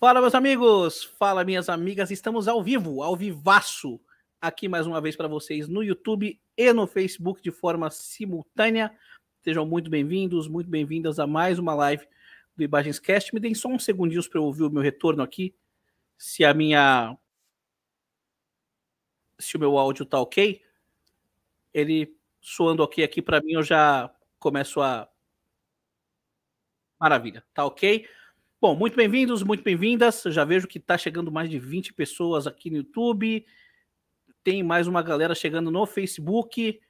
Fala, meus amigos! Fala, minhas amigas! Estamos ao vivo, ao vivaço, aqui mais uma vez para vocês no YouTube e no Facebook de forma simultânea. Sejam muito bem-vindos, muito bem-vindas a mais uma live do Imagens Cast. Me deem só um segundinho, para eu ouvir o meu retorno aqui, se a minha. se o meu áudio tá ok. Ele soando ok aqui para mim, eu já começo a. Maravilha, tá ok? Bom, muito bem-vindos, muito bem-vindas. Já vejo que está chegando mais de 20 pessoas aqui no YouTube. Tem mais uma galera chegando no Facebook.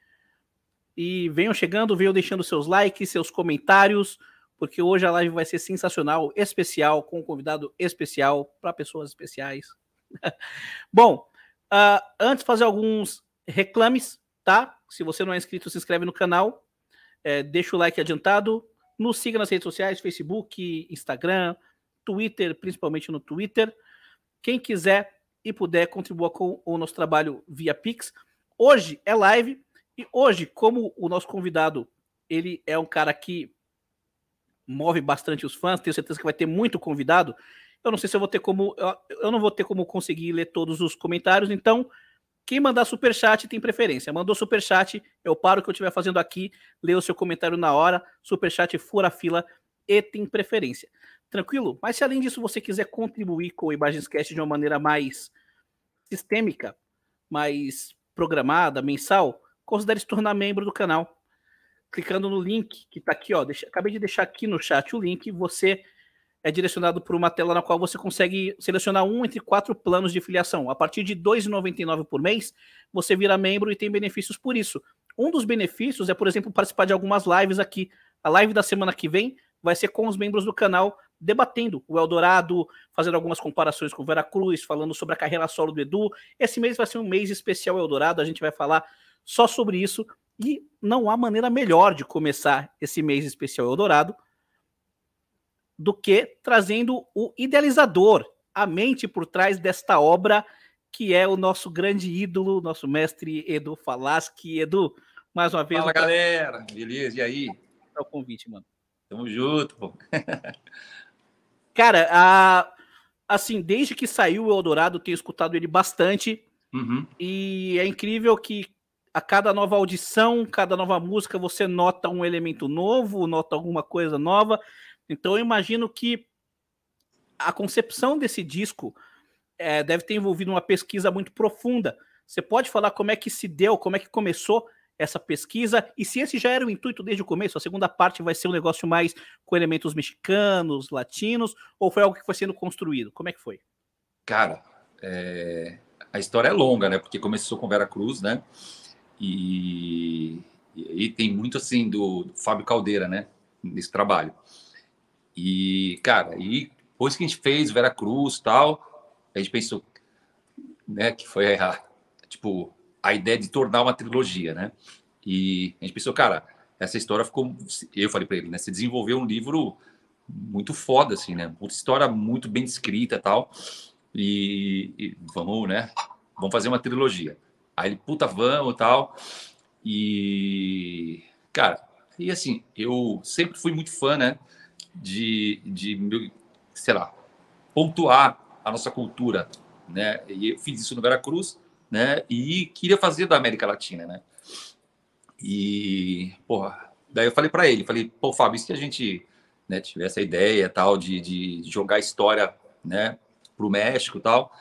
E venham chegando, venham deixando seus likes, seus comentários, porque hoje a live vai ser sensacional, especial, com um convidado especial para pessoas especiais. Bom, uh, antes fazer alguns reclames, tá? Se você não é inscrito, se inscreve no canal, é, deixa o like adiantado, nos siga nas redes sociais, Facebook, Instagram, Twitter, principalmente no Twitter. Quem quiser e puder, contribua com o nosso trabalho via Pix. Hoje é live e hoje, como o nosso convidado, ele é um cara que move bastante os fãs, tenho certeza que vai ter muito convidado. Eu não sei se eu vou ter como eu, eu não vou ter como conseguir ler todos os comentários, então quem mandar superchat tem preferência. Mandou superchat, eu paro o que eu estiver fazendo aqui, leio o seu comentário na hora. Superchat fura fila e tem preferência. Tranquilo? Mas se além disso você quiser contribuir com o Cast de uma maneira mais sistêmica, mais programada, mensal, considere se tornar membro do canal. Clicando no link que está aqui, ó. Deixa, acabei de deixar aqui no chat o link. Você é direcionado por uma tela na qual você consegue selecionar um entre quatro planos de filiação. A partir de R$ 2,99 por mês, você vira membro e tem benefícios por isso. Um dos benefícios é, por exemplo, participar de algumas lives aqui. A live da semana que vem vai ser com os membros do canal debatendo o Eldorado, fazendo algumas comparações com o Veracruz, falando sobre a carreira solo do Edu. Esse mês vai ser um mês especial Eldorado, a gente vai falar só sobre isso e não há maneira melhor de começar esse mês especial Eldorado do que trazendo o idealizador, a mente por trás desta obra, que é o nosso grande ídolo, nosso mestre Edu Falaschi. Edu, mais uma vez. Fala, outra... galera! Beleza, e aí? É o convite, mano. Tamo junto, pô. Cara, a... assim, desde que saiu o Eldorado, tenho escutado ele bastante. Uhum. E é incrível que a cada nova audição, cada nova música, você nota um elemento novo, nota alguma coisa nova. Então eu imagino que a concepção desse disco é, deve ter envolvido uma pesquisa muito profunda. Você pode falar como é que se deu, como é que começou essa pesquisa e se esse já era o intuito desde o começo? A segunda parte vai ser um negócio mais com elementos mexicanos, latinos, ou foi algo que foi sendo construído? Como é que foi? Cara, é... a história é longa, né? Porque começou com Vera Cruz, né? E, e tem muito assim do, do Fábio Caldeira, né? Nesse trabalho. E, cara, e depois que a gente fez Vera Cruz e tal, a gente pensou, né, que foi a, tipo, a ideia de tornar uma trilogia, né? E a gente pensou, cara, essa história ficou, eu falei para ele, né, você desenvolveu um livro muito foda, assim, né? Uma história muito bem escrita e tal, e, e vamos, né, vamos fazer uma trilogia. Aí ele, puta, vamos e tal, e, cara, e assim, eu sempre fui muito fã, né, de, de sei lá, pontuar a nossa cultura, né? E eu fiz isso no Veracruz, né? E queria fazer da América Latina, né? E, porra, daí eu falei para ele, falei, pô, Fábio, se a gente né, tivesse a ideia tal de, de jogar história, né, pro México tal?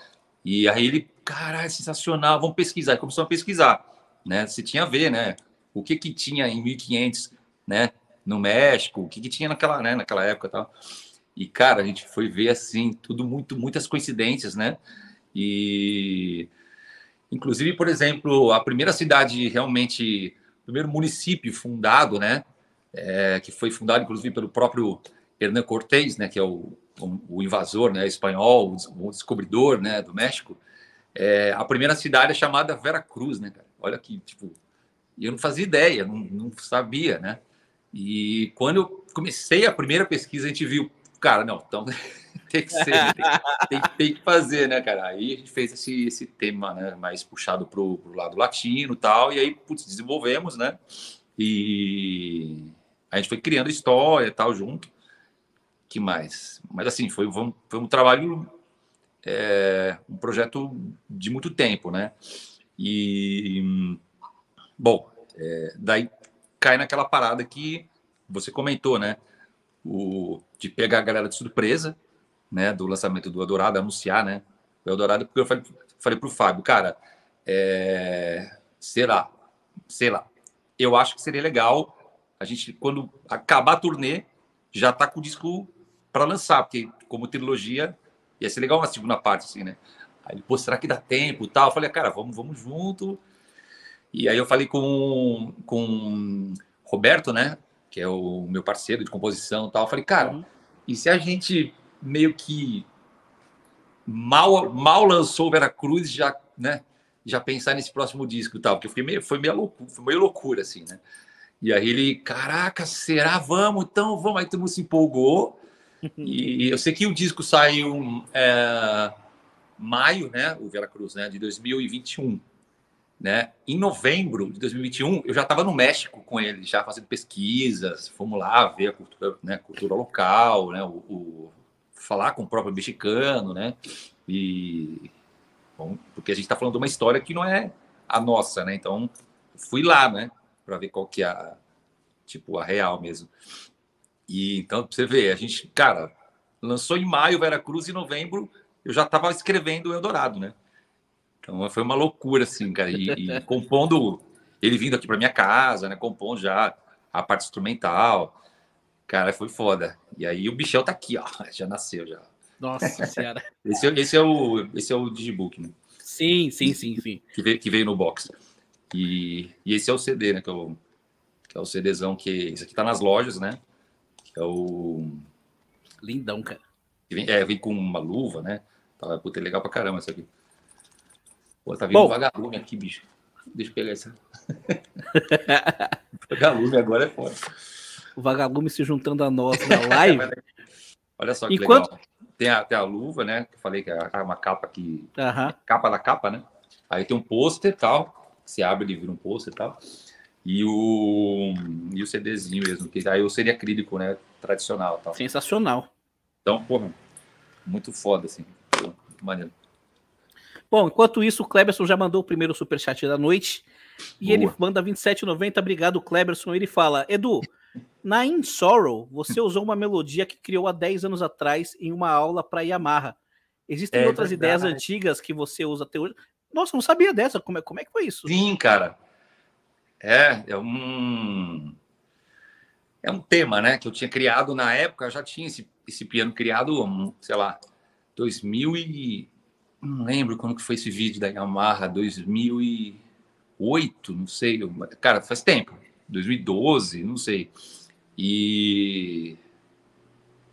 E aí ele, caralho, sensacional, vamos pesquisar. E começou a pesquisar, né? Se tinha a ver, né? O que que tinha em 1500, né? no México, o que, que tinha naquela, né, naquela época e tal. E, cara, a gente foi ver, assim, tudo muito, muitas coincidências, né? E, inclusive, por exemplo, a primeira cidade realmente, o primeiro município fundado, né? É, que foi fundado, inclusive, pelo próprio Hernán Cortés, né? Que é o, o, invasor né, espanhol, o descobridor né, do México. É, a primeira cidade é chamada Vera Cruz, né, cara? Olha que, tipo, eu não fazia ideia, não, não sabia, né? E quando eu comecei a primeira pesquisa, a gente viu, cara, não, então tem que ser, tem, tem, tem, que fazer, né, cara? Aí a gente fez esse, esse tema, né, mais puxado para o lado latino e tal, e aí, putz, desenvolvemos, né? E a gente foi criando história e tal junto. Que mais? Mas assim, foi, foi um, foi um trabalho, é, um projeto de muito tempo, né? E, bom, é, daí cai naquela parada que você comentou, né? O, de pegar a galera de surpresa, né? Do lançamento do Eldorado, anunciar, né? O Eldorado, porque eu falei, falei pro Fábio, cara, é, sei lá, sei lá. Eu acho que seria legal a gente, quando acabar a turnê, já tá com o disco para lançar, porque como trilogia ia ser legal uma segunda parte, assim, né? Aí ele, pô, será que dá tempo tal? Eu falei, cara, vamos, vamos junto, e aí eu falei com com Roberto, né, que é o meu parceiro de composição e tal, eu falei, cara, uhum. e se a gente meio que mal mal lançou Vera Cruz já, né, já pensar nesse próximo disco e tal, porque foi meio foi meio loucura, foi meio loucura assim, né? E aí ele, caraca, será? Vamos, então vamos. Aí todo mundo se empolgou. e eu sei que o disco saiu é, maio, né? O Vera Cruz, né? De 2021. Né? Em novembro de 2021, eu já estava no México com ele, já fazendo pesquisas, fomos lá ver a cultura, né, cultura local, né, o, o, falar com o próprio mexicano, né, e bom, porque a gente está falando de uma história que não é a nossa, né? Então fui lá, né, para ver qual que é a tipo a real mesmo. E então você vê, a gente, cara, lançou em maio Veracruz e novembro eu já estava escrevendo o Eldorado, né? Então foi uma loucura, assim, cara. E, e compondo, ele vindo aqui para minha casa, né? Compondo já a parte instrumental. Cara, foi foda. E aí o bichão tá aqui, ó. Já nasceu, já. Nossa senhora. esse, é esse, é o, esse é o Digibook, né? Sim, sim, sim, sim. Que veio, que veio no box. E, e esse é o CD, né? Que, eu, que é o é CDzão que. Esse aqui tá nas lojas, né? Que é o. Lindão, cara. Vem, é, vem com uma luva, né? Tá, puta, é legal pra caramba isso aqui. Pô, tá vindo Bom, vagalume aqui, bicho. Deixa eu pegar essa. vagalume agora é foda. O vagalume se juntando a nós na live. Olha só que Enquanto... legal. Tem até a luva, né? Que eu falei que é uma capa que. É capa da capa, né? Aí tem um pôster e tal. Você abre e vira um pôster e tal. E o, e o CDzinho mesmo, que aí eu seria acrílico, né? Tradicional tal. Sensacional. Então, porra, muito foda, assim. maneiro. Bom, enquanto isso, o Kleberson já mandou o primeiro superchat da noite. E Boa. ele manda 27,90. Obrigado, Kleberson. Ele fala: Edu, na In Sorrow, você usou uma melodia que criou há 10 anos atrás em uma aula para Yamaha. Existem é outras verdade. ideias antigas que você usa até hoje. Nossa, não sabia dessa. Como é, como é que foi isso? Sim, cara. É, é um. É um tema, né? Que eu tinha criado na época, eu já tinha esse, esse piano criado, hum, sei lá, 2000 e não lembro quando que foi esse vídeo da Yamaha, 2008, não sei, cara, faz tempo, 2012, não sei. E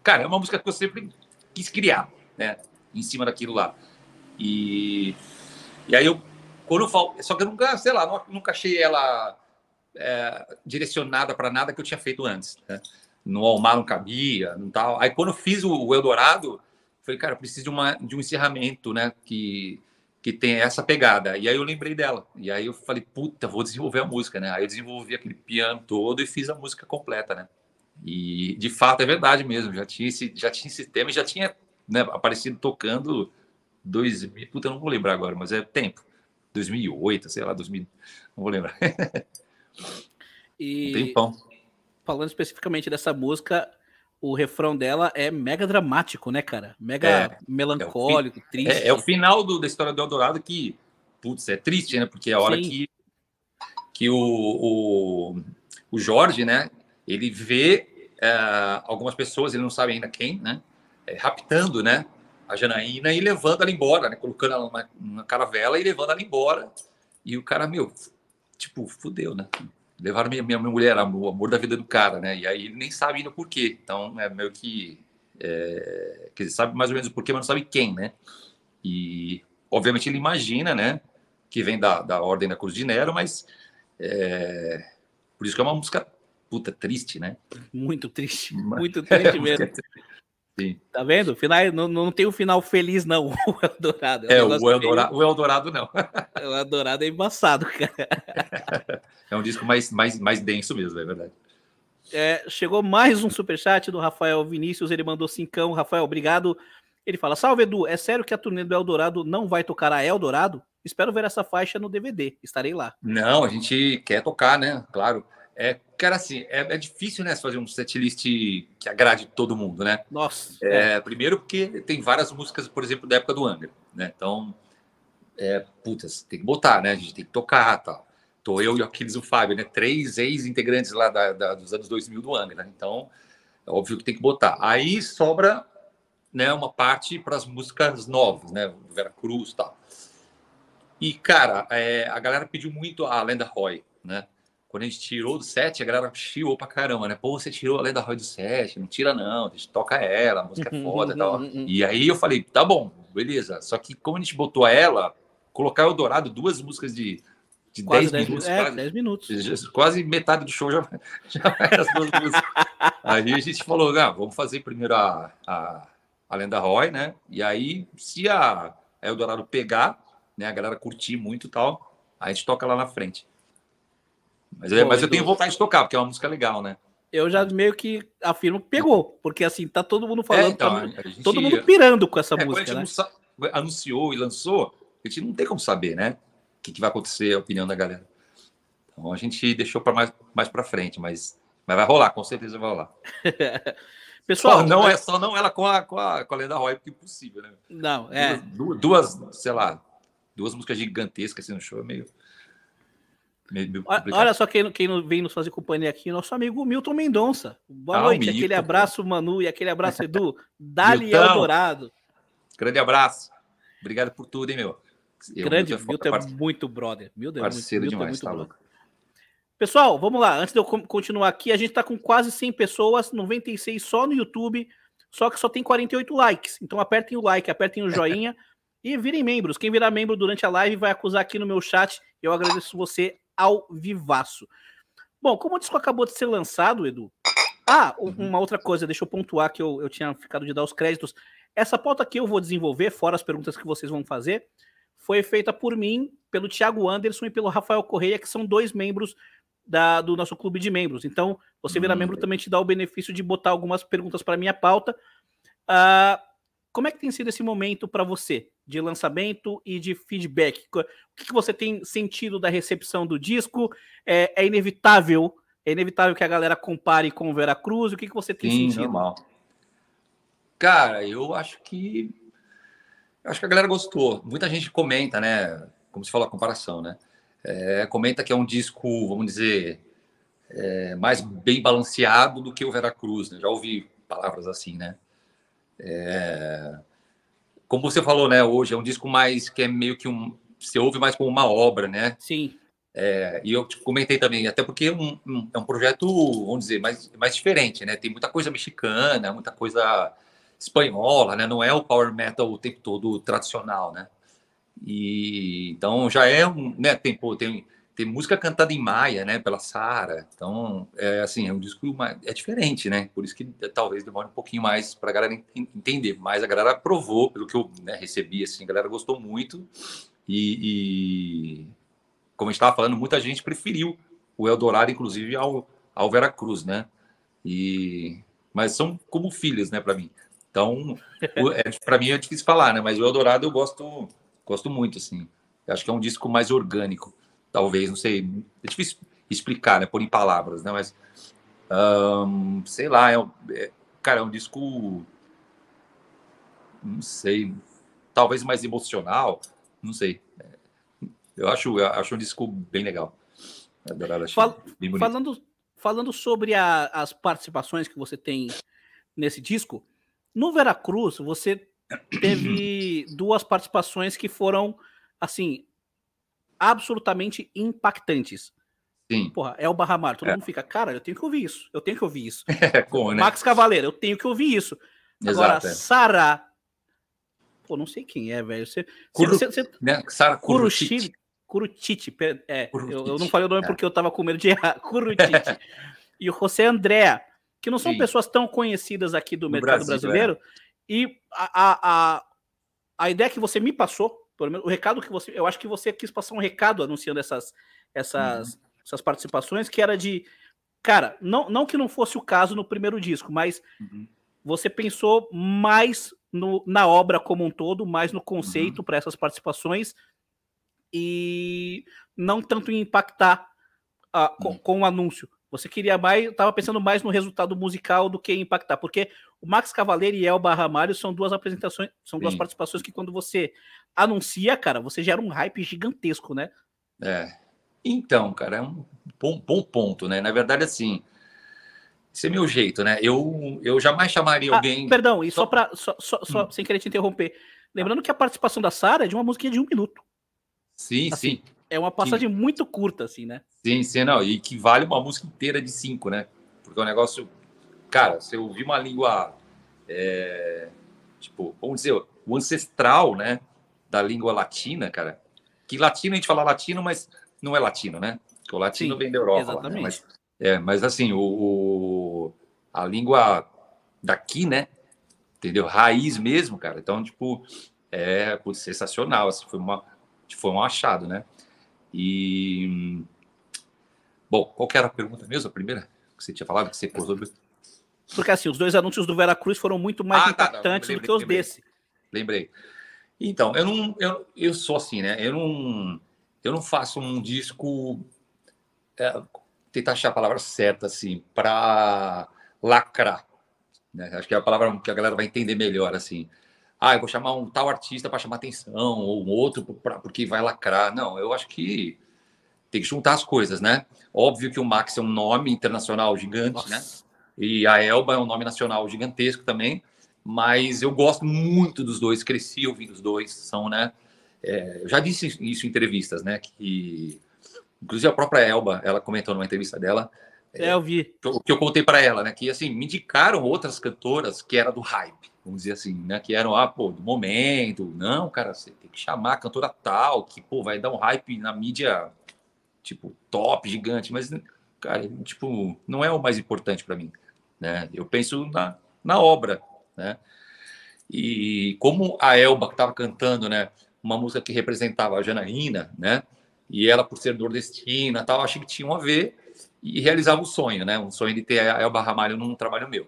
cara, é uma música que eu sempre quis criar, né, em cima daquilo lá. E e aí eu quando eu falo, só que eu nunca, sei lá, nunca achei ela é, direcionada para nada que eu tinha feito antes, né? No Almar não cabia, não tal. Aí quando eu fiz o Eldorado, Falei, cara, preciso de, uma, de um encerramento, né? Que, que tem essa pegada. E aí eu lembrei dela. E aí eu falei, puta, vou desenvolver a música, né? Aí eu desenvolvi aquele piano todo e fiz a música completa, né? E de fato é verdade mesmo. Já tinha esse, já tinha esse tema e já tinha né, aparecido tocando 2000. Puta, eu não vou lembrar agora, mas é tempo. 2008, sei lá, 2000. Não vou lembrar. e um tempão. falando especificamente dessa música, o refrão dela é mega dramático, né, cara? Mega é, é melancólico, é triste. É, é o final do, da história do Eldorado que, putz, é triste, né? Porque é a hora Sim. que, que o, o, o, Jorge, né, ele vê é, algumas pessoas, ele não sabe ainda quem, né, é, raptando, né, a Janaína e levando ela embora, né, colocando ela numa, numa caravela e levando ela embora. E o cara, meu, tipo, fudeu, né? levaram minha, minha mulher, o amor da vida do cara, né? E aí ele nem sabe ainda por quê Então é meio que. É, quer dizer, sabe mais ou menos o porquê, mas não sabe quem, né? E obviamente ele imagina, né? Que vem da, da ordem da Cruz de Nero, mas. É, por isso que é uma música puta triste, né? Muito triste, muito triste é, mesmo. Sim. Tá vendo? Final, não, não tem um final feliz, não. O Eldorado. É, é o, Eldorado, meio... o Eldorado não. É, o Eldorado é embaçado, cara. É um disco mais, mais, mais denso mesmo, é verdade. É, chegou mais um superchat do Rafael Vinícius, ele mandou cincão. Rafael, obrigado. Ele fala: Salve Edu, é sério que a turnê do Eldorado não vai tocar a Eldorado? Espero ver essa faixa no DVD, estarei lá. Não, a gente quer tocar, né? Claro. É, cara, assim, é, é, difícil, né, fazer um setlist que agrade todo mundo, né? Nossa. É, é. primeiro porque tem várias músicas, por exemplo, da época do Angra, né? Então, é, putas, tem que botar, né? A gente tem que tocar, tal. Tô eu e o Aquiles e o Fábio, né? Três ex-integrantes lá da, da, dos anos 2000 do Angra. Né? Então, é óbvio que tem que botar. Aí sobra, né, uma parte para as músicas novas, né? Vera Cruz, tal. E, cara, é, a galera pediu muito a Lenda Roy, né? Quando a gente tirou do set, a galera chiou pra caramba, né? Pô, você tirou a Lenda Roy do set, não tira não, toca ela, a música é uhum, foda e tal. Uhum, uhum. E aí eu falei, tá bom, beleza. Só que como a gente botou ela, colocar o Dourado, duas músicas de, quase 10, minutos. É, quase, minutos. Quase metade do show já, já era as duas músicas. Aí a gente falou, ah, vamos fazer primeiro a, a, a Lenda Roy, né? E aí, se a Eldorado pegar, né, a galera curtir muito e tal, a gente toca lá na frente. Mas, mas eu tenho vontade de tocar, porque é uma música legal, né? Eu já meio que afirmo que pegou, porque assim, tá todo mundo é, falando, é, então, tá, gente, todo mundo pirando com essa é, música. Né? Anunciou e lançou, a gente não tem como saber, né? O que, que vai acontecer, a opinião da galera. Então a gente deixou para mais, mais para frente, mas, mas vai rolar, com certeza vai rolar. Pessoal, só não né? é só não ela com a, com a, com a Lenda Roy, porque é impossível, né? Não, é. Duas, duas, sei lá, duas músicas gigantescas assim, no show é meio. Olha só quem, quem vem nos fazer companhia aqui, nosso amigo Milton Mendonça. Boa ah, noite, aquele abraço, Manu, e aquele abraço, Edu. Dali dourado. Grande abraço. Obrigado por tudo, hein, meu. Eu, Grande, Milton, Milton é, muito brother. Meu Deus, parceiro Milton é demais, é tá louco. Pessoal, vamos lá. Antes de eu continuar aqui, a gente está com quase 100 pessoas, 96 só no YouTube, só que só tem 48 likes. Então apertem o like, apertem o joinha e virem membros. Quem virar membro durante a live vai acusar aqui no meu chat. Eu agradeço você ao vivaço. Bom, como o disco acabou de ser lançado, Edu. Ah, uhum. uma outra coisa, deixa eu pontuar que eu, eu tinha ficado de dar os créditos. Essa pauta que eu vou desenvolver, fora as perguntas que vocês vão fazer, foi feita por mim, pelo Thiago Anderson e pelo Rafael Correia, que são dois membros da, do nosso clube de membros. Então, você virar hum. membro também te dá o benefício de botar algumas perguntas para minha pauta. Uh, como é que tem sido esse momento para você de lançamento e de feedback? O que, que, você tem sentido da recepção do disco? É, é, inevitável, é inevitável que a galera compare com o Veracruz. O que, que você tem Sim, sentido? Normal. Cara, eu acho que acho que a galera gostou. Muita gente comenta, né? Como se fala a comparação, né? É, comenta que é um disco, vamos dizer, é, mais bem balanceado do que o Veracruz, né? Já ouvi palavras assim, né? É... Como você falou, né? Hoje é um disco mais que é meio que um. Você ouve mais como uma obra, né? Sim. É, e eu comentei também, até porque é um, um, é um projeto, vamos dizer, mais, mais diferente, né? Tem muita coisa mexicana, muita coisa espanhola, né? Não é o power metal o tempo todo tradicional, né? E então já é um, né? Tem, pô, tem tem música cantada em maia, né, pela Sara. Então, é assim, é um disco é diferente, né? Por isso que é, talvez demore um pouquinho mais para a galera entender. Mas a galera aprovou, pelo que eu né, recebi, assim, a galera gostou muito. E, e como a gente estava falando, muita gente preferiu o Eldorado, inclusive, ao, ao Cruz, né? E mas são como filhas, né, para mim. Então, é, para mim é difícil falar, né? Mas o Eldorado eu gosto, gosto muito, assim. Eu acho que é um disco mais orgânico talvez, não sei, é difícil explicar, né, por em palavras, né, mas, um, sei lá, é, um, é, cara, é um disco, não sei, talvez mais emocional, não sei, é, eu acho, eu acho um disco bem legal, é Fal bem Falando, falando sobre a, as participações que você tem nesse disco, no Veracruz, você teve duas participações que foram, assim, absolutamente impactantes. Sim. Porra, é o Barramar. Todo é. mundo fica, cara, eu tenho que ouvir isso. Eu tenho que ouvir isso. É, como, né? Max Cavaleiro, eu tenho que ouvir isso. Agora, Exato, é. Sara. Pô, não sei quem é, velho. Você, Curu... você, você... Né? Sara Curuchite. Curutite. É, Curutite. Eu, eu, não falei o nome é. porque eu tava com medo de errar. Curutite. e o José André, que não são Sim. pessoas tão conhecidas aqui do no mercado Brasil, é. brasileiro. E a, a, a, a ideia que você me passou pelo menos o recado que você, eu acho que você quis passar um recado anunciando essas essas, uhum. essas participações que era de cara, não não que não fosse o caso no primeiro disco, mas uhum. você pensou mais no, na obra como um todo, mais no conceito uhum. para essas participações e não tanto em impactar uh, com, uhum. com o anúncio. Você queria mais, estava pensando mais no resultado musical do que impactar, porque o Max Cavaleiro e Elba Ramalho são duas apresentações, são duas Sim. participações que quando você anuncia, cara, você gera um hype gigantesco, né? É. Então, cara, é um bom, bom ponto, né? Na verdade, assim, esse é meu jeito, né? Eu, eu jamais chamaria ah, alguém. Perdão, e só, só para só, só, só hum. sem querer te interromper, lembrando que a participação da Sara é de uma música de um minuto. Sim, assim. sim. É uma passagem que... muito curta, assim, né? Sim, sim, não. E que vale uma música inteira de cinco, né? Porque o é um negócio. Cara, você ouvir uma língua. É... Tipo, vamos dizer, o ancestral, né? Da língua latina, cara. Que latino a gente fala latino, mas não é latino, né? Porque o latino sim, vem da Europa. Exatamente. Lá, né? mas, é, mas assim, o, o, a língua daqui, né? Entendeu? Raiz mesmo, cara. Então, tipo, é sensacional. Assim, foi, uma, foi um achado, né? E. Bom, qual era a pergunta mesmo? A primeira que você tinha falado, que você pôs sobre. Porque assim, os dois anúncios do Veracruz foram muito mais ah, tá, impactantes tá, tá. Lembrei, do que os lembrei, desse. Lembrei. Então, eu não. Eu, eu sou assim, né? Eu não, eu não faço um disco. É, tentar achar a palavra certa, assim, para lacrar. Né? Acho que é a palavra que a galera vai entender melhor, assim ah, eu vou chamar um tal artista para chamar atenção, ou um outro pra, porque vai lacrar. Não, eu acho que tem que juntar as coisas, né? Óbvio que o Max é um nome internacional gigante, né? Nossa. né? E a Elba é um nome nacional gigantesco também, mas eu gosto muito dos dois, cresci ouvindo os dois, são, né? É, eu já disse isso em entrevistas, né? Que inclusive a própria Elba, ela comentou numa entrevista dela. É, eu vi. Que eu, que eu contei para ela, né? Que assim, me indicaram outras cantoras que era do hype vamos dizer assim, né? Que eram, ah, pô, do momento. Não, cara, você tem que chamar a cantora tal, que, pô, vai dar um hype na mídia, tipo, top, gigante. Mas, cara, tipo, não é o mais importante para mim, né? Eu penso na, na obra, né? E como a Elba que estava cantando, né? Uma música que representava a Janaína, né? E ela, por ser nordestina tal, achei que tinha um a ver e realizava um sonho, né? Um sonho de ter a Elba Ramalho num trabalho meu.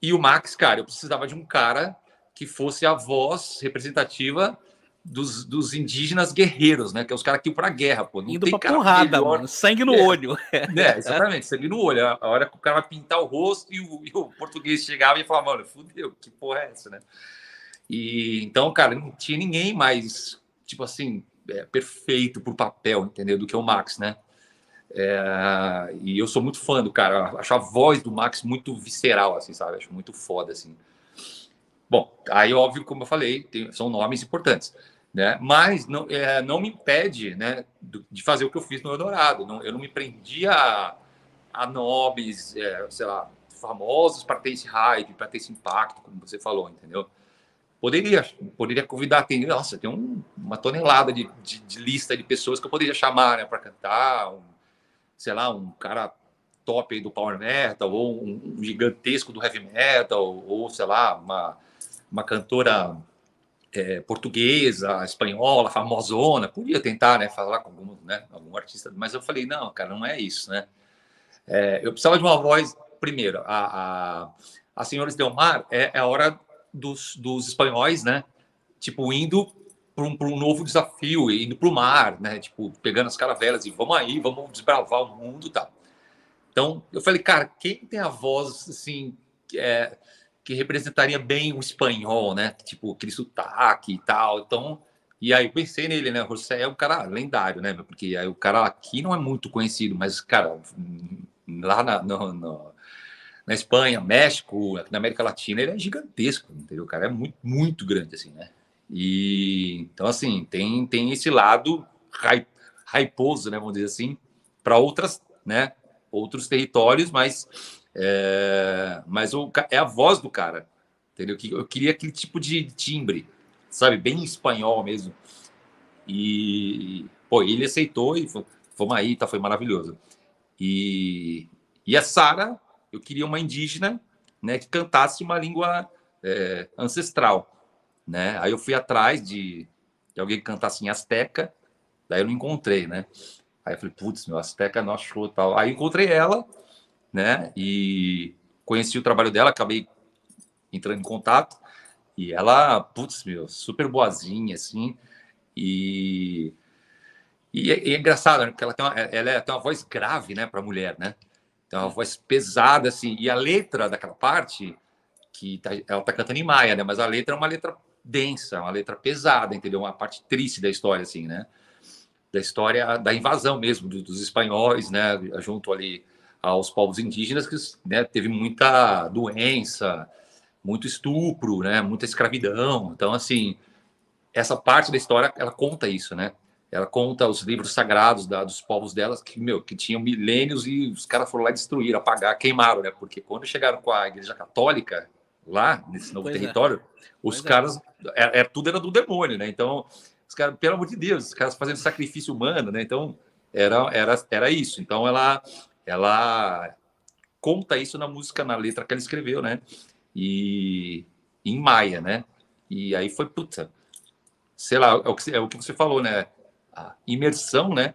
E o Max, cara, eu precisava de um cara que fosse a voz representativa dos, dos indígenas guerreiros, né? Que é os caras que iam pra guerra, pô. Não Indo tem pra porrada, mano. Sangue no é. olho. É, exatamente, sangue no olho. A hora que o cara vai pintar o rosto e o, e o português chegava e falava, mano, fudeu, que porra é essa, né? E então, cara, não tinha ninguém mais, tipo assim, é, perfeito pro papel, entendeu? Do que o Max, né? É, e eu sou muito fã do cara, acho a voz do Max muito visceral, assim, sabe? Acho muito foda, assim. Bom, aí óbvio, como eu falei, tem, são nomes importantes, né? Mas não, é, não me impede, né, de fazer o que eu fiz no Eldorado. Não, eu não me prendi a, a é, sei lá, famosos para ter esse hype, para ter esse impacto, como você falou, entendeu? Poderia, poderia convidar, tem, nossa, tem um, uma tonelada de, de, de, lista de pessoas que eu poderia chamar, né, para cantar, um, sei lá, um cara top aí do power metal, ou um, gigantesco do heavy metal, ou sei lá, uma, uma cantora é, portuguesa, espanhola, famosona, podia tentar né, falar com algum, né, algum artista, mas eu falei, não, cara, não é isso, né? É, eu precisava de uma voz, primeiro, a, a, a Senhores Delmar é, é a hora dos, dos espanhóis, né? Tipo, indo para um, um, novo desafio, indo para o mar, né? Tipo, pegando as caravelas e vamos aí, vamos desbravar o mundo e tá? tal. Então, eu falei, cara, quem tem a voz, assim, é, que representaria bem o espanhol, né? Tipo, aquele sotaque e tal. Então, e aí eu pensei nele, né? O José é um cara lendário, né? Porque aí o cara aqui não é muito conhecido, mas, cara, lá na, no, no, na Espanha, México, na América Latina, ele é gigantesco, entendeu? O cara é muito, muito grande, assim, né? E então assim, tem tem esse lado raiposo, né, vamos dizer assim, para outras, né, outros territórios, mas é, mas o, é a voz do cara, entendeu? Que eu queria aquele tipo de timbre, sabe, bem espanhol mesmo. E pô, ele aceitou e foi, aí, tá, foi maravilhoso. E e a Sara, eu queria uma indígena, né, que cantasse uma língua é, ancestral né? Aí eu fui atrás de, de alguém que cantasse em Azteca, daí eu não encontrei, né? Aí eu falei, putz, meu, Azteca é não achou tal. Aí encontrei ela, né? E conheci o trabalho dela, acabei entrando em contato. E ela, putz, meu, super boazinha, assim. E, e, é, e é engraçado, né? porque ela tem uma, ela é, tem uma voz grave, né, para mulher, né? Tem uma voz pesada, assim. E a letra daquela parte, que tá, ela tá cantando em maia, né? Mas a letra é uma letra densa, uma letra pesada, entendeu? Uma parte triste da história, assim, né? Da história da invasão mesmo dos espanhóis, né? Junto ali aos povos indígenas, que né, teve muita doença, muito estupro, né? Muita escravidão. Então, assim, essa parte da história, ela conta isso, né? Ela conta os livros sagrados da, dos povos delas, que, meu, que tinham milênios e os caras foram lá destruir, apagar, queimaram, né? Porque quando chegaram com a Igreja Católica, lá nesse novo pois é. território, é. os pois é. caras é. é. tudo era do demônio, né? Então, os caras, pelo amor de Deus, os caras fazendo sacrifício humano, né? Então, era era era isso. Então ela ela conta isso na música, na letra que ela escreveu, né? E em maia, né? E aí foi puta. Sei lá, é o que, é o que você falou, né? A imersão, né?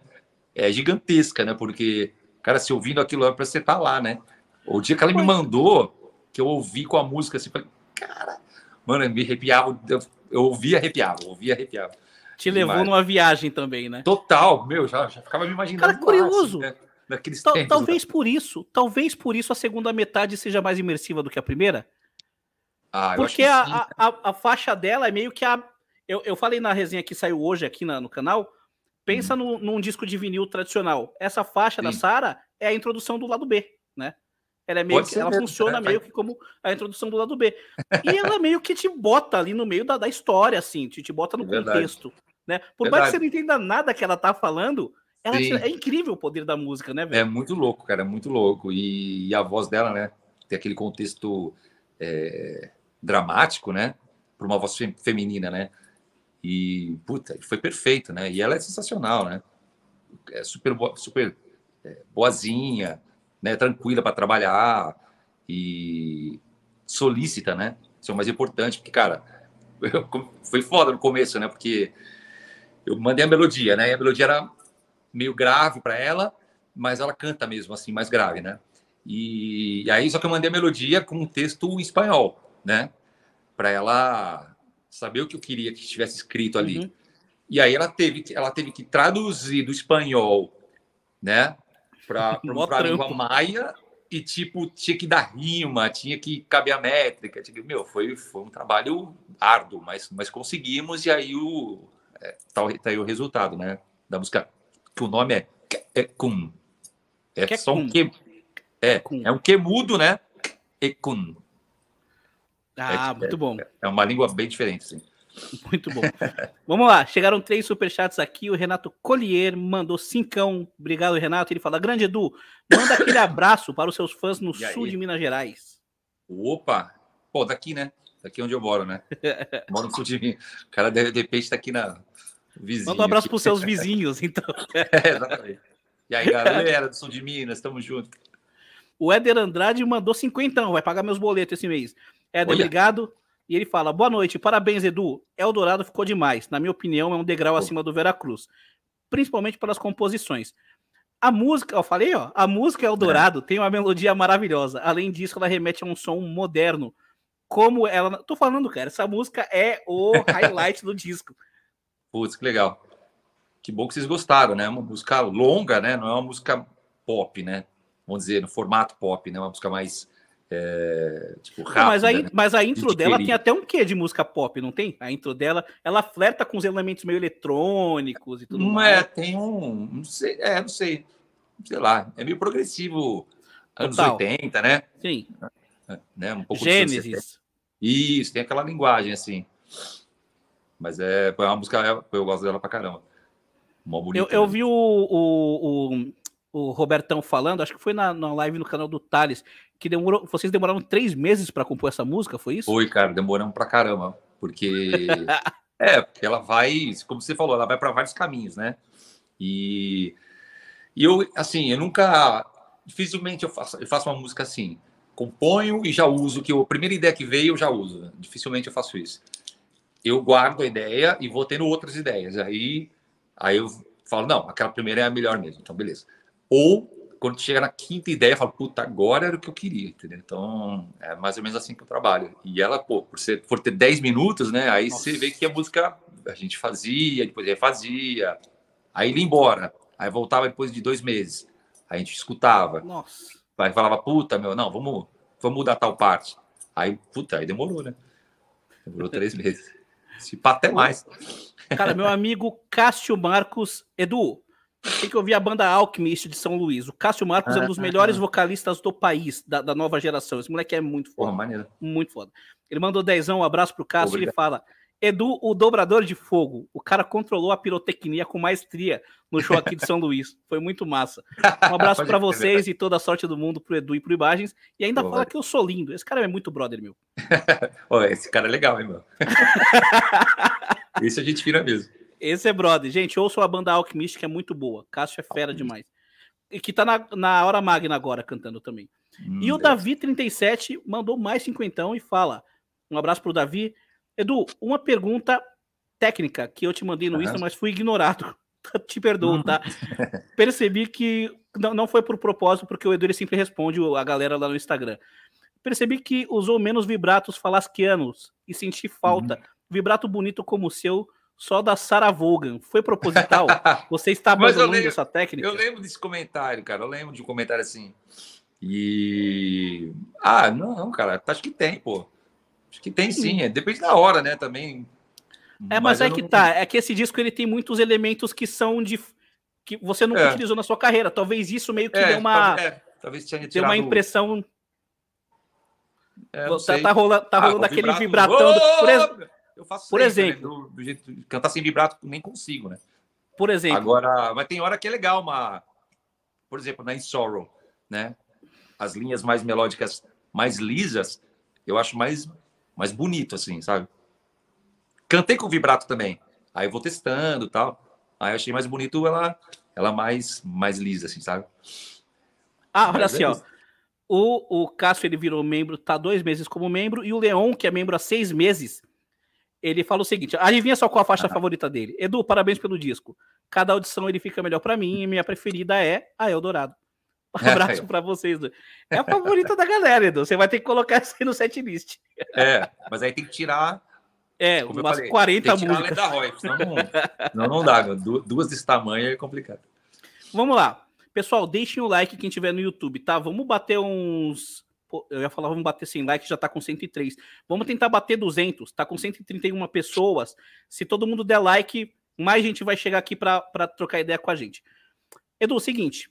É gigantesca, né? Porque, cara, se ouvindo aquilo é para você estar tá lá, né? O dia que ela me mandou, que eu ouvi com a música, assim, falei, cara, mano, me arrepiava, eu, ouvia, arrepiava, ouvia, arrepiava. Te levou numa viagem também, né? Total, meu, já, já ficava me imaginando. Cara, curioso. Lá, assim, né? Naqueles Tal, tempos, talvez né? por isso, talvez por isso a segunda metade seja mais imersiva do que a primeira. Ah, Porque a, a, a, a, faixa dela é meio que a. Eu, eu falei na resenha que saiu hoje aqui na, no canal. Pensa hum. no, num disco de vinil tradicional. Essa faixa sim. da Sara é a introdução do lado B, né? Ela, é meio que, ela mesmo, funciona meio que como a introdução do lado B. E ela meio que te bota ali no meio da, da história, assim, te, te bota no é contexto. Né? Por mais que você não entenda nada que ela tá falando, ela te... é incrível o poder da música, né, é velho? É muito louco, cara, é muito louco. E, e a voz dela, né? Tem aquele contexto é, dramático, né? Para uma voz fem, feminina, né? E, puta, foi perfeito, né? E ela é sensacional, né? É super, super é, boazinha, né, tranquila para trabalhar e solícita, né? Isso é o mais importante, porque, cara, eu, foi foda no começo, né? Porque eu mandei a melodia, né? E a melodia era meio grave para ela, mas ela canta mesmo assim, mais grave, né? E, e, aí só que eu mandei a melodia com um texto em espanhol, né? Para ela saber o que eu queria que estivesse escrito ali. Uhum. E aí ela teve, ela teve que traduzir do espanhol, né? para uma língua maia e, tipo, tinha que dar rima, tinha que caber a métrica. Tinha que... Meu, foi, foi um trabalho árduo, mas, mas conseguimos e aí o, é, tá, tá aí o resultado, né? Da música, que o nome é Kekun. É, é só um que... É, é um que mudo, né? Ecun. Ah, é, muito é, bom. É, é uma língua bem diferente, sim. Muito bom. Vamos lá, chegaram três superchats aqui. O Renato Collier mandou cincão. Obrigado, Renato. Ele fala: Grande Edu, manda aquele abraço para os seus fãs no e sul aí? de Minas Gerais. Opa! Pô, daqui, tá né? Daqui tá onde eu moro, né? Moro no sul de Minas. O cara, de, de repente, tá aqui na vizinha. Manda um abraço para os seus vizinhos, então. é, exatamente. E aí, galera do sul de Minas, tamo junto. O Éder Andrade mandou cinquentão, vai pagar meus boletos esse mês. Éder, Olha. obrigado. E ele fala: Boa noite, parabéns, Edu. Eldorado ficou demais. Na minha opinião, é um degrau oh. acima do Veracruz, principalmente pelas composições. A música, eu falei, ó, a música Eldorado é. tem uma melodia maravilhosa. Além disso, ela remete a um som moderno. Como ela. Tô falando, cara, essa música é o highlight do disco. Putz, que legal. Que bom que vocês gostaram, né? É uma música longa, né? Não é uma música pop, né? Vamos dizer, no formato pop, né? Uma música mais é, tipo, rápida, mas, a, né? mas a intro de dela tem até um quê de música pop, não tem? A intro dela, ela flerta com os elementos meio eletrônicos e tudo não mais. É, tem um. Não sei, é, não sei. Sei lá, é meio progressivo. Anos Total. 80, né? Sim. É, né? Um pouco Gênesis. Isso, tem aquela linguagem assim. Mas é, é uma música, eu gosto dela pra caramba. Uma bonita, eu, eu né? vi o, o, o o Robertão falando, acho que foi na, na live no canal do Thales, que demorou, vocês demoraram três meses para compor essa música, foi isso? Foi, cara, demoramos pra caramba, porque. é, porque ela vai, como você falou, ela vai para vários caminhos, né? E, e eu, assim, eu nunca. Dificilmente eu faço, eu faço uma música assim. Componho e já uso, que a primeira ideia que veio eu já uso. Dificilmente eu faço isso. Eu guardo a ideia e vou tendo outras ideias. Aí, aí eu falo, não, aquela primeira é a melhor mesmo, então beleza. Ou quando chega na quinta ideia, fala, puta, agora era o que eu queria, entendeu? Então, é mais ou menos assim que eu trabalho. E ela, pô, por, ser, por ter 10 minutos, né? Aí Nossa. você vê que a música a gente fazia, depois refazia, aí ia embora, aí voltava depois de dois meses, aí a gente escutava. Nossa. Aí falava, puta, meu, não, vamos, vamos mudar tal parte. Aí, puta, aí demorou, né? Demorou três meses. Se pá, até mais. Cara, meu amigo Cássio Marcos, Edu, tem que ouvir a banda Alchemist de São Luís. O Cássio Marcos ah, é um ah, dos ah, melhores ah, vocalistas do país, da, da, nova geração. Esse moleque é muito foda. Porra, maneiro. Muito foda. Ele mandou dezão, um abraço pro Cássio. Obrigado. Ele fala: Edu, o dobrador de fogo. O cara controlou a pirotecnia com maestria no show aqui de São Luís. Foi muito massa. Um abraço para vocês e toda a sorte do mundo pro Edu e pro Imagens. E ainda Boa, fala velho. que eu sou lindo. Esse cara é muito brother, meu. Esse cara é legal, hein, mano? Isso a gente vira mesmo. Esse é brother. Gente, ouçam a banda Alchemist, que é muito boa. Cássio é fera demais. E que tá na, na hora magna agora cantando também. Hum, e o hum, Davi37 é. mandou mais cinquentão e fala: um abraço pro Davi. Edu, uma pergunta técnica que eu te mandei no uhum. Insta, mas fui ignorado. Tá, te perdoo, tá? Percebi que não, não foi por propósito, porque o Edu ele sempre responde a galera lá no Instagram. Percebi que usou menos vibratos falasquianos e senti falta. Uhum. Vibrato bonito como o seu só da Sarah Vaughan. Foi proposital? Você está abandonando lembro, essa técnica? Eu lembro desse comentário, cara. Eu lembro de um comentário assim. E. Ah, não, cara. Acho que tem, pô. Acho que tem sim. É, depende da hora, né? Também. É, mas, mas é que não... tá. É que esse disco ele tem muitos elementos que são de. que você não é. utilizou na sua carreira. Talvez isso meio que é, deu uma. Talvez, é. talvez tinha retirado... deu uma impressão. É, tá, tá, tá ah, rolando aquele vibratão eu faço Por sempre, né, exemplo, né? do, do jeito cantar sem vibrato nem consigo, né? Por exemplo. Agora, mas tem hora que é legal uma, por exemplo, na In Sorrow, né? As linhas mais melódicas, mais lisas, eu acho mais mais bonito assim, sabe? Cantei com vibrato também. Aí eu vou testando, tal. Aí eu achei mais bonito ela ela mais mais lisa assim, sabe? Ah, olha assim, é ó. O, o Cássio ele virou membro, tá dois meses como membro, e o Leon, que é membro há seis meses, ele fala o seguinte: adivinha só qual a faixa ah. favorita dele. Edu, parabéns pelo disco. Cada audição ele fica melhor para mim e minha preferida é a Eldorado. Um abraço é. para vocês. É a favorita da galera, Edu. Você vai ter que colocar isso aí no setlist. É, mas aí tem que tirar. É, umas falei, 40 músicas. Roy, não, não dá. Duas desse tamanho é complicado. Vamos lá. Pessoal, deixem o like quem tiver no YouTube, tá? Vamos bater uns eu ia falar, vamos bater 100 likes, já tá com 103. Vamos tentar bater 200, tá com 131 pessoas. Se todo mundo der like, mais gente vai chegar aqui para trocar ideia com a gente. Edu, é seguinte,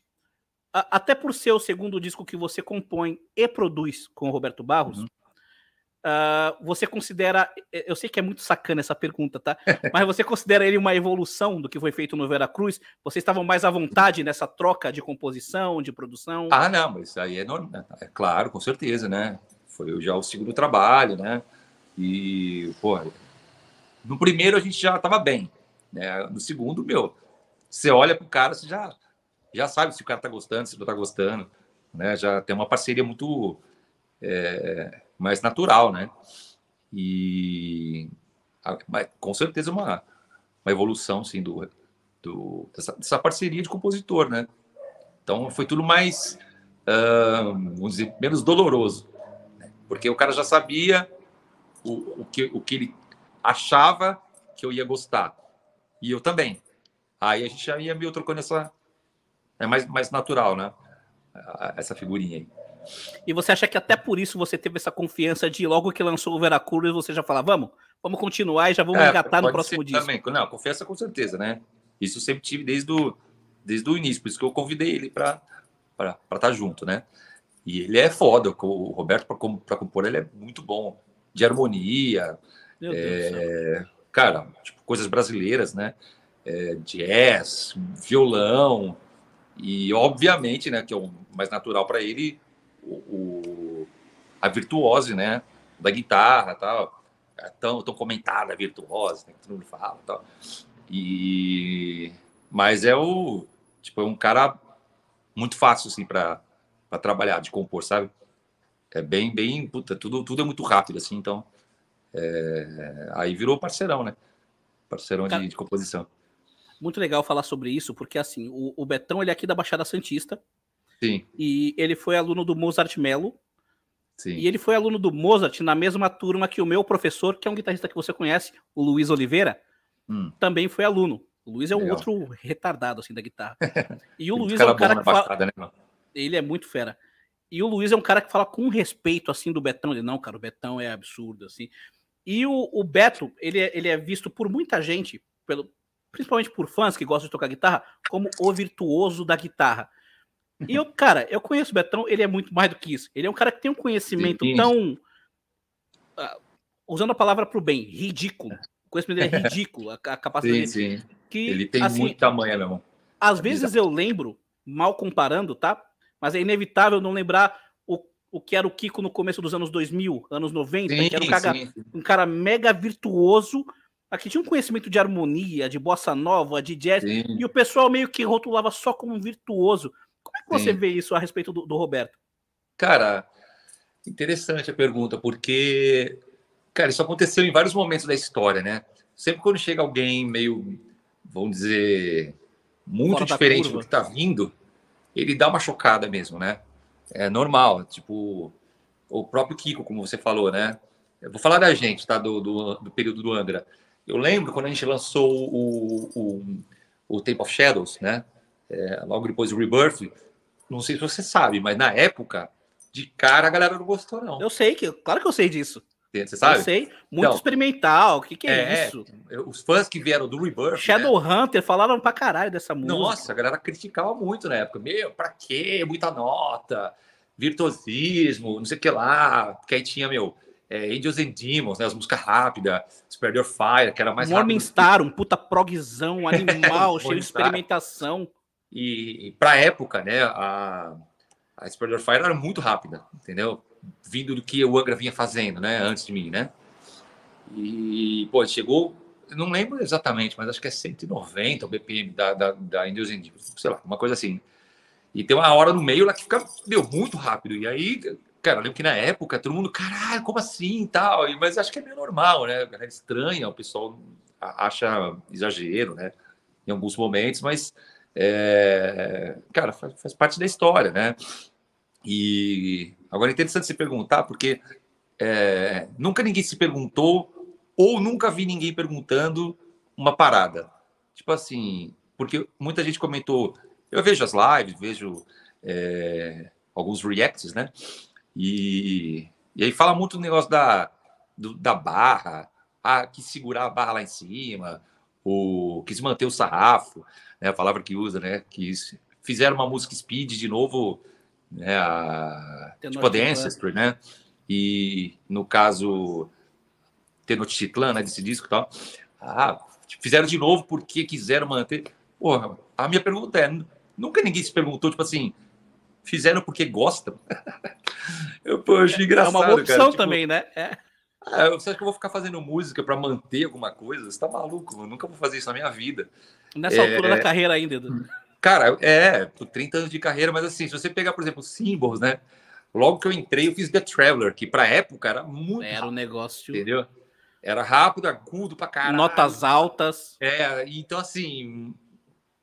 a, até por ser o segundo disco que você compõe e produz com o Roberto Barros, uhum uh, você considera. Eh, eu sei que é muito sacana essa pergunta, tá? Mas você considera ele uma evolução do que foi feito no Veracruz? Vocês estavam mais à vontade nessa troca de composição, de produção? Ah, não, mas aí é, normal, né? é claro, com certeza, né? Foi já o segundo trabalho, né? E, pô, no primeiro a gente já estava bem, né? No segundo, meu, você olha pro cara, você já, já sabe se o cara tá gostando, se não tá gostando, né? Já tem uma parceria muito é, mais natural, né? E mas, com certeza uma, uma evolução sim do, do dessa, dessa, parceria de compositor, né? Então foi tudo mais uh, vamos dizer menos doloroso, né? porque o cara já sabia o, o, que o que ele achava que eu ia gostar e eu também. Aí a gente já ia meio trocando essa é mais mais natural, né? Essa figurinha aí. E você acha que até por isso você teve essa confiança de logo que lançou o Veracruz, você já falar, vamos, vamos continuar e já vamos é, engatar no próximo dia. Também, não, confiança com certeza, né? Isso eu sempre tive desde o, desde o início, por isso que eu convidei ele para estar tá junto, né? E ele é foda, o Roberto, para compor, ele é muito bom. De harmonia, é, cara, tipo, coisas brasileiras, né? É, jazz, violão, e obviamente, né, que é o mais natural para ele, o, a virtuose, né? Da guitarra tal. É tão, tão comentada, a virtuose, né, que todo mundo fala tal. E... Mas é o... Tipo, é um cara muito fácil, assim, para trabalhar, de compor, sabe? É bem, bem... Puta, tudo, tudo é muito rápido, assim, então... É... Aí virou parceirão, né? Parceirão cara... de, de composição muito legal falar sobre isso, porque assim, o, o, Betão ele é aqui da Baixada Santista, Sim. E ele foi aluno do Mozart Mello. Sim. E ele foi aluno do Mozart na mesma turma que o meu professor, que é um guitarrista que você conhece, o Luiz Oliveira, hum. também foi aluno. O Luiz é um Legal. outro retardado assim da guitarra. E o Luiz é um cara que fala... né, ele é muito fera. E o Luiz é um cara que fala com respeito assim do Betão, ele não, cara, o Betão é absurdo assim. E o, o Beto, ele é, ele é visto por muita gente, pelo, principalmente por fãs que gostam de tocar guitarra, como o virtuoso da guitarra. E eu, cara, eu conheço o Betão, ele é muito mais do que isso. Ele é um cara que tem um conhecimento Sim. tão. Uh, usando a palavra pro bem, ridículo. O conhecimento dele é ridículo, a, a capacidade sim, dele. Sim. Que, ele tem assim, muito tamanho, meu irmão. Às é vezes bizarro. eu lembro, mal comparando, tá? Mas é inevitável não lembrar o, o que era o Kiko no começo dos anos 2000, anos 90, sim, que era um cara, um cara mega virtuoso, aqui tinha um conhecimento de harmonia, de bossa nova, de jazz, e o pessoal meio que rotulava só como virtuoso. Como é que você vê isso a respeito do, do Roberto? Cara, interessante a pergunta, porque, cara, isso aconteceu em vários momentos da história, né? Sempre quando chega alguém meio, vamos dizer, muito Fora diferente do que tá vindo, ele dá uma chocada mesmo, né? É normal, tipo, o próprio Kiko, como você falou, né? Eu vou falar da gente, tá? Do, do, do período do Andra. Eu lembro quando a gente lançou o, o, o Temple of Shadows, né? é, logo depois do Rebirth. Não sei se você sabe, mas na época, de cara, a galera não gostou, não. Eu sei, que, claro que eu sei disso. Você sabe? Eu sei. Muito então, experimental. O que, que é, é, isso? Os fãs que vieram do Rebirth. Shadowhunter né? falaram pra caralho dessa música. Nossa, a galera criticava muito na época. Meu, pra quê? Muita nota, virtuosismo, não sei o que lá. Porque aí tinha, meu, é, Angels and Demons, né? As músicas rápidas, Spare Your Fire, que era mais Um rápido. Star, um puta progzão animal, cheio de experimentação. E, e para a época, né, a, a Explorer Fire era muito rápida, entendeu? Vindo do que o Angra vinha fazendo, né, antes de mim, né? E, pô, chegou, não lembro exatamente, mas acho que é 190 o BPM da, da, da Indonesian, sei lá, uma coisa assim. E tem uma hora no meio lá que fica, meu, muito rápido. E aí, cara, eu lembro que na época todo mundo, caralho, como assim e tal? Mas acho que é meio normal, né? É estranha, o pessoal acha exagero, né? Em alguns momentos, mas é, cara, faz, faz, parte da história, né? E agora é interessante se perguntar, porque é, nunca ninguém se perguntou, ou nunca vi ninguém perguntando uma parada. Tipo assim, porque muita gente comentou, eu vejo as lives, vejo é, alguns reacts, né? E, e aí fala muito do negócio da, do, da barra, ah, que segurar a barra lá em cima, ou quis manter o sarrafo é a palavra que usa, né, que fizeram uma música speed de novo, né, a, tipo a The Ancestry, né, e no caso Tenochtitlan, né, desse disco e tal, ah, fizeram de novo porque quiseram manter. Porra, a minha pergunta é, nunca ninguém se perguntou, tipo assim, fizeram porque gostam? eu, pô, engraçado, É uma opção cara, tipo, também, né? É. Ah, você acha que eu vou ficar fazendo música para manter alguma coisa? Você tá maluco? Eu nunca vou fazer isso na minha vida. Nessa é... altura da é. carreira ainda, Edu. Cara, é, 30 anos de carreira, mas assim, se você pegar, por exemplo, símbolos, né? Logo que eu entrei, eu fiz The Traveler, que pra época era muito. Era um negócio. Entendeu? Era rápido, agudo pra caralho. Notas altas. É, então assim.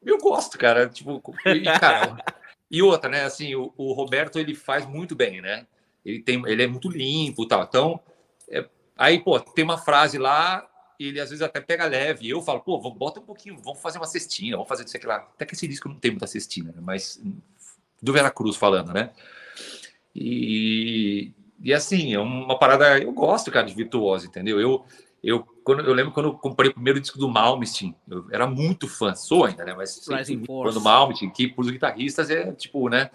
Eu gosto, cara. Tipo, e, cara, e outra, né? Assim, o, o, Roberto ele faz muito bem, né? Ele, tem, ele é muito limpo e tal. Então, é, aí, pô, tem uma frase lá ele às vezes até pega leve. Eu falo, pô, bota um pouquinho, vamos fazer uma cestinha, vamos fazer isso aqui lá. Até que esse disco não tem muita cestina, né? mas hum, do Cruz falando, né? E, e assim, é uma parada. Eu gosto, cara, de virtuoso, entendeu? Eu, eu, quando, eu lembro quando eu comprei o primeiro disco do Malmsteen, eu era muito fã, sou ainda, né? Mas quando do Malmsteen, que para os guitarristas é tipo, né?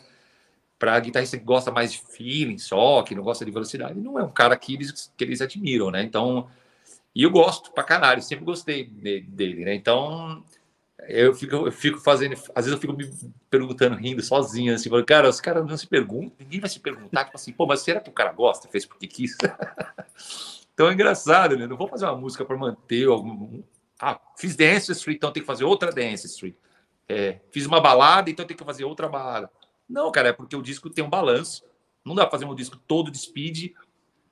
Para guitarrista que gosta mais de feeling só, que não gosta de velocidade, não é um cara que eles, que eles admiram, né? Então, e eu gosto pra caralho, sempre gostei dele, né? Então, eu fico, eu fico fazendo, às vezes eu fico me perguntando, rindo sozinho, assim, falando, cara, os caras não se perguntam, ninguém vai se perguntar, tipo assim, pô, mas será que o cara gosta? Fez porque quis? então é engraçado, né? Não vou fazer uma música para manter algum. Ah, fiz Dance Street, então tem que fazer outra Dance Street. É, fiz uma balada, então tem que fazer outra balada. Não, cara, é porque o disco tem um balanço. Não dá pra fazer um disco todo de speed,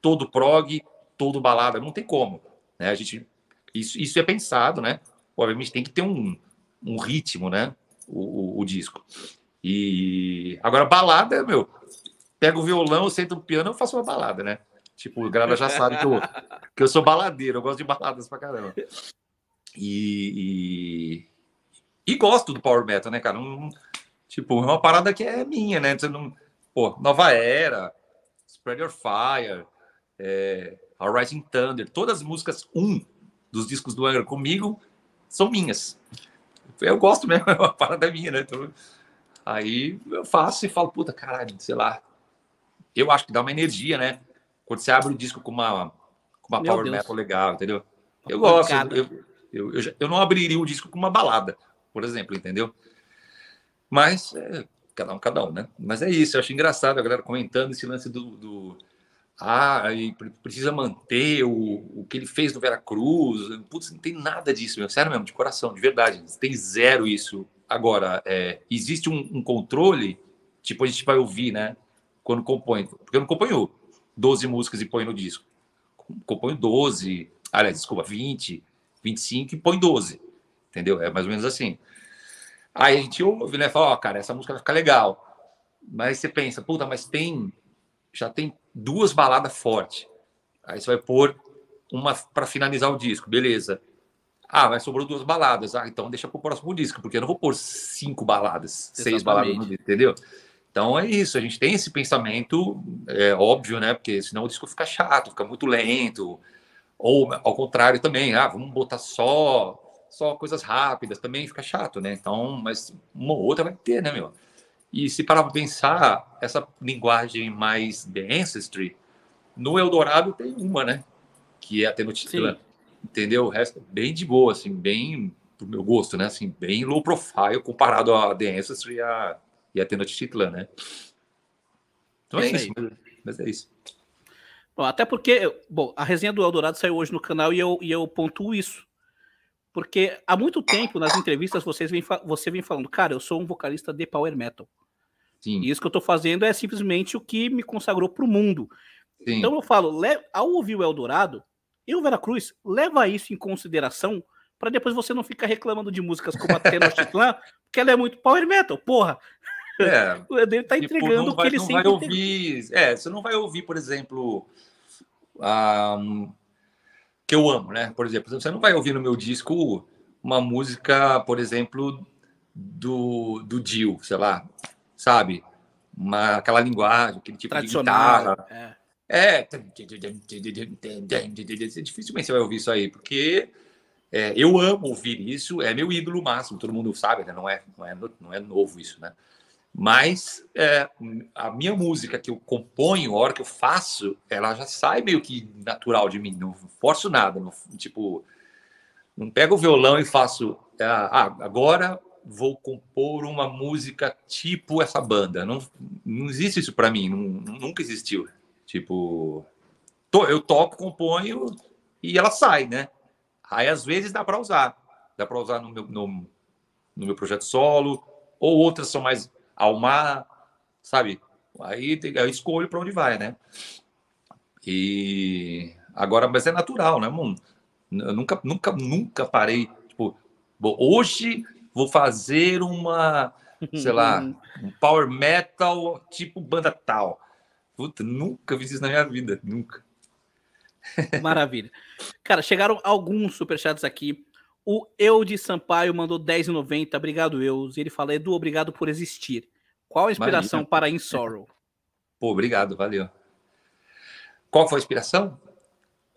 todo prog, todo balada. Não tem como. Né? A gente, isso, isso é pensado, né? Obviamente tem que ter um, um ritmo, né? O, o, o disco. E agora, balada, meu, pega o violão, senta o piano, eu faço uma balada, né? Tipo, o galera já sabe que eu, que eu sou baladeiro, eu gosto de baladas pra caramba. E, e, e gosto do Power Metal, né, cara? Um, tipo, é uma parada que é minha, né? Você não, pô, Nova Era, Spread Your Fire, é, a Rising Thunder, todas as músicas um dos discos do Angra comigo são minhas. Eu gosto mesmo, é uma parada minha, né? Então, aí eu faço e falo, puta, caralho, sei lá. Eu acho que dá uma energia, né? Quando você abre o disco com uma, com uma power Deus. metal legal, entendeu? Eu gosto. Eu, eu, eu, eu, não abriria o disco com uma balada, por exemplo, entendeu? Mas é, cada um, cada um, né? Mas é isso, eu acho engraçado a galera comentando esse lance do, do ah, precisa manter o, o que ele fez no Veracruz. Putz, não tem nada disso, meu. sério mesmo, de coração, de verdade. Tem zero isso. Agora, é, existe um, um, controle, tipo a gente vai ouvir, né? Quando compõe. Porque eu não componho 12 músicas e põe no disco. Componho 12, aliás, desculpa, 20, 25 e põe 12. Entendeu? É mais ou menos assim. Aí a gente ouve, né? Fala, ó, oh, cara, essa música vai ficar legal. Mas você pensa, puta, mas tem. Já tem duas baladas fortes. Aí você vai pôr uma para finalizar o disco, beleza. Ah, mas sobrou duas baladas. Ah, então deixa para o próximo disco, porque eu não vou pôr cinco baladas, Exatamente. seis baladas no disco, entendeu? Então é isso, a gente tem esse pensamento, é óbvio, né? Porque senão o disco fica chato, fica muito lento. Ou ao contrário também, ah, vamos botar só só coisas rápidas, também fica chato, né? Então, mas uma ou outra vai ter, né, meu? E se parar para pensar, essa linguagem mais de ancestry, no Eldorado tem uma, né? Que é a Tenochtitlan. Entendeu? O resto é bem de boa, assim, bem pro meu gosto, né? Assim, bem low profile comparado a The Ancestry e a, e a Tenochtitlan, né? Então é, é isso, mas, né? mas é isso. Bom, até porque, bom, a resenha do Eldorado saiu hoje no canal e eu, e eu pontuo isso. Porque há muito tempo nas entrevistas vocês vem, você vem falando, cara, eu sou um vocalista de power metal. Sim. E isso que eu estou fazendo é simplesmente o que me consagrou para o mundo. Sim. Então eu falo, ao ouvir o Eldorado, e o Veracruz leva isso em consideração para depois você não ficar reclamando de músicas como a Tenochtitlan, porque ela é muito power metal, porra. É, ele tá tipo, entregando tipo, vai, o que ele sempre vai ouvir. É, você não vai ouvir, por exemplo, que eu amo, né? Por exemplo, você não vai ouvir no meu disco uma música, por exemplo, do, do Dio, sei lá sabe? Uma, aquela linguagem, aquele tipo de guitarra. É. É, dificilmente você vai ouvir isso aí, porque é, eu amo ouvir isso, é meu ídolo máximo, todo mundo sabe, né? não, é, não, é, não é novo isso, né? Mas é, a minha música que eu componho, a hora que eu faço, ela já sai meio que natural de mim, não forço nada, não, tipo, não pego o violão e faço, ah, agora vou compor uma música tipo essa banda. Não, não existe isso para mim, não, nunca existiu. Tipo, eu toco, componho e ela sai, né? Aí às vezes dá para usar, dá para usar no meu, no, no, meu projeto solo, ou outras são mais mar, sabe? Aí eu escolho para onde vai, né? E agora, mas é natural, né, mano? Eu nunca, nunca, nunca parei. Tipo, hoje vou fazer uma, sei lá, um power metal tipo banda tal. Puta, nunca fiz isso na minha vida, nunca. Maravilha. Cara, chegaram alguns superchats aqui. O Eu de Sampaio mandou 10,90. Obrigado, Eus. Ele fala, Edu, obrigado por existir. Qual a inspiração para In Sorrow? Pô, obrigado, valeu. Qual foi a inspiração?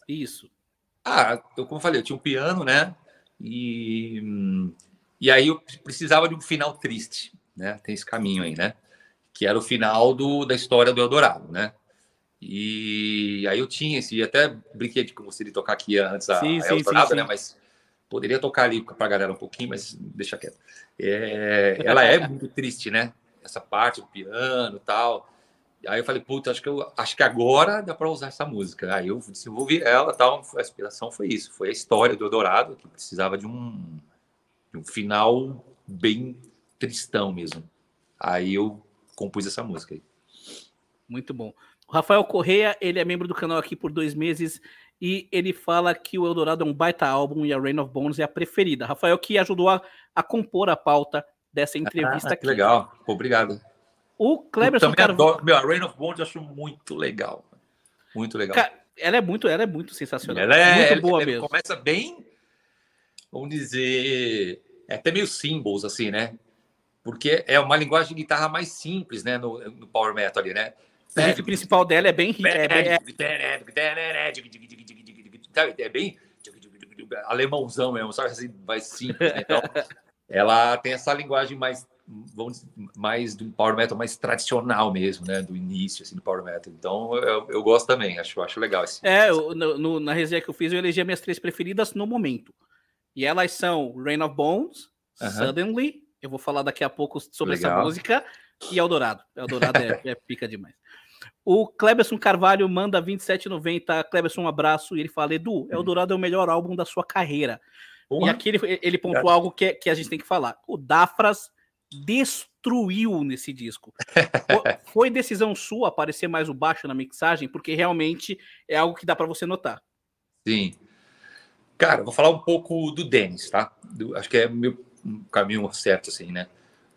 Isso. Ah, eu, como eu falei, eu tinha um piano, né? E hum, e aí eu precisava de um final triste, né? Tem esse caminho aí, né? Que era o final do, da história do Eldorado, né? E aí eu tinha esse, até brinquei com você de tocar aqui antes a, sim, a Eldorado, sim, sim, né? Mas poderia tocar ali para a galera um pouquinho, mas deixa quieto. É, ela é muito triste, né? Essa parte do piano tal. Aí eu falei, puta, acho que, eu, acho que agora dá para usar essa música. Aí eu desenvolvi ela tal. A inspiração foi isso, foi a história do Eldorado, que precisava de um um final bem tristão mesmo. Aí eu compus essa música aí. Muito bom. O Rafael Correia, ele é membro do canal aqui por dois meses e ele fala que o Eldorado é um baita álbum e a Rain of Bones é a preferida. Rafael que ajudou a, a compor a pauta dessa entrevista ah, que aqui. legal. Obrigado. O Cleberson Carvalho... Adoro, meu, a Rain of Bones eu acho muito legal. Muito legal. Ela é muito, ela é muito sensacional. Ela é muito boa ela, mesmo. começa bem, vamos dizer, é até meio symbols, assim, né? Porque é uma linguagem de guitarra mais simples, né? No, no power metal ali, né? O riff principal dela é bem... É, é bem alemãozão mesmo, sabe? Assim, mais simples, né? Então, ela tem essa linguagem mais vamos dizer, mais do power metal mais tradicional mesmo, né? Do início, assim, do power metal. Então, eu, eu gosto também, acho, acho legal. Esse, é, eu, no, na resenha que eu fiz, eu elegi minhas três preferidas no momento. E elas são Rain of Bones, uh -huh. Suddenly, eu vou falar daqui a pouco sobre Legal. essa música, e Eldorado. Eldorado é, é pica demais. O Cleberson Carvalho manda 27,90. Cleberson, um abraço. E ele fala: Edu, uhum. Eldorado é o melhor álbum da sua carreira. Uhum. E aqui ele, ele pontuou algo que, é, que a gente tem que falar. O Dafras destruiu nesse disco. Foi decisão sua aparecer mais o baixo na mixagem, porque realmente é algo que dá para você notar. Sim. Cara, vou falar um pouco do Denis, tá? Do, acho que é meu caminho certo, assim, né?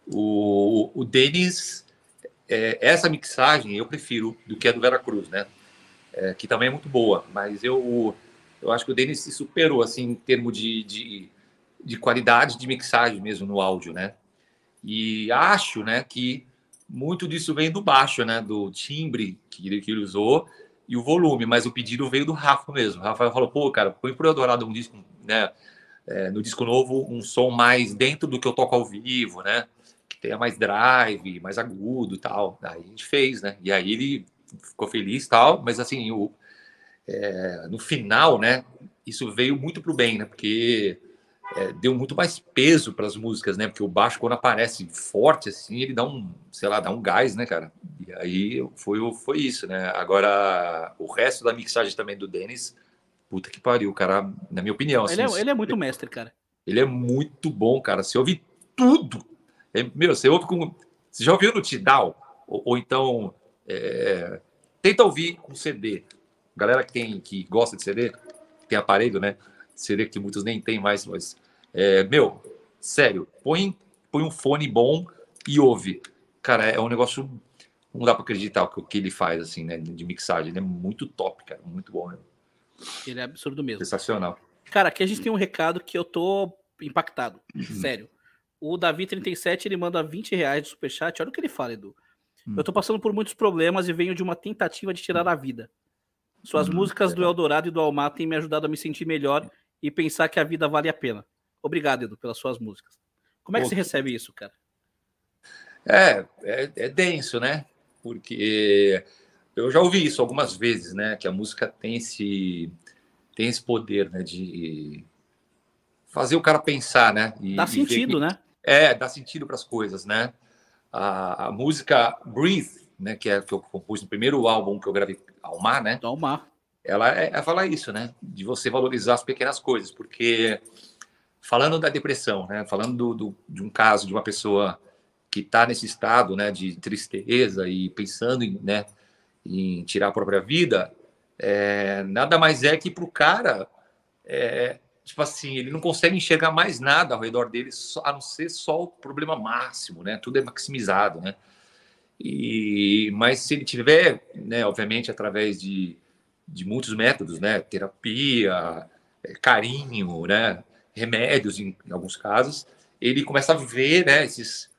O, o Denis, é, essa mixagem eu prefiro do que a do Veracruz, né? É, que também é muito boa, mas eu, eu acho que o Denis se superou, assim, em termos de, de, de qualidade de mixagem mesmo no áudio, né? E acho, né, que muito disso vem do baixo, né? Do timbre que ele, que ele usou e o volume, mas o pedido veio do Rafa mesmo. O Rafael falou, pô, cara, põe pro Eldorado um disco, né? É, no disco novo, um som mais dentro do que eu toco ao vivo, né? Que tenha mais drive, mais agudo tal. Aí a gente fez, né? E aí ele ficou feliz tal, mas assim, o, é, no final, né? Isso veio muito pro bem, né? Porque é, deu muito mais peso para as músicas, né? Porque o baixo, quando aparece forte, assim, ele dá um, sei lá, dá um gás, né, cara? E aí foi, foi isso, né? Agora, o resto da mixagem também do Denis, puta que pariu, cara, na minha opinião. Assim, ele, é, ele é muito mestre, cara. Ele é muito bom, cara. Você ouve tudo. É, meu, você ouve com. Você já ouviu no Tidal? Ou, ou então. É, tenta ouvir com um CD. Galera que, tem, que gosta de CD, tem aparelho, né? seria que muitos nem tem mais, mas. É, meu, sério, põe, põe um fone bom e ouve. Cara, é um negócio. Não dá para acreditar o que, ele faz, assim, né? De mixagem. Ele é né, muito top, cara. Muito bom mesmo. Ele é absurdo mesmo. Sensacional. Cara, aqui a gente tem um recado que eu tô impactado. Uhum. sério. O Davi37, ele manda 20 reais de superchat. Olha o que ele fala, Edu. Hum. Eu tô passando por muitos problemas e venho de uma tentativa de tirar hum. a vida. Suas hum, músicas é. do Eldorado e do Almar têm me ajudado a me sentir melhor e pensar que a vida vale a pena. Obrigado, Edu, pelas suas músicas. Como é que Pô, você recebe isso, cara? É, é, é denso, né? Porque eu já ouvi isso algumas vezes, né? Que a música tem esse, tem esse poder, né? De fazer o cara pensar, né? E, dá sentido, que... né? É, dá sentido para as coisas, né? A, a, música Breathe, né? Que é que eu compus no primeiro álbum que eu gravei, Almar, né? Almar ela, é, é falar isso, né? De você valorizar as pequenas coisas, porque falando da depressão, né? Falando do, do, de um caso de uma pessoa que está nesse estado, né? De tristeza e pensando em, né? Em tirar a própria vida, é, nada mais é que para o cara, é, tipo assim, ele não consegue enxergar mais nada ao redor dele, a não ser só o problema máximo, né? Tudo é maximizado, né? E, mas se ele tiver, né? Obviamente através de de muitos métodos, né? Terapia, é, carinho, né? Remédios, em, em alguns casos. Ele começa a ver, né? Esses,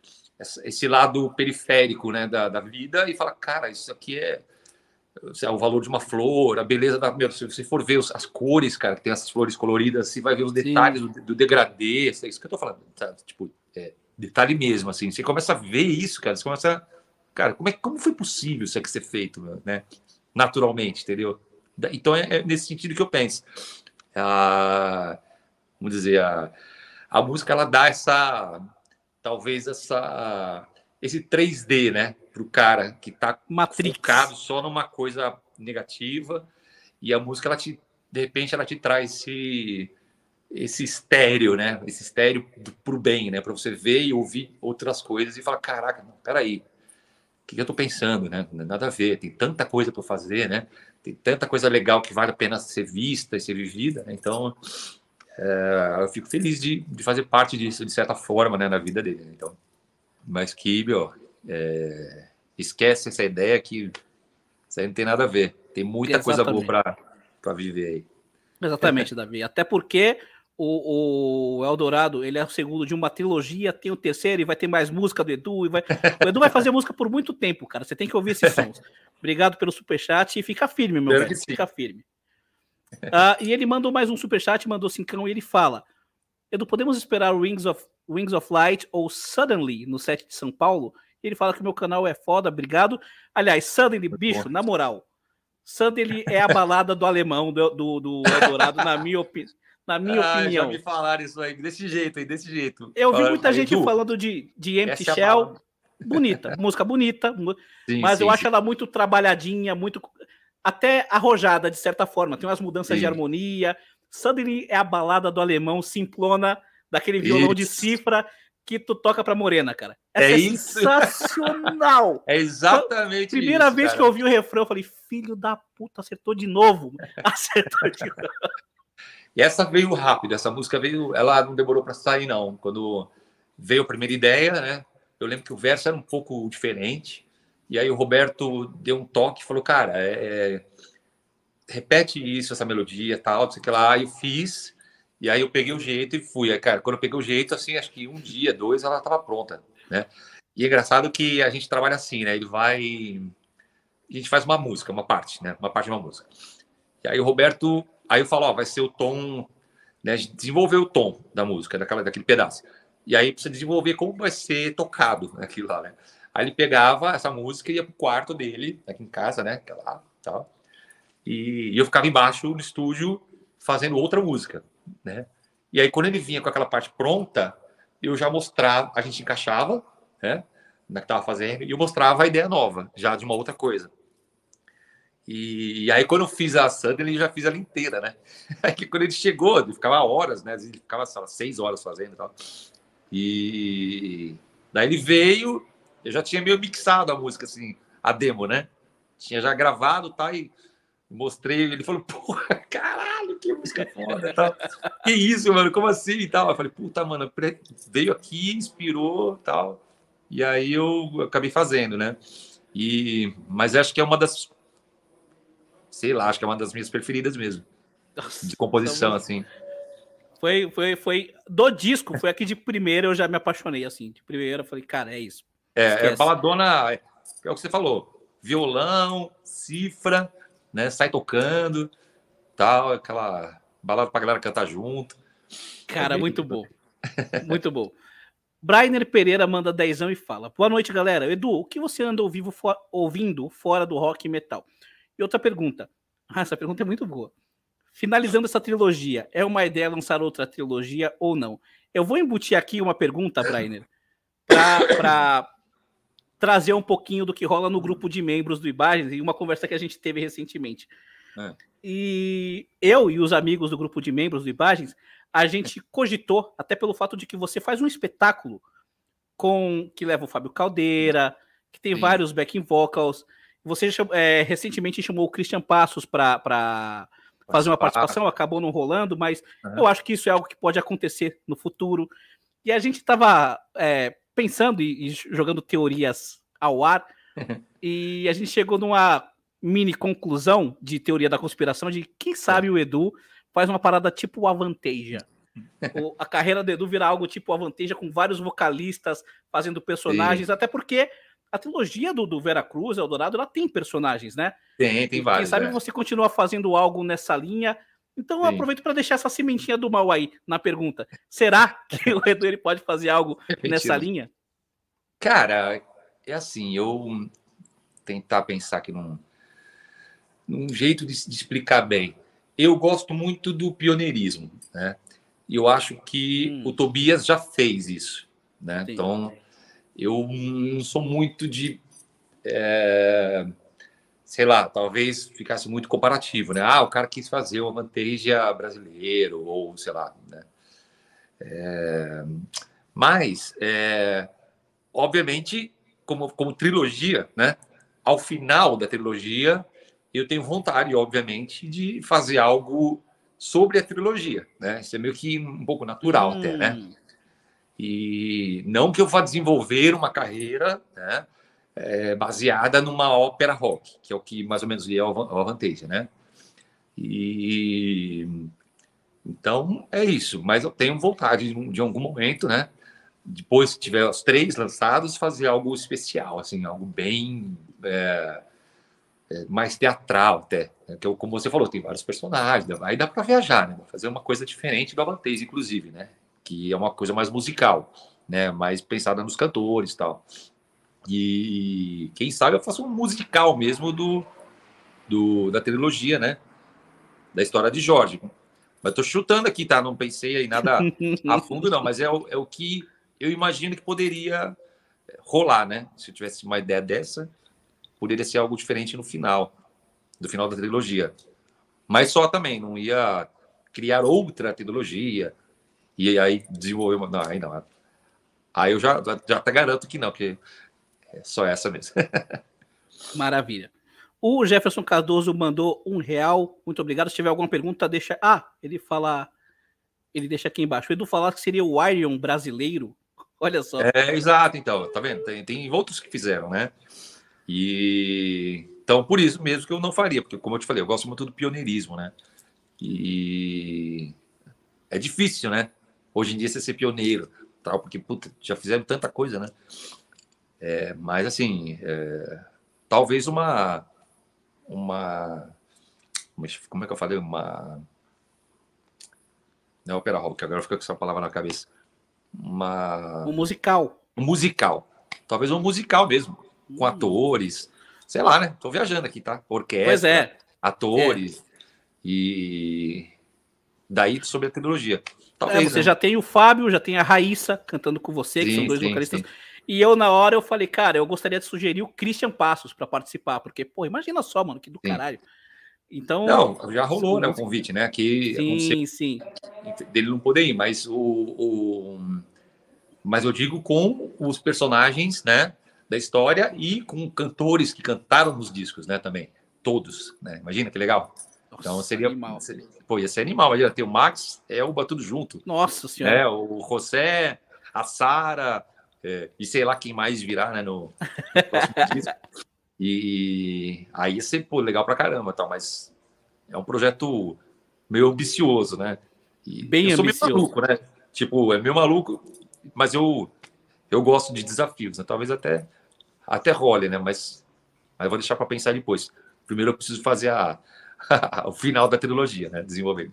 esse lado periférico, né? Da, da vida e fala, cara, isso aqui é, é o valor de uma flor, a beleza da. Meu, se você for ver os, as cores, cara, que tem essas flores coloridas, você vai ver os detalhes do, do, degradê, é isso que eu tô falando, tá? tipo, é, detalhe mesmo, assim. Você começa a ver isso, cara, você começa. Cara, como, é, como foi possível isso aqui ser feito, né? Naturalmente, entendeu? Então é, é, nesse sentido que eu penso. A, vamos dizer, a, a música ela dá essa, talvez essa, esse 3D, né, para o cara que está focado só numa coisa negativa e a música ela te, de repente, ela te traz esse esse estéreo, né? Esse estéreo pro bem, né? Para você ver e ouvir outras coisas e falar, caraca, peraí, o que eu estou pensando, né? Nada a ver, tem tanta coisa para fazer, né? tem tanta coisa legal que vale a pena ser vista e ser vivida. Né? Então, é, eu fico feliz de, de, fazer parte disso, de certa forma, né, na vida dele. Né? Então, mas que, meu, é, esquece essa ideia que isso aí não tem nada a ver. Tem muita Exatamente. coisa boa para viver aí. Exatamente, Davi. Até porque o, o Eldorado, ele é o segundo de uma trilogia, tem o terceiro e vai ter mais música do Edu. E vai... O Edu vai fazer música por muito tempo, cara. Você tem que ouvir esses sons. Obrigado pelo superchat e fica firme, meu velho. Fica firme. Uh, e ele mandou mais um superchat, mandou cincão e ele fala: Edu, podemos esperar Wings of, Wings of Light ou Suddenly no set de São Paulo? E ele fala que meu canal é foda, obrigado. Aliás, Suddenly, bicho, na moral. Suddenly é a balada do alemão, do, do, do Eldorado, na minha opinião na minha ah, opinião. Já me falaram isso aí, desse jeito aí, desse jeito. Eu vi muita gente falando de, de é Empty Shell. É bonita, música bonita, sim, mas sim, eu sim. acho ela muito trabalhadinha, muito até arrojada, de certa forma. Tem umas mudanças de harmonia. Suddenly é a balada do alemão simplona, daquele violão isso. de cifra que tu toca pra Morena, cara. Essa é, é isso. sensacional! é exatamente então, Primeira isso, vez cara. que eu ouvi o refrão, eu falei, filho da puta, acertou de novo. Acertou de novo. E essa veio rápido, essa música veio, ela não demorou para sair não. Quando veio a primeira ideia, né? Eu lembro que o verso era um pouco diferente. E aí o Roberto deu um toque e falou, cara, é, é, repete isso, essa melodia, tal, não sei o que lá. Aí eu fiz. E aí eu peguei o jeito e fui. Aí, cara, quando eu peguei o jeito, assim, acho que um dia, dois, ela estava pronta, né? E é engraçado que a gente trabalha assim, né? Ele vai... A gente faz uma música, uma parte, né? Uma parte de uma música. E aí o Roberto Aí eu falo, ó, vai ser o tom, né? Desenvolver o tom da música, daquela, daquele pedaço. E aí precisa desenvolver como vai ser tocado aquilo lá, né? Aí ele pegava essa música e ia pro quarto dele, aqui em casa, né? Que é lá, tal. E, e eu ficava embaixo no estúdio fazendo outra música, né? E aí quando ele vinha com aquela parte pronta, eu já mostrava, a gente encaixava, né? Na que tava fazendo, e eu mostrava a ideia nova, já de uma outra coisa. E, e aí, quando eu fiz a ele já fiz ela inteira, né? É que quando ele chegou, ele ficava horas, né? Ele ficava, sei lá, seis horas fazendo e tal. E daí ele veio, eu já tinha meio mixado a música, assim, a demo, né? Tinha já gravado tá, e mostrei. Ele falou, porra, caralho, que música foda. Tal. que isso, mano, como assim e tal? Eu falei, puta, mano, veio aqui, inspirou tal. E aí eu acabei fazendo, né? E, mas acho que é uma das sei lá, acho que é uma das minhas preferidas mesmo. Nossa, de composição, estamos... assim. Foi, foi, foi do disco, foi aqui de primeira eu já me apaixonei, assim. De primeira eu falei, cara, é isso. É, é baladona, é, o que você falou. Violão, cifra, né? Sai tocando, tal, aquela balada pra galera cantar junto. Cara, é muito bom. Muito bom. Brainer Pereira manda dezão e fala: Boa noite, galera. Edu, o que você anda vivo ouvindo fora do rock e metal? E outra pergunta. Ah, essa pergunta é muito boa. Finalizando essa trilogia, é uma ideia lançar outra trilogia ou não? Eu vou embutir aqui uma pergunta, Brainer, para trazer um pouquinho do que rola no grupo de membros do Ibagens e uma conversa que a gente teve recentemente. É. E eu e os amigos do grupo de membros do Ibagens, a gente cogitou, até pelo fato de que você faz um espetáculo com que leva o Fábio Caldeira, que tem Sim. vários backing vocals, você é, recentemente chamou o Christian Passos para fazer uma participação, acabou não rolando, mas eu acho que isso é algo que pode acontecer no futuro. E a gente estava é, pensando e, e, jogando teorias ao ar, e a gente chegou numa mini conclusão de teoria da conspiração de quem sabe o Edu faz uma parada tipo Avanteja. a carreira do Edu vira algo tipo Avanteja, com vários vocalistas fazendo personagens, até porque a trilogia do, do Veracruz, Eldorado, ela tem personagens, né? Tem, tem vários. Quem sabe é. você continua fazendo algo nessa linha. Então eu Sim. aproveito para deixar essa sementinha do mal aí na pergunta. Será que o Edu ele pode fazer algo é nessa linha? Cara, é assim, eu tentar pensar aqui num, num jeito de, de explicar bem. Eu gosto muito do pioneirismo, né? E eu acho que hum. o Tobias já fez isso, né? Sim. Então, eu não sou muito de. É, sei lá, talvez ficasse muito comparativo, né? Ah, o cara quis fazer uma bandeja brasileiro, ou sei lá, né? É, mas, é, obviamente, como, como trilogia, né? Ao final da trilogia, eu tenho vontade, obviamente, de fazer algo sobre a trilogia, né? Isso é meio que um pouco natural hum. até, né? Hum. E não que eu vá desenvolver uma carreira né, é, baseada numa ópera rock, que é o que mais ou menos é o Avantage, né? E então é isso, mas eu tenho vontade de, de algum momento, né? Depois que tiver os três lançados, fazer algo especial, assim, algo bem é, é, mais teatral até. Né? Que eu, é como você falou, tem vários personagens, aí dá para viajar, né? Fazer uma coisa diferente do Avantage, inclusive, né? que é uma coisa mais musical, né? Mais pensada nos cantores e tal. E quem sabe eu faço um musical mesmo do, do da trilogia, né? Da história de Jorge. Mas tô chutando aqui, tá? Não pensei em nada a fundo, não. Mas é o, é o que eu imagino que poderia rolar, né? Se eu tivesse uma ideia dessa, poderia ser algo diferente no final, do final da trilogia. Mas só também, não ia criar outra trilogia, e aí desenvolveu. Não, aí não. É. Aí eu já, já até garanto que não, que é só essa mesmo. Maravilha. O Jefferson Cardoso mandou um real. Muito obrigado. Se tiver alguma pergunta, deixa. Ah, ele fala. Ele deixa aqui embaixo. O Edu falar que seria o Iron brasileiro. Olha só. É, exato, então. Tá vendo? Tem, tem outros que fizeram, né? E. Então, por isso mesmo que eu não faria, porque, como eu te falei, eu gosto muito do pioneirismo, né? E. É difícil, né? Hoje em dia você ser pioneiro, tal, porque puta, já fizeram tanta coisa, né? É, mas assim, é, talvez uma, uma, como é que é eu falei, uma, não é ópera rock, agora fica com essa palavra na cabeça, uma, um musical, um musical, talvez um musical mesmo, com hum. atores, sei lá, né? Tô viajando aqui, tá? Orquestra, é. atores é. e daí sobre a tecnologia Talvez, é, você né? já tem o Fábio, já tem a Raíssa cantando com você, que são dois sim, vocalistas. Sim. E eu, na hora, eu falei, cara, eu gostaria de sugerir o Christian Passos para participar, porque, pô, imagina só, mano, que do caralho. Então. Não, já rolou, né, o convite, né? Que sim, sim. Dele não poder ir, mas o, o. Mas eu digo com os personagens, né? Da história e com cantores que cantaram nos discos, né? Também. Todos, né? Imagina que legal então seria, animal. seria. Pô, ia ser animal. aí tem o Max, Elba, é tudo junto. Nossa Senhora. É, o José, a Sara, é, e sei lá quem mais virá, né? No, no E aí ia ser, pô, legal pra caramba, tal, mas é um projeto meio ambicioso, né? E Bem eu sou ambicioso. meio maluco, né? Tipo, é meio maluco, mas eu eu gosto de desafios, né? Talvez até até role, né? Mas aí eu vou deixar para pensar depois. Primeiro eu preciso fazer a, o final da trilogia, né? Desenvolvendo.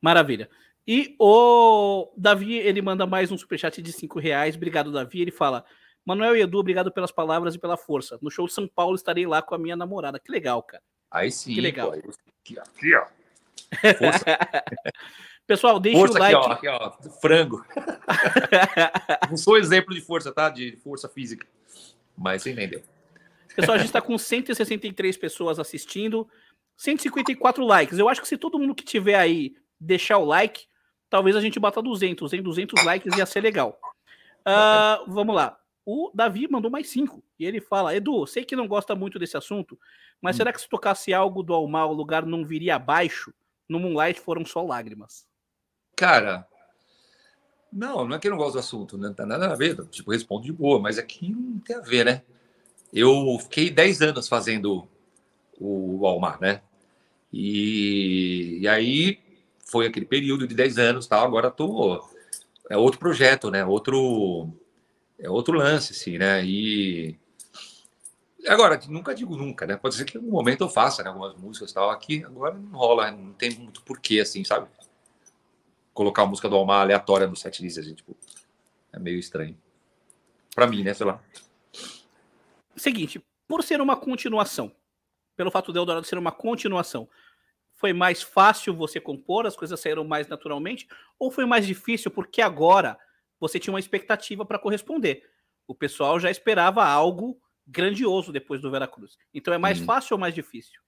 Maravilha. E o Davi, ele manda mais um superchat de 5 reais. Obrigado, Davi. Ele fala: Manuel e Edu, obrigado pelas palavras e pela força. No show de São Paulo estarei lá com a minha namorada. Que legal, cara. Aí sim. Que legal. Pô, aqui, aqui, ó. Força. Pessoal, deixa força o like. Aqui, ó, aqui, ó. Frango. Não sou exemplo de força, tá? De força física. Mas você entendeu. Pessoal, a gente está com 163 pessoas assistindo, 154 likes. Eu acho que se todo mundo que tiver aí deixar o like, talvez a gente bata 200, em 200 likes ia ser legal. Uh, vamos lá. O Davi mandou mais cinco. E ele fala: Edu, sei que não gosta muito desse assunto, mas hum. será que se tocasse algo do Almar, o lugar não viria abaixo? No Moonlight foram só lágrimas. Cara, não, não é que eu não gosto do assunto, né? não tem nada a ver. Tipo, respondo de boa, mas aqui é não tem a ver, né? eu fiquei 10 anos fazendo o Walmart, né? E, e, aí foi aquele período de 10 anos, tal. Agora tô é outro projeto, né? Outro é outro lance, assim, né? E agora nunca digo nunca, né? Pode ser que em algum momento eu faça né? algumas músicas, tal. Aqui agora não rola, não tem muito porquê, assim, sabe? Colocar a música do Almar aleatória no set list, assim, tipo, é meio estranho. Para mim, né? Sei lá seguinte, por ser uma continuação, pelo fato do Eldorado ser uma continuação, foi mais fácil você compor, as coisas saíram mais naturalmente, ou foi mais difícil porque agora você tinha uma expectativa para corresponder? O pessoal já esperava algo grandioso depois do Veracruz. Então é mais hum. fácil ou mais difícil?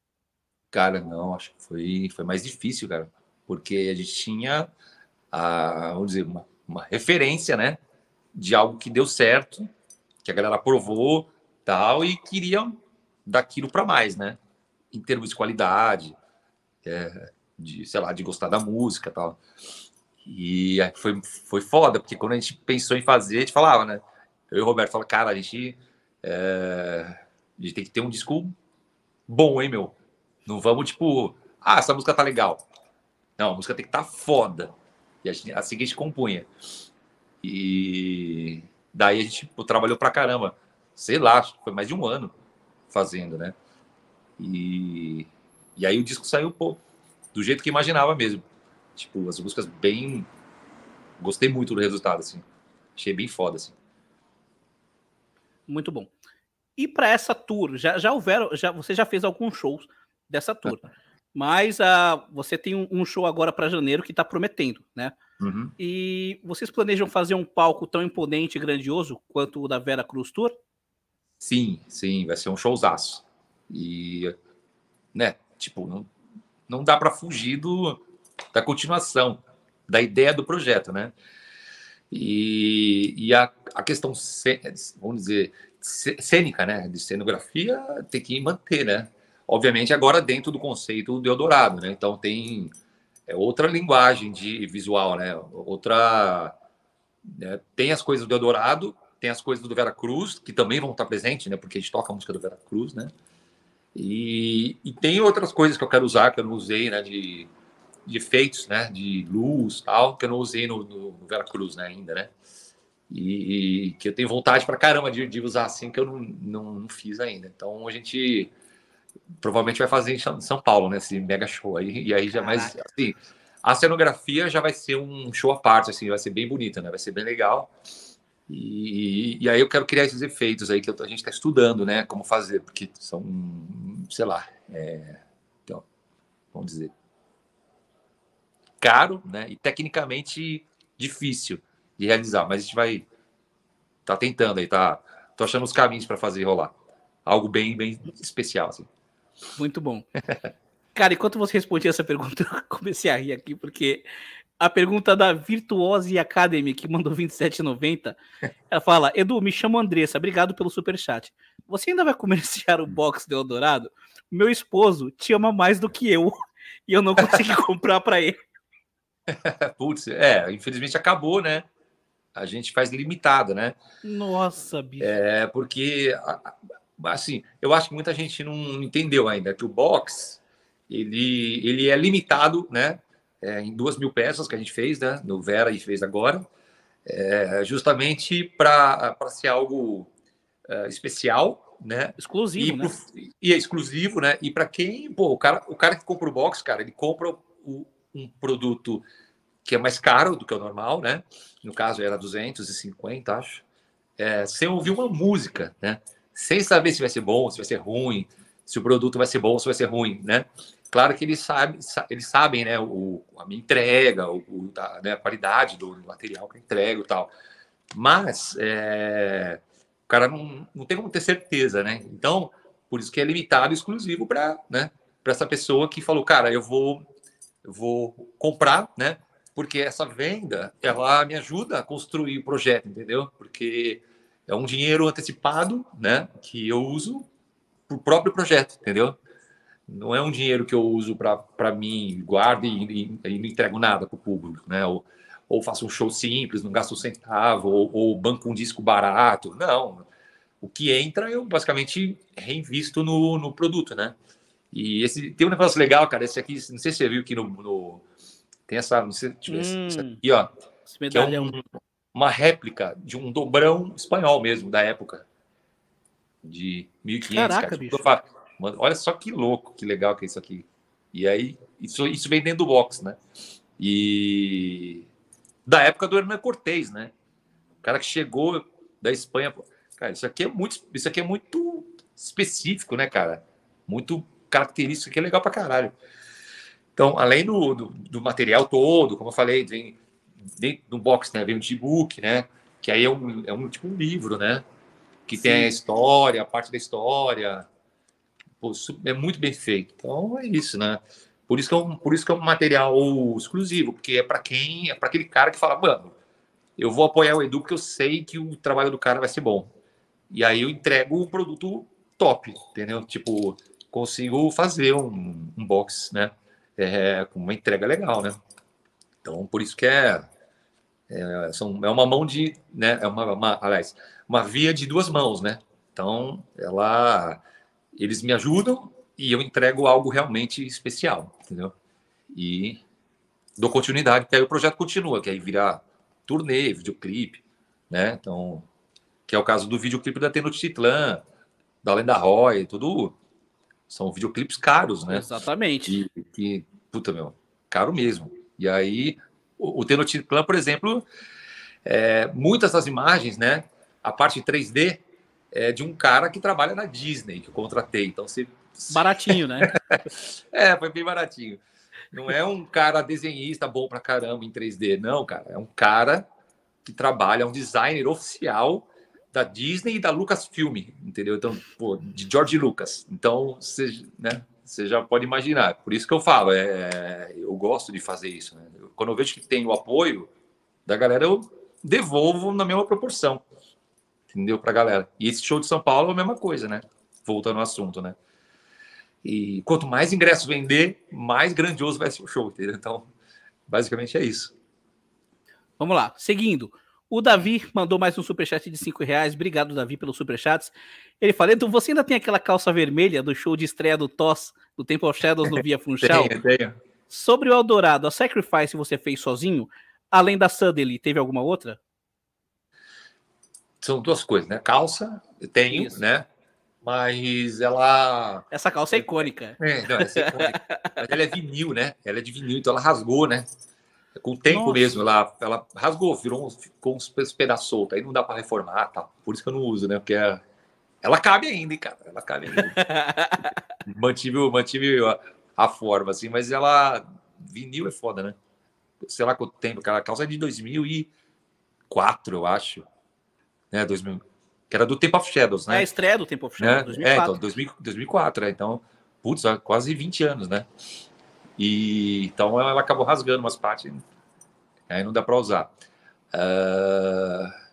Cara, não, acho que foi, foi mais difícil, cara, porque a gente tinha, a, vamos dizer, uma, uma referência, né, de algo que deu certo, que a galera aprovou, tal, e queriam daquilo para mais, né? Em termos de qualidade, é, de, sei lá, de gostar da música tal. E foi, foi foda, porque quando a gente pensou em fazer, a gente falava, né? Eu e o Roberto falava, cara, a gente, é, a gente tem que ter um disco bom, hein, meu? Não vamos, tipo, ah, essa música tá legal. Não, a música tem que estar tá foda. E a gente, assim que a gente compunha. E daí a gente tipo, trabalhou pra caramba sei lá, foi mais de um ano fazendo, né? E, e aí o disco saiu, pô, do jeito que imaginava mesmo. Tipo, as músicas bem. Gostei muito do resultado, assim. Achei bem foda, assim. Muito bom. E para essa tour, já, já houveram, já, você já fez alguns shows dessa tour. Mas uh, você tem um, um show agora para janeiro que está prometendo, né? Uhum. E vocês planejam fazer um palco tão imponente e grandioso quanto o da Vera Cruz Tour? Sim, sim, vai ser um showzaço. E, né, tipo, não, não dá para fugir do, da continuação, da ideia do projeto, né? E, e a, a questão, vamos dizer, cênica, né, de cenografia, tem que manter, né? Obviamente, agora dentro do conceito do Eldorado, né? Então, tem é outra linguagem de visual, né? Outra. Né? Tem as coisas do Eldorado, tem as coisas do Vera Cruz, que também vão estar presentes, né? Porque a gente toca a música do Vera Cruz, né? E, e tem outras coisas que eu quero usar, que eu não usei, né? De, de efeitos, né? De luz tal, que eu não usei no, no, no Vera Cruz né? ainda, né? E, e, que eu tenho vontade para caramba de, de, usar assim, que eu não, não, não, fiz ainda. Então a gente provavelmente vai fazer em São Paulo, né? Esse mega show aí. E aí já é mais. Assim, a cenografia já vai ser um show à parte, assim, vai ser bem bonita, né? Vai ser bem legal. E, e aí eu quero criar esses efeitos aí que a gente está estudando, né? Como fazer, porque são, sei lá, é, então, vamos dizer, caro, né? E tecnicamente difícil de realizar, mas a gente vai tá tentando aí, tá? Tô achando os caminhos para fazer rolar. Algo bem, bem especial, assim. Muito bom. Cara, enquanto você respondia essa pergunta, eu comecei a rir aqui, porque a pergunta da Virtuose Academy, que mandou 27,90. Ela fala: Edu, me chamo Andressa, obrigado pelo super chat. Você ainda vai comerciar o box do Eldorado? Meu esposo te ama mais do que eu e eu não consegui comprar para ele. Putz, é, infelizmente acabou, né? A gente faz limitado, né? Nossa, bicho. É, porque, assim, eu acho que muita gente não entendeu ainda que o box ele, ele é limitado, né? é, em duas mil peças que a gente fez, né, no Vera e fez agora, é, justamente para ser algo é, especial, né? Exclusivo, e, né? e é exclusivo, né? E para quem, pô, o cara, o cara que compra o box, cara, ele compra o, um produto que é mais caro do que o normal, né? No caso era 250, acho. É, sem ouvir uma música, né? Sem saber se vai ser bom, se vai ser ruim, se o produto vai ser bom, se vai ser ruim, né? Claro que eles sabem, eles sabem né, o, a minha entrega, o, o né, a qualidade do, material que eu entrego e tal. Mas é, o cara não, não tem como ter certeza, né? Então, por isso que é limitado e exclusivo para né, essa pessoa que falou, cara, eu vou, eu vou comprar, né? Porque essa venda, ela me ajuda a construir o projeto, entendeu? Porque é um dinheiro antecipado, né? Que eu uso para o próprio projeto, entendeu? não é um dinheiro que eu uso para mim, guardo e, e, e, não entrego nada para o público, né? Ou, ou, faço um show simples, não gasto um centavo, ou, ou, banco um disco barato. Não. O que entra, eu basicamente reinvisto no, no produto, né? E esse tem um negócio legal, cara. Esse aqui, não sei se você viu que no, no, tem essa, não sei, se hum, essa aqui, ó. Esse medalhão. É um, uma réplica de um dobrão espanhol mesmo da época de 1500. Caraca, cara. Tipo, bicho olha só que louco, que legal que é isso aqui. E aí, isso, isso vem dentro do box, né? E da época do Hernan Cortez, né? O cara que chegou da Espanha. Cara, isso aqui é muito, isso aqui é muito específico, né, cara? Muito característico que é legal pra caralho. Então, além do, do, do material todo, como eu falei, vem dentro do box, né? Vem o D-Book, né? Que aí é um, é um tipo um livro, né? Que Sim. tem a história, a parte da história, Pô, é muito bem feito. Então é isso, né? Por isso que é um, por isso que é um material exclusivo, porque é para quem, é para aquele cara que fala, mano, eu vou apoiar o Edu porque eu sei que o trabalho do cara vai ser bom. E aí eu entrego um produto top, entendeu? Tipo, consigo fazer um, um box, né? É, com uma entrega legal, né? Então, por isso que é, é, são, é uma mão de, né? É uma, uma, aliás, uma via de duas mãos, né? Então, ela eles me ajudam e eu entrego algo realmente especial, entendeu? E dou continuidade, porque aí o projeto continua, que aí virar turnê, videoclipe, né? Então, que é o caso do videoclipe da Tenochtitlan, da Lenda Roy, tudo são videoclipes caros, né? Exatamente. E, que, puta, meu, caro mesmo. E aí, o, o Tenochtitlan, por exemplo, é, muitas das imagens, né? A parte 3D é, de um cara que trabalha na Disney, que eu contratei. Então você. Baratinho, né? é, foi bem baratinho. Não é um cara desenhista bom pra caramba em 3D, não, cara. É um cara que trabalha, é um designer oficial da Disney e da Lucasfilm, entendeu? Então, pô, de George Lucas. Então, você, né, você já pode imaginar. Por isso que eu falo, é, eu gosto de fazer isso. Né? Quando eu vejo que tem o apoio da galera, eu devolvo na mesma proporção entendeu? Para galera. E esse show de São Paulo é a mesma coisa, né? Voltando ao assunto, né? E quanto mais ingressos vender, mais grandioso vai ser o show, entendeu? Então, basicamente é isso. Vamos lá, seguindo. O Davi mandou mais um superchat de 5 reais. Obrigado, Davi, pelos superchats. Ele fala: então você ainda tem aquela calça vermelha do show de estreia do TOS, do Temple of Shadows no Via Funchal? tenho, tenho. Sobre o Eldorado, a Sacrifice você fez sozinho? Além da Suddenly, teve alguma outra? são duas coisas, né? Calça, eu tenho, Isso. né? Mas ela. Essa calça é icônica. É, não, essa é icônica. Mas ela é vinil, né? Ela é de vinil, então ela rasgou, né? Com o tempo Nossa. mesmo, ela, ela rasgou, virou uns, ficou uns pedaços soltos. Aí não dá para reformar, tá? Por isso que eu não uso, né? Porque é... ela cabe ainda, hein, cara? Ela cabe ainda. mantive mantive a, a forma, assim, mas ela. Vinil é foda, né? Sei lá quanto tempo, aquela calça é de 2004, eu acho né? 2000, que era do tempo of Shadows, né? É a estreia do tempo of né? Shadows, né? 2004. É, então, 2000, 2004, é, então, putz, quase 20 anos, né? E então ela acabou rasgando umas partes, aí não dá para usar. Uh...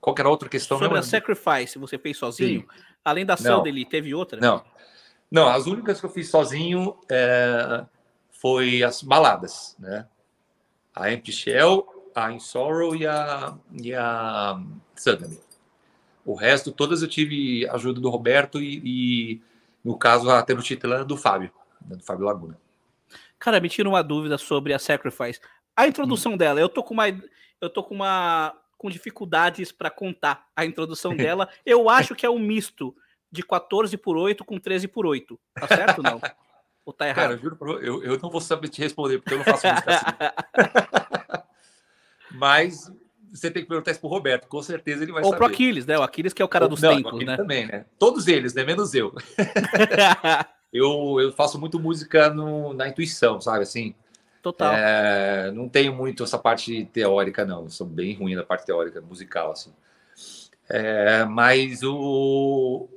Qual era a outra questão? Sobre não, a Sacrifice, você fez sozinho? Sim. Além da ação dele, teve outra? Não. Não, as únicas que eu fiz sozinho é, foi as baladas, né? A Empty Shell a In Sorrow e a, e a Suddenly. O resto, todas eu tive ajuda do Roberto e, e no caso, a Tenotitlã do Fábio, né, do Fábio Laguna. Cara, me tira uma dúvida sobre a Sacrifice. A introdução hum. dela, eu tô com uma. Eu tô com uma. com dificuldades para contar a introdução dela. Eu acho que é um misto de 14 por 8 com 13 por 8. Tá certo ou não? Ou tá errado? Cara, eu, juro, eu, eu não vou saber te responder, porque eu não faço música assim. Mas você tem que perguntar isso pro Roberto, com certeza ele vai Ou saber. Ou pro Aquiles, né? O Aquiles que é o cara Ou, dos não, tempos, né? também, né? Todos eles, né? Menos eu. eu, eu faço muito música no, na intuição, sabe? Assim, Total. É, não tenho muito essa parte teórica, não. Eu sou bem ruim na parte teórica, musical, assim. É, mas o,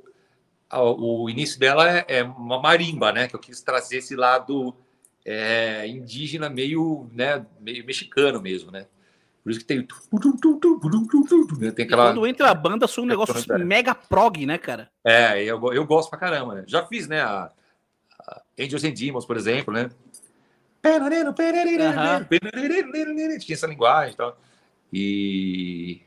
o início dela é, é, uma marimba, né? Que eu quis trazer esse lado é, indígena meio, né, meio mexicano mesmo, né? Por isso que tem. tem aquela... Quando entra a banda, sou um negócio mega prog, né, cara? É, eu, eu gosto pra caramba, né? Já fiz, né? A, a Angels and Demons, por exemplo, né? Uhum. Tinha essa linguagem e tal. E.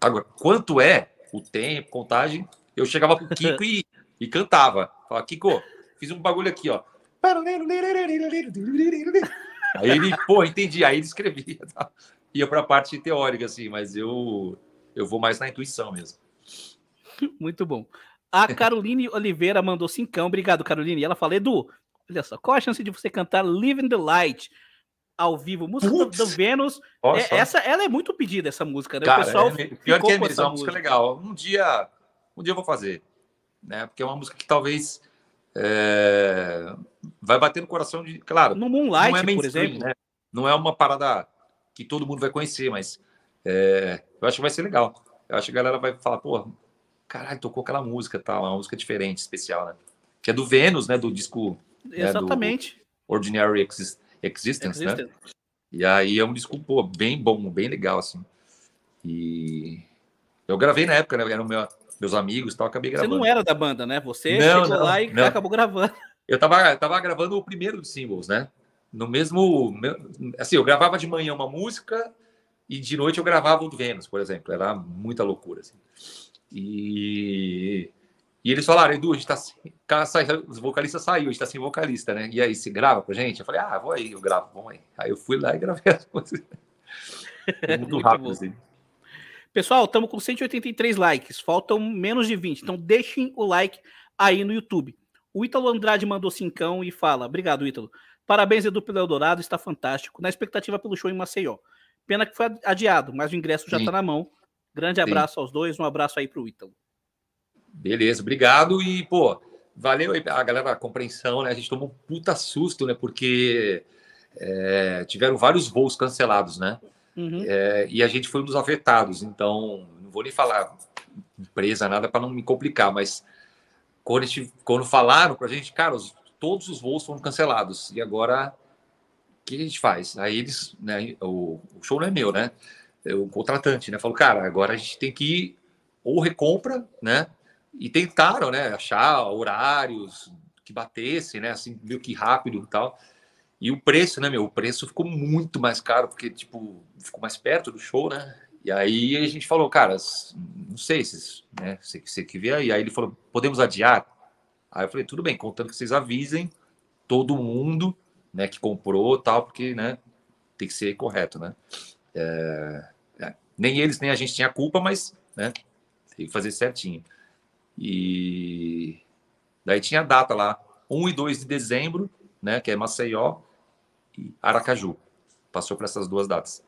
Agora, quanto é o tempo, contagem? Eu chegava pro Kiko e, e cantava. Falava, Kiko, fiz um bagulho aqui, ó. Aí ele, pô, entendi. Aí ele escrevia. Tal ia para a parte teórica, assim, mas eu, eu vou mais na intuição mesmo. Muito bom. A Caroline Oliveira mandou cincão. Obrigado, Caroline. E ela fala, Edu, olha só, qual a chance de você cantar Living the Light ao vivo? Música Ups. do, do Vênus. É, essa, ela é muito pedida, essa música, né? Cara, o pessoal é, é pior que é é uma música legal. Um dia, um dia eu vou fazer. Né? Porque é uma música que talvez é... vai bater no coração de. Claro. No Moonlight, não é por exemplo. Né? Não é uma parada que todo mundo vai conhecer, mas é, eu acho que vai ser legal. Eu acho que a galera vai falar, pô, caralho, tocou aquela música tal, tá, uma música diferente, especial, né? Que é do Vênus, né? Do disco. Exatamente. Né, do Ordinary Ex Existence, Existence, né? E aí é um disco, pô, bem bom, bem legal, assim. E eu gravei na época, né? Eram meu, meus amigos e tal, acabei gravando. Você não era da banda, né? Você não, chegou não, lá e não. acabou gravando. Eu tava, tava gravando o primeiro dos singles, né? no mesmo. Assim, eu gravava de manhã uma música e de noite eu gravava o Vênus, por exemplo. Era muita loucura. Assim. E, e eles falaram, Edu, a gente tá sem. Os vocalistas saiu, a gente tá sem vocalista, né? E aí, se grava com a gente? Eu falei, ah, vou aí, eu gravo, vamos aí. Aí eu fui lá e gravei as coisas. Muito rápido, assim. Pessoal, estamos com 183 likes, faltam menos de 20, então deixem o like aí no YouTube. O Ítalo Andrade mandou cincão e fala: Obrigado, Ítalo. Parabéns, Edu, pelo Eldorado, está fantástico. Na expectativa pelo show em Maceió. Pena que foi adiado, mas o ingresso já está na mão. Grande abraço Sim. aos dois, um abraço aí para o Ítalo. Beleza, obrigado e, pô, valeu aí a galera, a compreensão, né? A gente tomou um puta susto, né? Porque é, tiveram vários voos cancelados, né? Uhum. É, e a gente foi um dos afetados, então não vou nem falar empresa, nada para não me complicar, mas quando, gente, quando falaram para a gente, cara, os todos os voos foram cancelados. E agora, o que a gente faz? Aí eles, né, o, o show não é meu, né? O é contratante, né? Falou, cara, agora a gente tem que ir ou recompra, né? E tentaram, né? Achar horários que batessem, né? Assim, meio que rápido e tal. E o preço, né, meu? O preço ficou muito mais caro, porque, tipo, ficou mais perto do show, né? E aí a gente falou, cara, não sei se né, você, você que vê aí. Aí ele falou, podemos adiar? Aí eu falei, tudo bem, contando que vocês avisem todo mundo, né, que comprou tal, porque, né, tem que ser correto, né? É, é, nem eles, nem a gente tinha culpa, mas, né, tem que fazer certinho. E daí tinha a data lá, 1 e 2 de dezembro, né, que é Maceió e Aracaju. Passou para essas duas datas.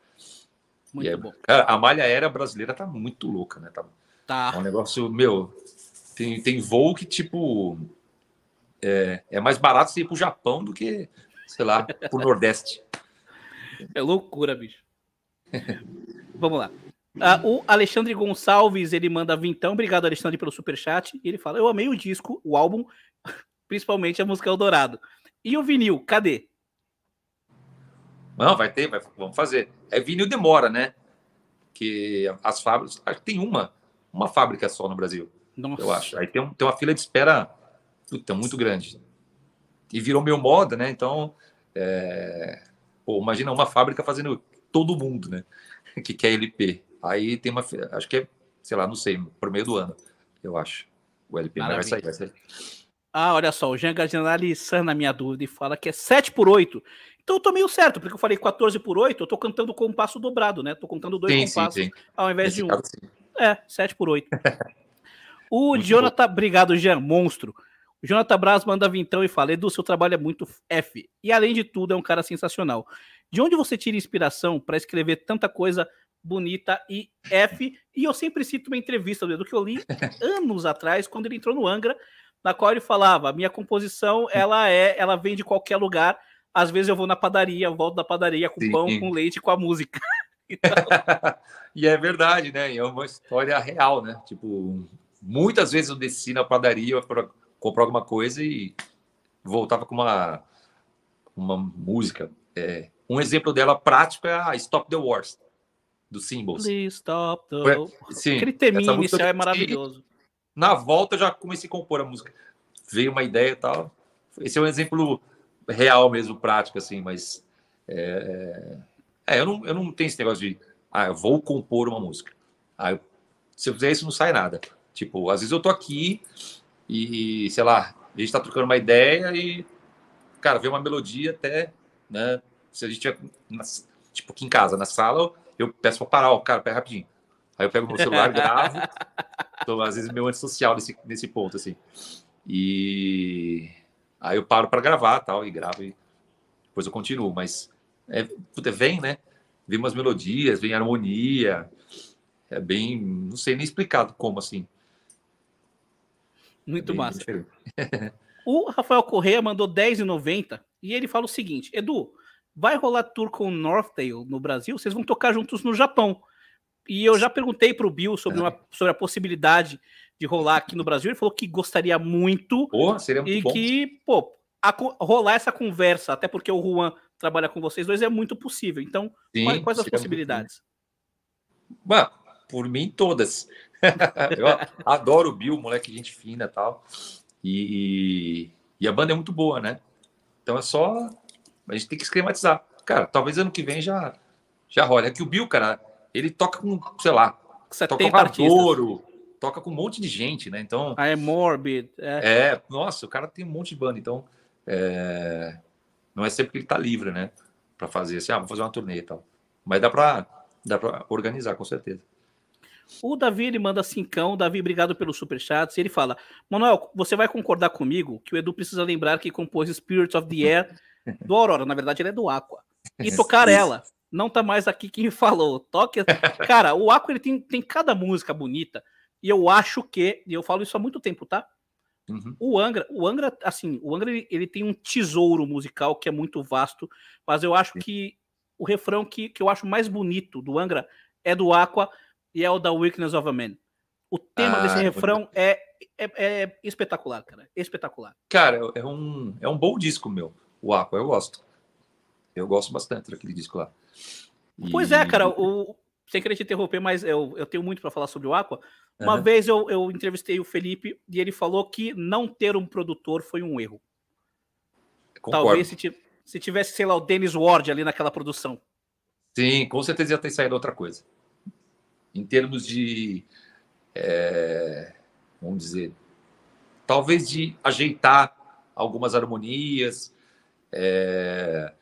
Muito aí, bom. Cara, a malha aérea brasileira tá muito louca, né? Tá, tá. É um negócio, meu, tem, tem voo que, tipo, é, é mais barato você ir para o Japão do que, sei lá, para o Nordeste. É loucura, bicho. Vamos lá. Ah, o Alexandre Gonçalves, ele manda vintão. Obrigado, Alexandre, pelo superchat. E ele fala: Eu amei o disco, o álbum, principalmente a música Eldorado. E o vinil, cadê? Não, vai ter, vai, vamos fazer. É vinil demora, né? Que as fábricas. Acho que tem uma, uma fábrica só no Brasil. Nossa. Eu acho. Aí tem, tem uma fila de espera puta, então muito grande. E virou meio moda, né? Então, é... Pô, imagina uma fábrica fazendo todo mundo, né? que quer LP. Aí tem uma, acho que é, sei lá, não sei, por meio do ano, eu acho. O LP vai sair, vai sair. Ah, olha só, o Jean Gardinali tá sana minha dúvida e fala que é 7 por 8. Então eu tô meio certo, porque eu falei 14 por 8, eu tô cantando compasso dobrado, né? Tô contando dois sim, compassos sim, sim. ao invés de um. Caso, é, 7 por 8. o Muito Jonathan, bom. obrigado, Jean, monstro. O Jonathan Braz manda vintão e fala: Edu, seu trabalho é muito F. E além de tudo, é um cara sensacional. De onde você tira inspiração para escrever tanta coisa bonita e F? E eu sempre cito uma entrevista do Edu que eu li anos atrás, quando ele entrou no Angra, na qual ele falava: minha composição ela é, ela vem de qualquer lugar. Às vezes eu vou na padaria, volto da padaria com Sim. pão, com leite, com a música. Então... e é verdade, né? É uma história real, né? Tipo, muitas vezes eu desci na padaria para comprar alguma coisa e voltava com uma, uma música. É, um exemplo dela prático é a Stop the Wars, do Symbols. Please stop the... sim, Aquele teminho inicial é maravilhoso. Na volta eu já comecei a compor a música. Veio uma ideia e tal. Esse é um exemplo real mesmo, prático, assim, mas... É, é, é, eu, não, eu não tenho esse negócio de... Ah, eu vou compor uma música. Ah, eu, se eu fizer isso, não sai nada. Tipo, às vezes eu tô aqui, e, sei lá, a gente tá trocando uma ideia e, cara, vê uma melodia até, né? Se a gente é, tipo, aqui em casa, na sala, eu peço pra parar, ó, cara, pega rapidinho. Aí eu pego meu celular, gravo. Então, às vezes, meu antissocial nesse, nesse ponto, assim. E aí eu paro para gravar tal, e gravo, e depois eu continuo. Mas é, puta, vem, né? Vem umas melodias, vem harmonia. É bem. Não sei nem explicado como, assim. Muito é massa. o Rafael Correa mandou 10,90 e ele fala o seguinte: Edu, vai rolar tour com Northdale no Brasil? Vocês vão tocar juntos no Japão. E eu já perguntei para o Bill sobre, uma, sobre a possibilidade de rolar aqui no Brasil. Ele falou que gostaria muito. seria muito e bom. que, pô, a, rolar essa conversa, até porque o Juan trabalha com vocês dois, é muito possível. Então, Sim, quais, quais as possibilidades? Bah, por mim, todas. eu adoro o Bill, moleque gente fina e tal. E, e, a banda é muito boa, né? Então é só. A gente tem que esquematizar. Cara, talvez ano que vem já, já rola. É que o Bill, cara, ele toca com, sei lá, toca com Adoro, toca com um monte de gente, né? Então. Ah, é Morbid. É. é. nossa, o cara tem um monte de banda, então. É... Não é sempre que ele tá livre, né? Pra fazer assim, ah, vou fazer uma turnê e tal. Mas dá pra, dá pra organizar, com certeza. O Davi ele manda cincão. Davi, obrigado pelo superchat. E ele fala: Manuel, você vai concordar comigo que o Edu precisa lembrar que compôs Spirit of the Air do Aurora. Na verdade, ele é do Aqua. E tocar ela. Não tá mais aqui quem falou. Toque. Cara, o Aqua ele tem, tem cada música bonita. E eu acho que, e eu falo isso há muito tempo, tá? Uhum. O Angra, o Angra, assim, o Angra ele, ele, tem um tesouro musical que é muito vasto, mas eu acho que o refrão que, que eu acho mais bonito do Angra é do Aqua e é o da Weakness of a Man. O tema ah, desse refrão é, é, é, espetacular, cara. É espetacular. Cara, é um, é um bom disco, meu. O Aqua, eu gosto. Eu gosto bastante daquele disco lá. E... Pois é, cara. O, sem querer te interromper, mas eu, eu tenho muito para falar sobre o Aqua. Uma uhum. vez eu, eu entrevistei o Felipe e ele falou que não ter um produtor foi um erro. Concordo. Talvez se, se tivesse, sei lá, o Dennis Ward ali naquela produção. Sim, com certeza ia ter saído outra coisa em termos de, é, vamos dizer, talvez de ajeitar algumas harmonias. É,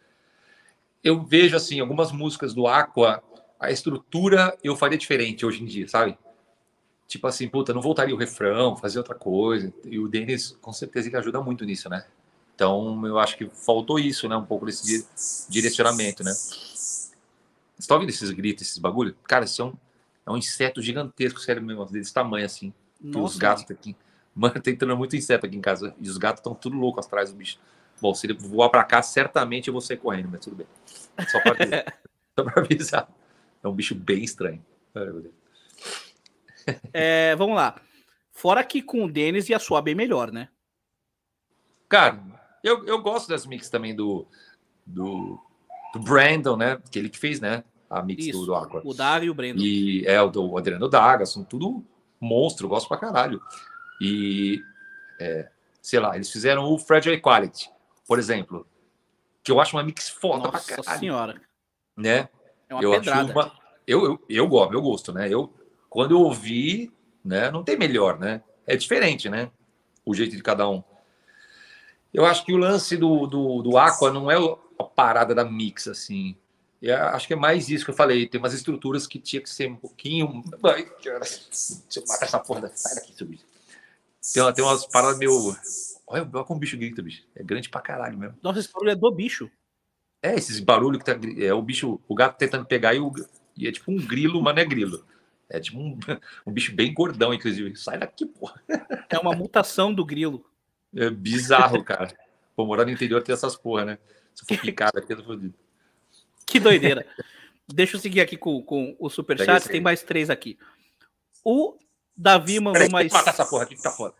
eu vejo assim algumas músicas do Aqua, a estrutura eu faria diferente hoje em dia, sabe? Tipo assim, puta, não voltaria o refrão, fazer outra coisa. E o Denis, com certeza, ele ajuda muito nisso, né? Então, eu acho que faltou isso, né? Um pouco desse direcionamento, né? Você tá ouvindo esses gritos, esses bagulho? Cara, são é um inseto gigantesco, sério mesmo, desse tamanho assim. os gatos aqui. Mano, tem entrando muito inseto aqui em casa. E os gatos estão tudo louco atrás do bicho. Bom, se ele voar pra cá, certamente eu vou sair correndo, mas tudo bem. Só pra avisar. Só pra avisar. É um bicho bem estranho. É, vamos lá. Fora que com o Denis ia soar bem melhor, né? Cara, eu, eu gosto das mix também do, do, do Brandon, né? Que ele que fez, né? a mix Isso, do, Aqua. O Daga e o Breno. E é o do Adriano Daga, são tudo monstro, gosto pra caralho. E, é, sei lá, eles fizeram o Fragile Equality, por exemplo, que eu acho uma mix foda Nossa pra caralho. senhora. Né? É uma eu pedrada. Uma... Eu, eu, eu gosto, eu gosto, né? Eu, quando eu ouvi, né, não tem melhor, né? É diferente, né? O jeito de cada um. Eu acho que o lance do, do, do Aqua não é a parada da mix, assim. E acho que é mais isso que eu falei. Tem umas estruturas que tinha que ser um pouquinho. Ai, deixa eu matar essa porra. Sai daqui, seu bicho. Tem, tem umas paradas meio. Olha, olha como o bicho grita, bicho. É grande pra caralho mesmo. Nossa, esse barulho é do bicho. É, esses barulhos que tá. É o bicho, o gato tentando pegar e, o... e é tipo um grilo, mas não é grilo. É tipo um, um bicho bem gordão, inclusive. Sai daqui, porra. É uma mutação do grilo. É bizarro, cara. Pô, morar no interior tem essas porra, né? Se for picado aqui, eu tô fodido. Que doideira. Deixa eu seguir aqui com, com o superchat. Tem mais três aqui. O Davi mandou mais. Matar essa porra aqui que tá foda.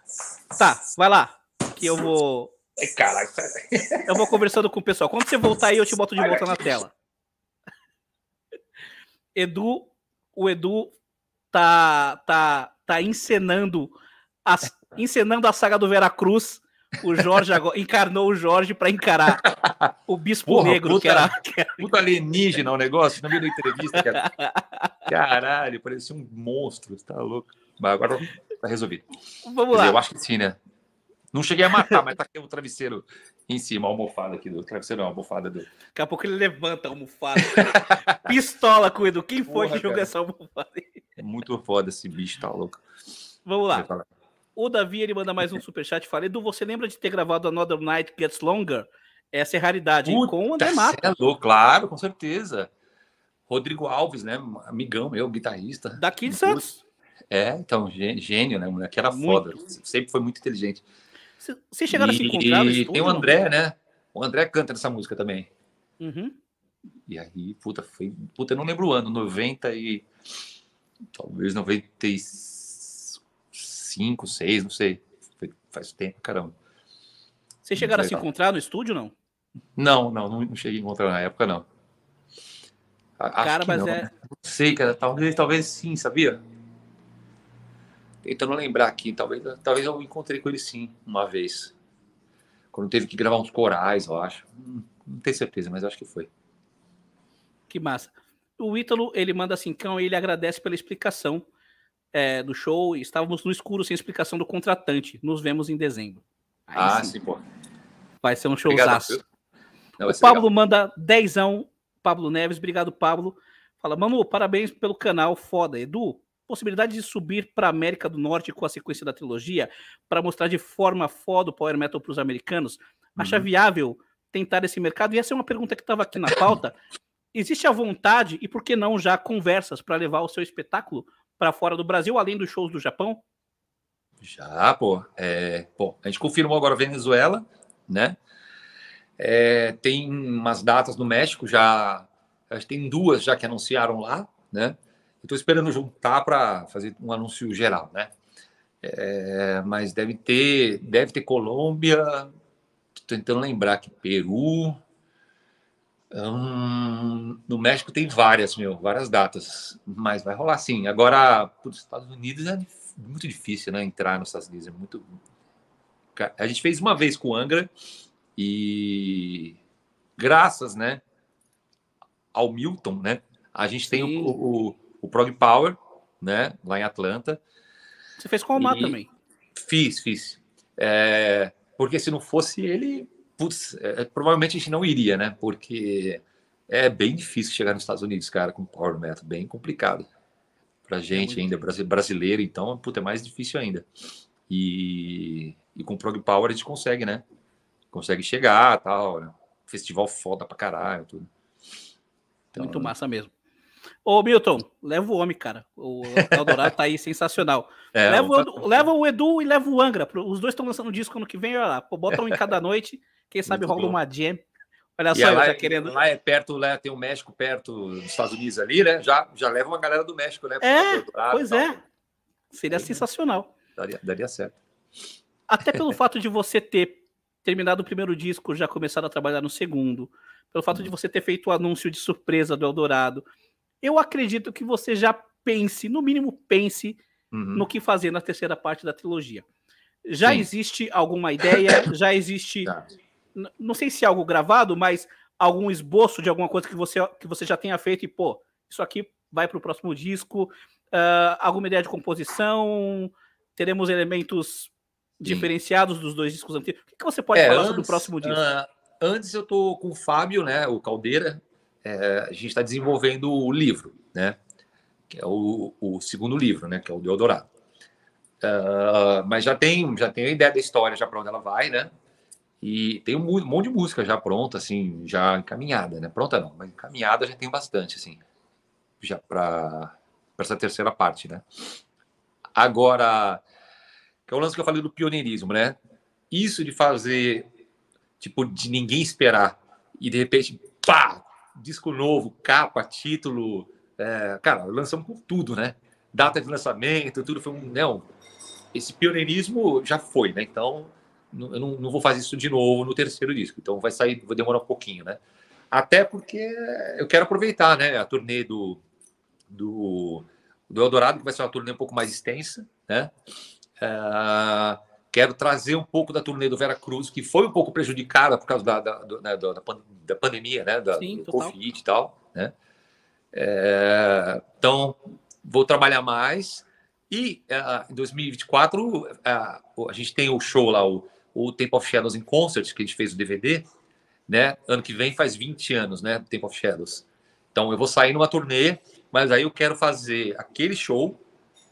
Tá, vai lá. Que eu vou. Ai, caralho, Eu vou conversando com o pessoal. Quando você voltar aí, eu te boto de volta na tela. Edu, o Edu tá, tá, tá encenando, a, encenando a saga do Veracruz o Jorge agora encarnou o Jorge para encarar o Bispo Porra, Negro, puta, que era. Puta alienígena o negócio, no meio da entrevista, Caralho, parecia um monstro, você tá louco. Mas agora tá resolvido. Vamos Quer lá. Dizer, eu acho que sim, né? Não cheguei a matar, mas tá aqui o travesseiro em cima, a almofada aqui do travesseiro, não, a almofada do. Daqui a pouco ele levanta a almofada. Pistola com o Edu. Quem foi que jogou essa almofada aí? muito foda esse bicho, tá louco. Vamos lá. O Davi, ele manda mais um superchat. falei Edu, você lembra de ter gravado Another Night Gets Longer? Essa é raridade, Puta, hein? Com o André Mata. É claro, com certeza. Rodrigo Alves, né? Amigão meu, guitarrista. Daqui de Santos. É, então, gênio, né? Moleque era muito. foda. Sempre foi muito inteligente. Vocês chegaram e, a se encontrar? E tem o André, né? O André canta nessa música também. Uhum. E aí, puta, foi. Puta, eu não lembro o ano, 90 e. Talvez 95. 5, 6, não sei. Faz tempo, caramba. Vocês chegaram a se encontrar no estúdio, não? Não, não, não, não cheguei a encontrar na época, não. Acho cara, mas não. é. Não sei, cara. Talvez, talvez sim, sabia? Tentando lembrar aqui, talvez, talvez eu encontrei com ele sim, uma vez. Quando teve que gravar uns corais, eu acho. Hum, não tenho certeza, mas acho que foi. Que massa. O Ítalo, ele manda assim, cão, e ele agradece pela explicação é, do show e estávamos no escuro sem explicação do contratante. Nos vemos em dezembro. Aí, ah, sim. sim, pô. Vai ser um showzaço. o Pablo legal. manda dezão. Pablo Neves, obrigado, Pablo. Fala, Manu, parabéns pelo canal, foda. Edu, possibilidade de subir para América do Norte com a sequência da trilogia para mostrar de forma foda o Power Metal para os americanos? Acha uhum. viável tentar esse mercado? E essa é uma pergunta que estava aqui na pauta. Existe a vontade e, por que não, já conversas para levar o seu espetáculo para fora do Brasil, além dos shows do Japão? Já, pô. É, pô, a gente confirmou agora Venezuela, né? É, tem umas datas no México já, acho que tem duas já que anunciaram lá, né? Estou esperando juntar para fazer um anúncio geral, né? É, mas deve ter, deve ter Colômbia. Tô tentando lembrar que Peru, Hum, no México tem várias, meu, várias datas, mas vai rolar sim. Agora, para os Estados Unidos é muito difícil, né? Entrar nos Estados Unidos é muito. A gente fez uma vez com o Angra e graças, né, ao Milton, né? A gente tem o, o, o, Prog Power, né, lá em Atlanta. Você fez com o Omar também? Fiz, fiz. É, porque se não fosse ele, putz, é, é, provavelmente a gente não iria, né? Porque é bem difícil chegar nos Estados Unidos, cara, com power metal, bem complicado. Pra é gente ainda, brasileiro, então, puta, é mais difícil ainda. E, e com prog power a gente consegue, né? Consegue chegar, tal, né? festival foda pra caralho, tudo. É então, Muito né? massa mesmo. Ô, Milton, leva o homem, cara. O Eldorado tá aí sensacional. É, leva, o, leva, o Edu e leva o Angra. Os dois estão lançando um disco ano que vem, olha lá. Pô, botam um em cada noite. Quem sabe Muito rola bom. uma jam. Olha e só, lá, já é, querendo. Lá é perto, lá tem o México perto dos Estados Unidos ali, né? Já, já leva uma galera do México, né? É, Dourado, pois tal. é. Seria é. sensacional. Daria, daria certo. Até pelo fato de você ter terminado o primeiro disco, já começado a trabalhar no segundo, pelo fato de uhum. você ter feito o anúncio de surpresa do Eldorado, eu acredito que você já pense, no mínimo pense, uhum. no que fazer na terceira parte da trilogia. Já Sim. existe alguma ideia? Já existe. Tá não sei se é algo gravado, mas algum esboço de alguma coisa que você, que você já tenha feito e, pô, isso aqui vai para o próximo disco, uh, alguma ideia de composição, teremos elementos Sim. diferenciados dos dois discos anteriores. O que, que você pode é, falar antes, sobre o próximo disco? Uh, antes eu estou com o Fábio, né, o Caldeira, é, a gente está desenvolvendo o livro, né, que é o, o segundo livro, né, que é o Deodorado. Uh, mas já tem, já tem a ideia da história, já para onde ela vai, né? E tem um monte de música já pronta, assim, já encaminhada, né? Pronta não, mas encaminhada já tem bastante, assim, já para essa terceira parte, né? Agora, que é o lance que eu falei do pioneirismo, né? Isso de fazer, tipo, de ninguém esperar e de repente, pá, disco novo, capa, título, é, cara, lançamos com tudo, né? Data de lançamento, tudo foi um, não, né, esse pioneirismo já foi, né? Então, eu não, não, vou fazer isso de novo no terceiro disco, então vai sair, vai demorar um pouquinho, né? Até porque eu quero aproveitar, né, a turnê do, do, do Eldorado, que vai ser uma turnê um pouco mais extensa, né? Uh, quero trazer um pouco da turnê do Vera Cruz, que foi um pouco prejudicada por causa da, da, do, né, da, da, pandemia, né, da Sim, do total. Covid e tal, né? É, então, vou trabalhar mais. E uh, em 2024, uh, ah, a gente tem o show lá, o o Temple of Shadows em Concert, que a gente fez o DVD, né? Ano que vem faz 20 anos, né? Do Temple of Shadows. Então eu vou sair numa turnê, mas aí eu quero fazer aquele show,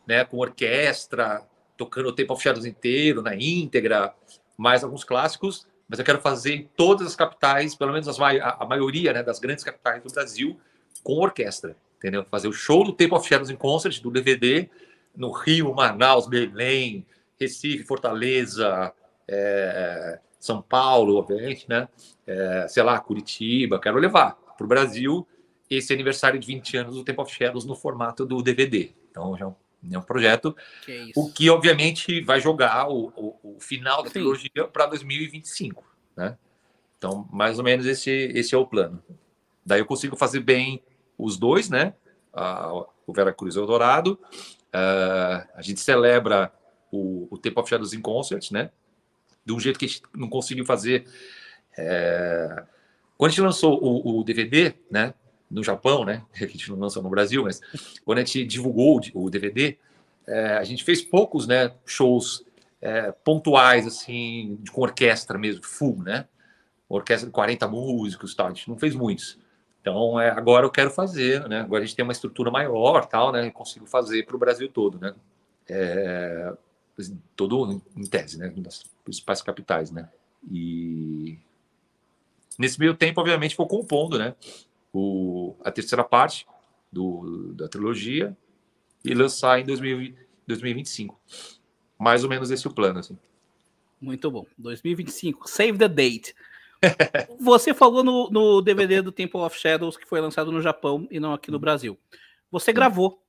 né? Com orquestra, tocando o Temple of Shadows inteiro, na íntegra, mais alguns clássicos, mas eu quero fazer em todas as capitais, pelo menos mai a, maioria né, das grandes capitais do Brasil, com orquestra, entendeu? Fazer o show do Temple of Shadows em Concert, do DVD, no Rio, Manaus, Belém, Recife, Fortaleza, é, São Paulo, obviamente, né? É, sei lá, Curitiba, quero levar para o Brasil esse aniversário de 20 anos do Tempo of Shadows no formato do DVD. Então já é um é projeto. Que é o que, obviamente, vai jogar o, o, o final da trilogia para 2025. Né? Então, mais ou menos esse, esse é o plano. Daí eu consigo fazer bem os dois, né? Ah, o Cruz e o Dourado. Ah, a gente celebra o, o Tempo of Shadows em Concert, né? de um jeito que a gente não conseguiu fazer. É... Quando a gente lançou o, o, DVD, né, no Japão, né, que a gente não lançou no Brasil, mas quando a gente divulgou o DVD, é, a gente fez poucos, né, shows é, pontuais, assim, com orquestra mesmo, full, né, orquestra de 40 músicos, tal, a gente não fez muitos. Então, é, agora eu quero fazer, né? Agora a gente tem uma estrutura maior, tal, né? Consigo fazer para o Brasil todo, né? É, todo em tese, né, das principais capitais, né? E nesse meio tempo, obviamente, foi compondo, né, o, a terceira parte do, da trilogia e lançar em 2000, 2025. Mais ou menos esse é o plano, assim. Muito bom. 2025, save the date. Você falou no, no DVD do Temple of Shadows que foi lançado no Japão e não aqui no Brasil. Você gravou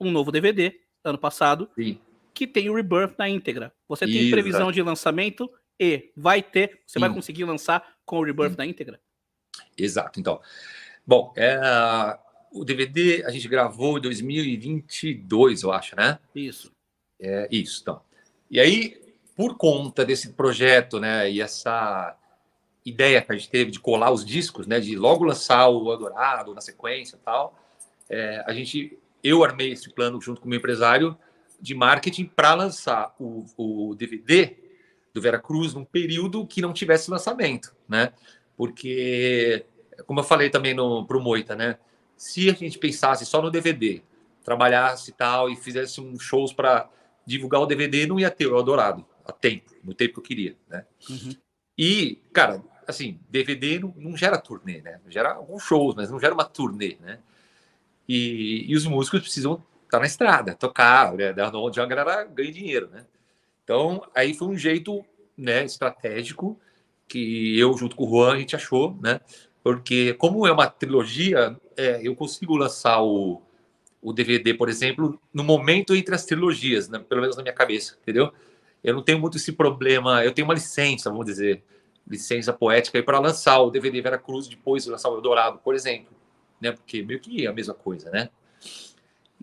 um novo DVD ano passado. Sim que tem o Rebirth na íntegra. Você tem previsão de lançamento e vai ter, você Sim. vai conseguir lançar com o Rebirth Sim. Hum. na íntegra? Exato. Então, bom, é, o DVD a gente gravou em 2022, eu acho, né? Isso. É, isso, então. E aí, por conta desse projeto, né, e essa ideia que a gente teve de colar os discos, né, de logo lançar o Adorado na sequência e tal, é, a gente, eu armei esse plano junto com o meu empresário de marketing para lançar o, o DVD do Veracruz num período que não tivesse lançamento, né? Porque, como eu falei também para o Moita, né? Se a gente pensasse só no DVD, trabalhasse e tal, e fizesse uns shows para divulgar o DVD, não ia ter o Eldorado a tempo, no tempo que eu queria, né? Uhum. E, cara, assim, DVD não, não, gera turnê, né? Gera alguns shows, mas não gera uma turnê, né? E, e os músicos precisam estar tá na estrada, tocar. Né? de Angra era ganha dinheiro, né? Então, aí foi um jeito né, estratégico que eu, junto com o Juan, a gente achou, né? Porque, como é uma trilogia, é, eu consigo lançar o, o DVD, por exemplo, no momento entre as trilogias, né? pelo menos na minha cabeça, entendeu? Eu não tenho muito esse problema, eu tenho uma licença, vamos dizer, licença poética para lançar o DVD Vera Cruz depois de lançar o Dourado, por exemplo, né? Porque meio que é a mesma coisa, né?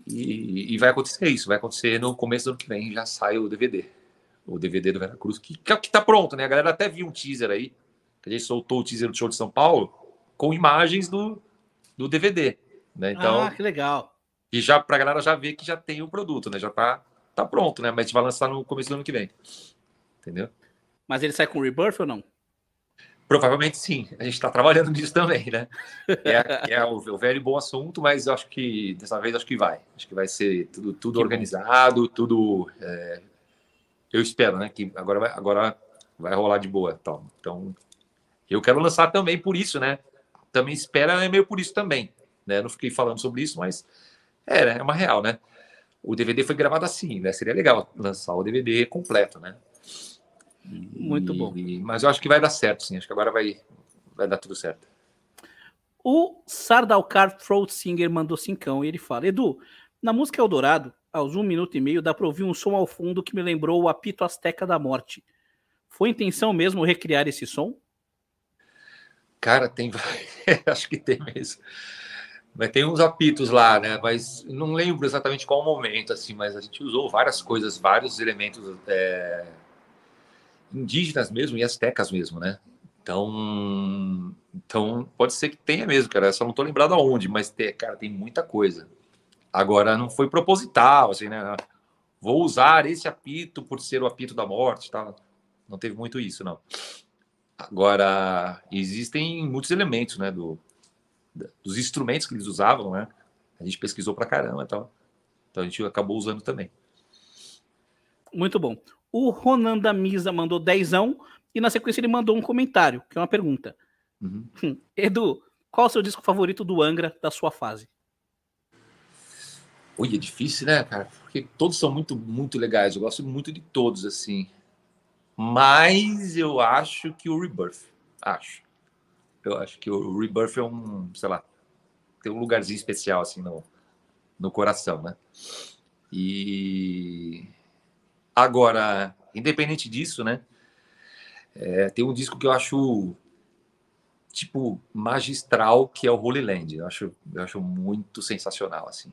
E, e, vai acontecer isso, vai acontecer no começo do ano que vem, já sai o DVD. O DVD do Veracruz, que, é que tá pronto, né? A galera até viu um teaser aí, que a gente soltou o teaser do show de São Paulo, com imagens do, do DVD, né? Então, ah, que legal. E já pra galera já ver que já tem o produto, né? Já tá, tá pronto, né? Mas a gente vai lançar no começo do ano que vem. Entendeu? Mas ele sai com Rebirth ou não? Provavelmente sim, a gente está trabalhando nisso também, né? É, é o, o, velho bom assunto, mas acho que dessa vez acho que vai. Acho que vai ser tudo, tudo organizado, tudo. É, eu espero, né? Que agora vai, agora vai rolar de boa. Então, então, eu quero lançar também por isso, né? Também espera é meio por isso também. Né? Não fiquei falando sobre isso, mas é, né? é uma real, né? O DVD foi gravado assim, né? Seria legal lançar o DVD completo, né? Muito bom. E, mas eu acho que vai dar certo, sim. Acho que agora vai, vai dar tudo certo. O Sardaukar Throat Singer mandou cincão e ele fala: Edu, na música Eldorado, aos um minuto e meio, dá para ouvir um som ao fundo que me lembrou o apito azteca da morte. Foi intenção mesmo recriar esse som? Cara, tem. acho que tem mesmo. Mas tem uns apitos lá, né? Mas não lembro exatamente qual momento, assim, mas a gente usou várias coisas, vários elementos. É indígenas mesmo e astecas mesmo, né? Então, então pode ser que tenha mesmo, cara. Eu só não tô lembrado aonde, mas tem, cara, tem muita coisa. Agora não foi proposital, assim, né? Vou usar esse apito por ser o apito da morte, tal. Não teve muito isso, não. Agora existem muitos elementos, né, do, dos instrumentos que eles usavam, né? A gente pesquisou pra caramba, tal. Então a gente acabou usando também. Muito bom. O Ronan da Misa mandou dezão e na sequência ele mandou um comentário, que é uma pergunta. Uhum. Hum, Edu, qual o seu disco favorito do Angra da sua fase? Ui, é difícil, né, cara? Porque todos são muito, muito legais. Eu gosto muito de todos, assim. Mas eu acho que o Rebirth. Acho. Eu acho que o Rebirth é um, sei lá, tem um lugarzinho especial, assim, no, no coração, né? E Agora, independente disso, né? É, tem um disco que eu acho tipo magistral que é o Holy Land. Eu acho, eu acho muito sensacional assim.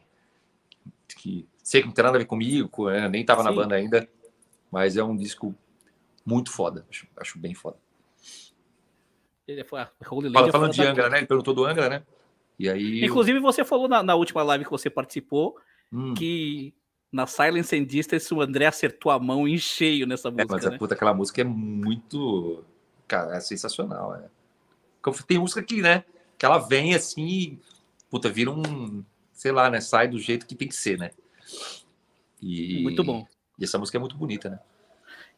Que sei que não tem nada a ver comigo, né, nem tava Sim. na banda ainda, mas é um disco muito foda. Acho, acho bem foda. Ele foi, ah, Holy Land Fala, é falando de Angra, né? Ele perguntou do Angra, né? E aí. Inclusive você falou na, na última live que você participou hum. que na Silence and Distance, o André acertou a mão em cheio nessa música. É, mas né? a puta, aquela música é muito. Cara, é sensacional. É. Tem música que, né? Que ela vem assim e. Puta, vira um. Sei lá, né? Sai do jeito que tem que ser, né? E, muito bom. E essa música é muito bonita, né?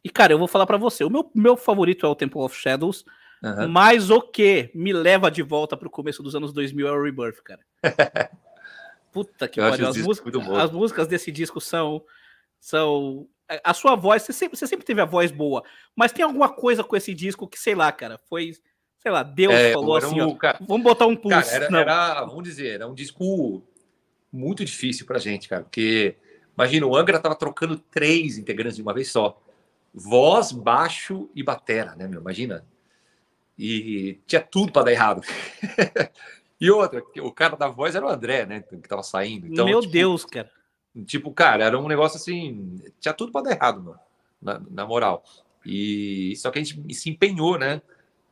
E, cara, eu vou falar para você. O meu, meu favorito é o Temple of Shadows. Uhum. Mas o que me leva de volta pro começo dos anos 2000 é o Rebirth, cara. Puta que pariu. As, as músicas desse disco são. são é, a sua voz, você sempre, você sempre teve a voz boa, mas tem alguma coisa com esse disco que, sei lá, cara, foi. Sei lá, Deus é, falou assim, um, ó, cara, vamos botar um pulso. Cara, era, era, vamos dizer, era um disco muito difícil pra gente, cara, porque imagina, o Angra tava trocando três integrantes de uma vez só. Voz, baixo e batera, né, meu? Imagina. E tinha tudo para dar errado. E outra, o cara da voz era o André, né? Que tava saindo. Então, Meu tipo, Deus, cara. Tipo, cara, era um negócio assim. Tinha tudo pra dar errado, mano. Na, na moral. E só que a gente se empenhou, né?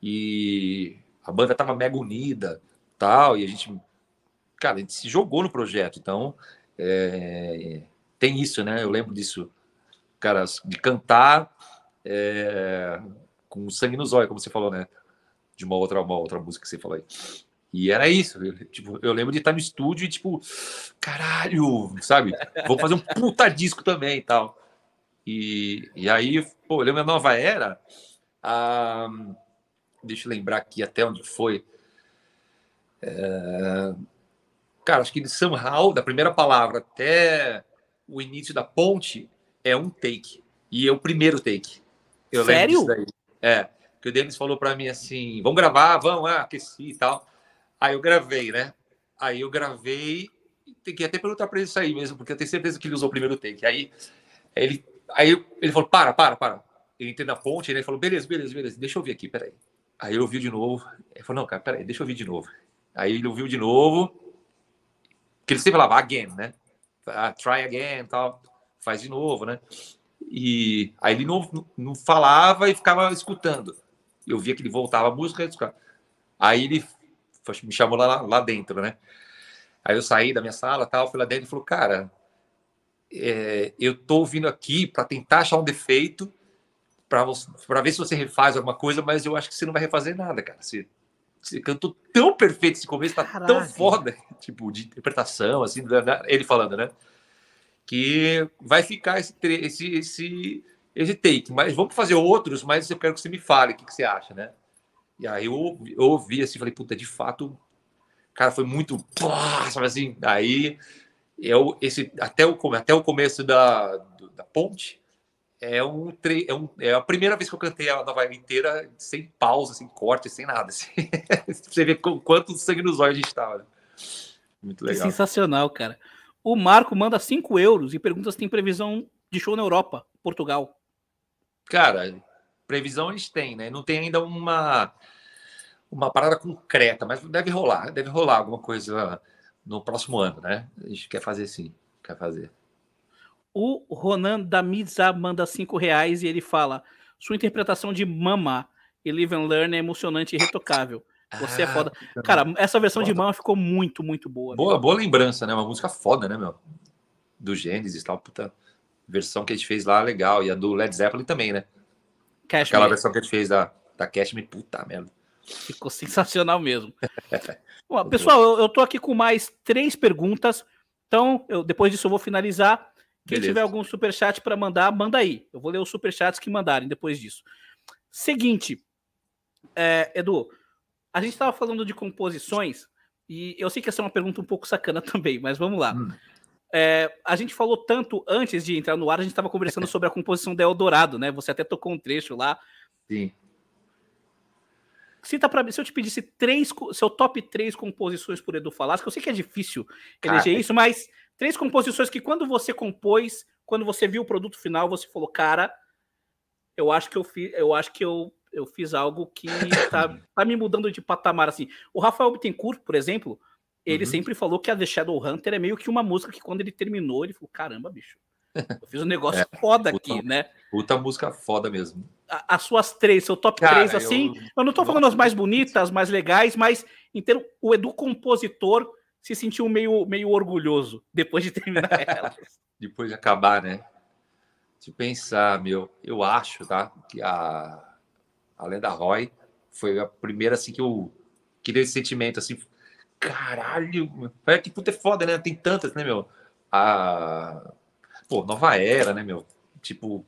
E a banda tava mega unida, tal. E a gente, cara, a gente se jogou no projeto. Então, é, tem isso, né? Eu lembro disso, cara, de cantar é, com sangue nos olhos, como você falou, né? De uma outra, uma outra música que você falou aí. E era isso. Eu, tipo, eu lembro de estar no estúdio e, tipo, caralho, sabe? Vou fazer um puta disco também e tal. E, e aí, pô, eu lembro da Nova Era. deixa eu lembrar aqui até onde foi. É, cara, acho que de somehow, da primeira palavra até o início da ponte, é um take. E é o primeiro take. Eu Sério? É. Que o Denis falou para mim assim: vamos gravar, vamos, ah, aqueci e tal. Aí eu gravei, né? Aí eu gravei. Tem que até perguntar pra ele isso aí mesmo, porque eu tenho certeza que ele usou o primeiro take. Aí ele, aí ele falou: para, para, para. ele entrou na ponte, né? ele falou: beleza, beleza, beleza, deixa eu ouvir aqui, peraí. Aí eu ouvi de novo. Ele falou: não, cara, peraí, deixa eu ouvir de novo. Aí ele ouviu de novo. Que ele sempre falava again, né? Ah, try again, tal. Faz de novo, né? E aí ele não, não falava e ficava escutando. Eu via que ele voltava a música e Aí ele me chamou lá, lá dentro, né? Aí eu saí da minha sala, tal, fui lá dentro e falou, cara, é, eu tô vindo aqui para tentar achar um defeito para ver se você refaz alguma coisa, mas eu acho que você não vai refazer nada, cara. Você, você cantou tão perfeito esse começo, tá tão foda, tipo, de interpretação, assim, ele falando, né? Que vai ficar esse, esse, esse, esse take, mas vamos fazer outros, mas eu quero que você me fale o que, que você acha, né? E aí eu, eu ouvi assim, falei, puta, de fato, cara, foi muito, pá, sabe assim? Aí eu, esse, até, o, até o começo da, da ponte, é um, é um é a primeira vez que eu cantei a Nova inteira sem pausa, sem corte, sem nada. Assim. Você vê com, quanto sangue nos olhos a gente tava. Né? Muito é legal. Que sensacional, cara. O Marco manda 5 euros e pergunta se tem previsão de show na Europa, Portugal. Cara, Previsão eles têm, né? Não tem ainda uma, uma parada concreta, mas deve rolar, deve rolar alguma coisa no próximo ano, né? A gente quer fazer sim, quer fazer. O Ronan da Miza manda cinco reais e ele fala: sua interpretação de Mama e Live and Learn é emocionante e retocável. Você é ah, é foda. Cara, essa versão foda. de Mama ficou muito, muito boa. Boa, boa lembrança, né? Uma música foda, né, meu? Do Gênesis e tal, puta. Versão que a gente fez lá, legal. E a do Led Zeppelin também, né? Aquela versão que a gente fez da, da Me, puta merda. Ficou sensacional mesmo. Bom, pessoal, eu, eu tô aqui com mais três perguntas. Então, eu, depois disso eu vou finalizar. Quem Beleza. tiver algum superchat para mandar, manda aí. Eu vou ler os superchats que mandarem depois disso. Seguinte, é, Edu, a gente estava falando de composições e eu sei que essa é uma pergunta um pouco sacana também, mas vamos lá. Hum. É, a gente falou tanto antes de entrar no ar, a gente estava conversando sobre a composição da Eldorado, né? Você até tocou um trecho lá. Sim. Cita para mim, se eu te pedisse três, seu top três composições por Edu Falasco, eu sei que é difícil cara, eleger é isso, mas três composições que quando você compôs, quando você viu o produto final, você falou, cara, eu acho que eu fiz, eu acho que eu, eu fiz algo que está tá me mudando de patamar assim. O Rafael Bittencourt, por exemplo, ele uhum. sempre falou que a The Hunter é meio que uma música que quando ele terminou, ele falou: caramba, bicho, eu fiz um negócio é, foda puta, aqui, né? Puta música foda mesmo. A, as suas três, seu top Cara, três, assim. Eu, eu não tô falando as mais bonitas, as mais legais, mas inteiro, o Edu compositor se sentiu meio, meio orgulhoso depois de terminar ela. depois de acabar, né? De pensar, meu, eu acho, tá? Que a, a Lenda Roy foi a primeira, assim, que eu. Que deu esse sentimento, assim, caralho, mano. É que puta é foda, né? Tem tantas, né, meu? A. Pô, nova era, né, meu? Tipo.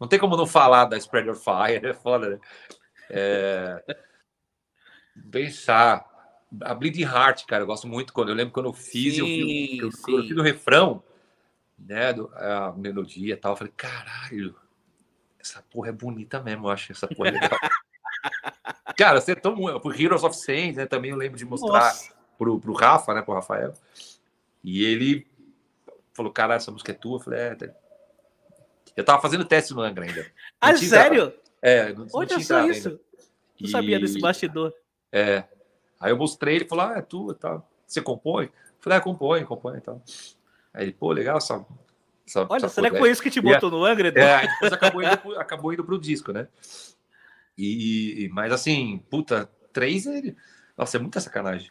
Não tem como não falar da Spread Fire, é foda, né? É... Pensar. A Bleed Heart, cara, eu gosto muito quando. Eu lembro quando eu fiz, sim, eu, fiz, eu, eu, eu fiz o refrão, né? Do, a melodia e tal. Eu falei, caralho, essa porra é bonita mesmo, eu acho essa porra legal. Cara, você é tão. Por Heroes of Saints, né? Também eu lembro de mostrar pro, pro Rafa, né? Pro Rafael. E ele falou: cara, essa música é tua. Eu falei: é. Eu tava fazendo teste no Angra ainda. ah, sério? É, não, Olha não só isso. Ainda. Não e... sabia desse bastidor. É. Aí eu mostrei, ele falou: ah, é tua tal. Tá. Você compõe? Eu falei: ah, compõe, compõe e tá. tal. Aí ele, pô, legal essa, Olha, essa será que foi isso que te é botou no Angra? É, depois acabou indo, acabou indo pro disco, né? E, mas assim, puta, três é. Nossa, é muita sacanagem.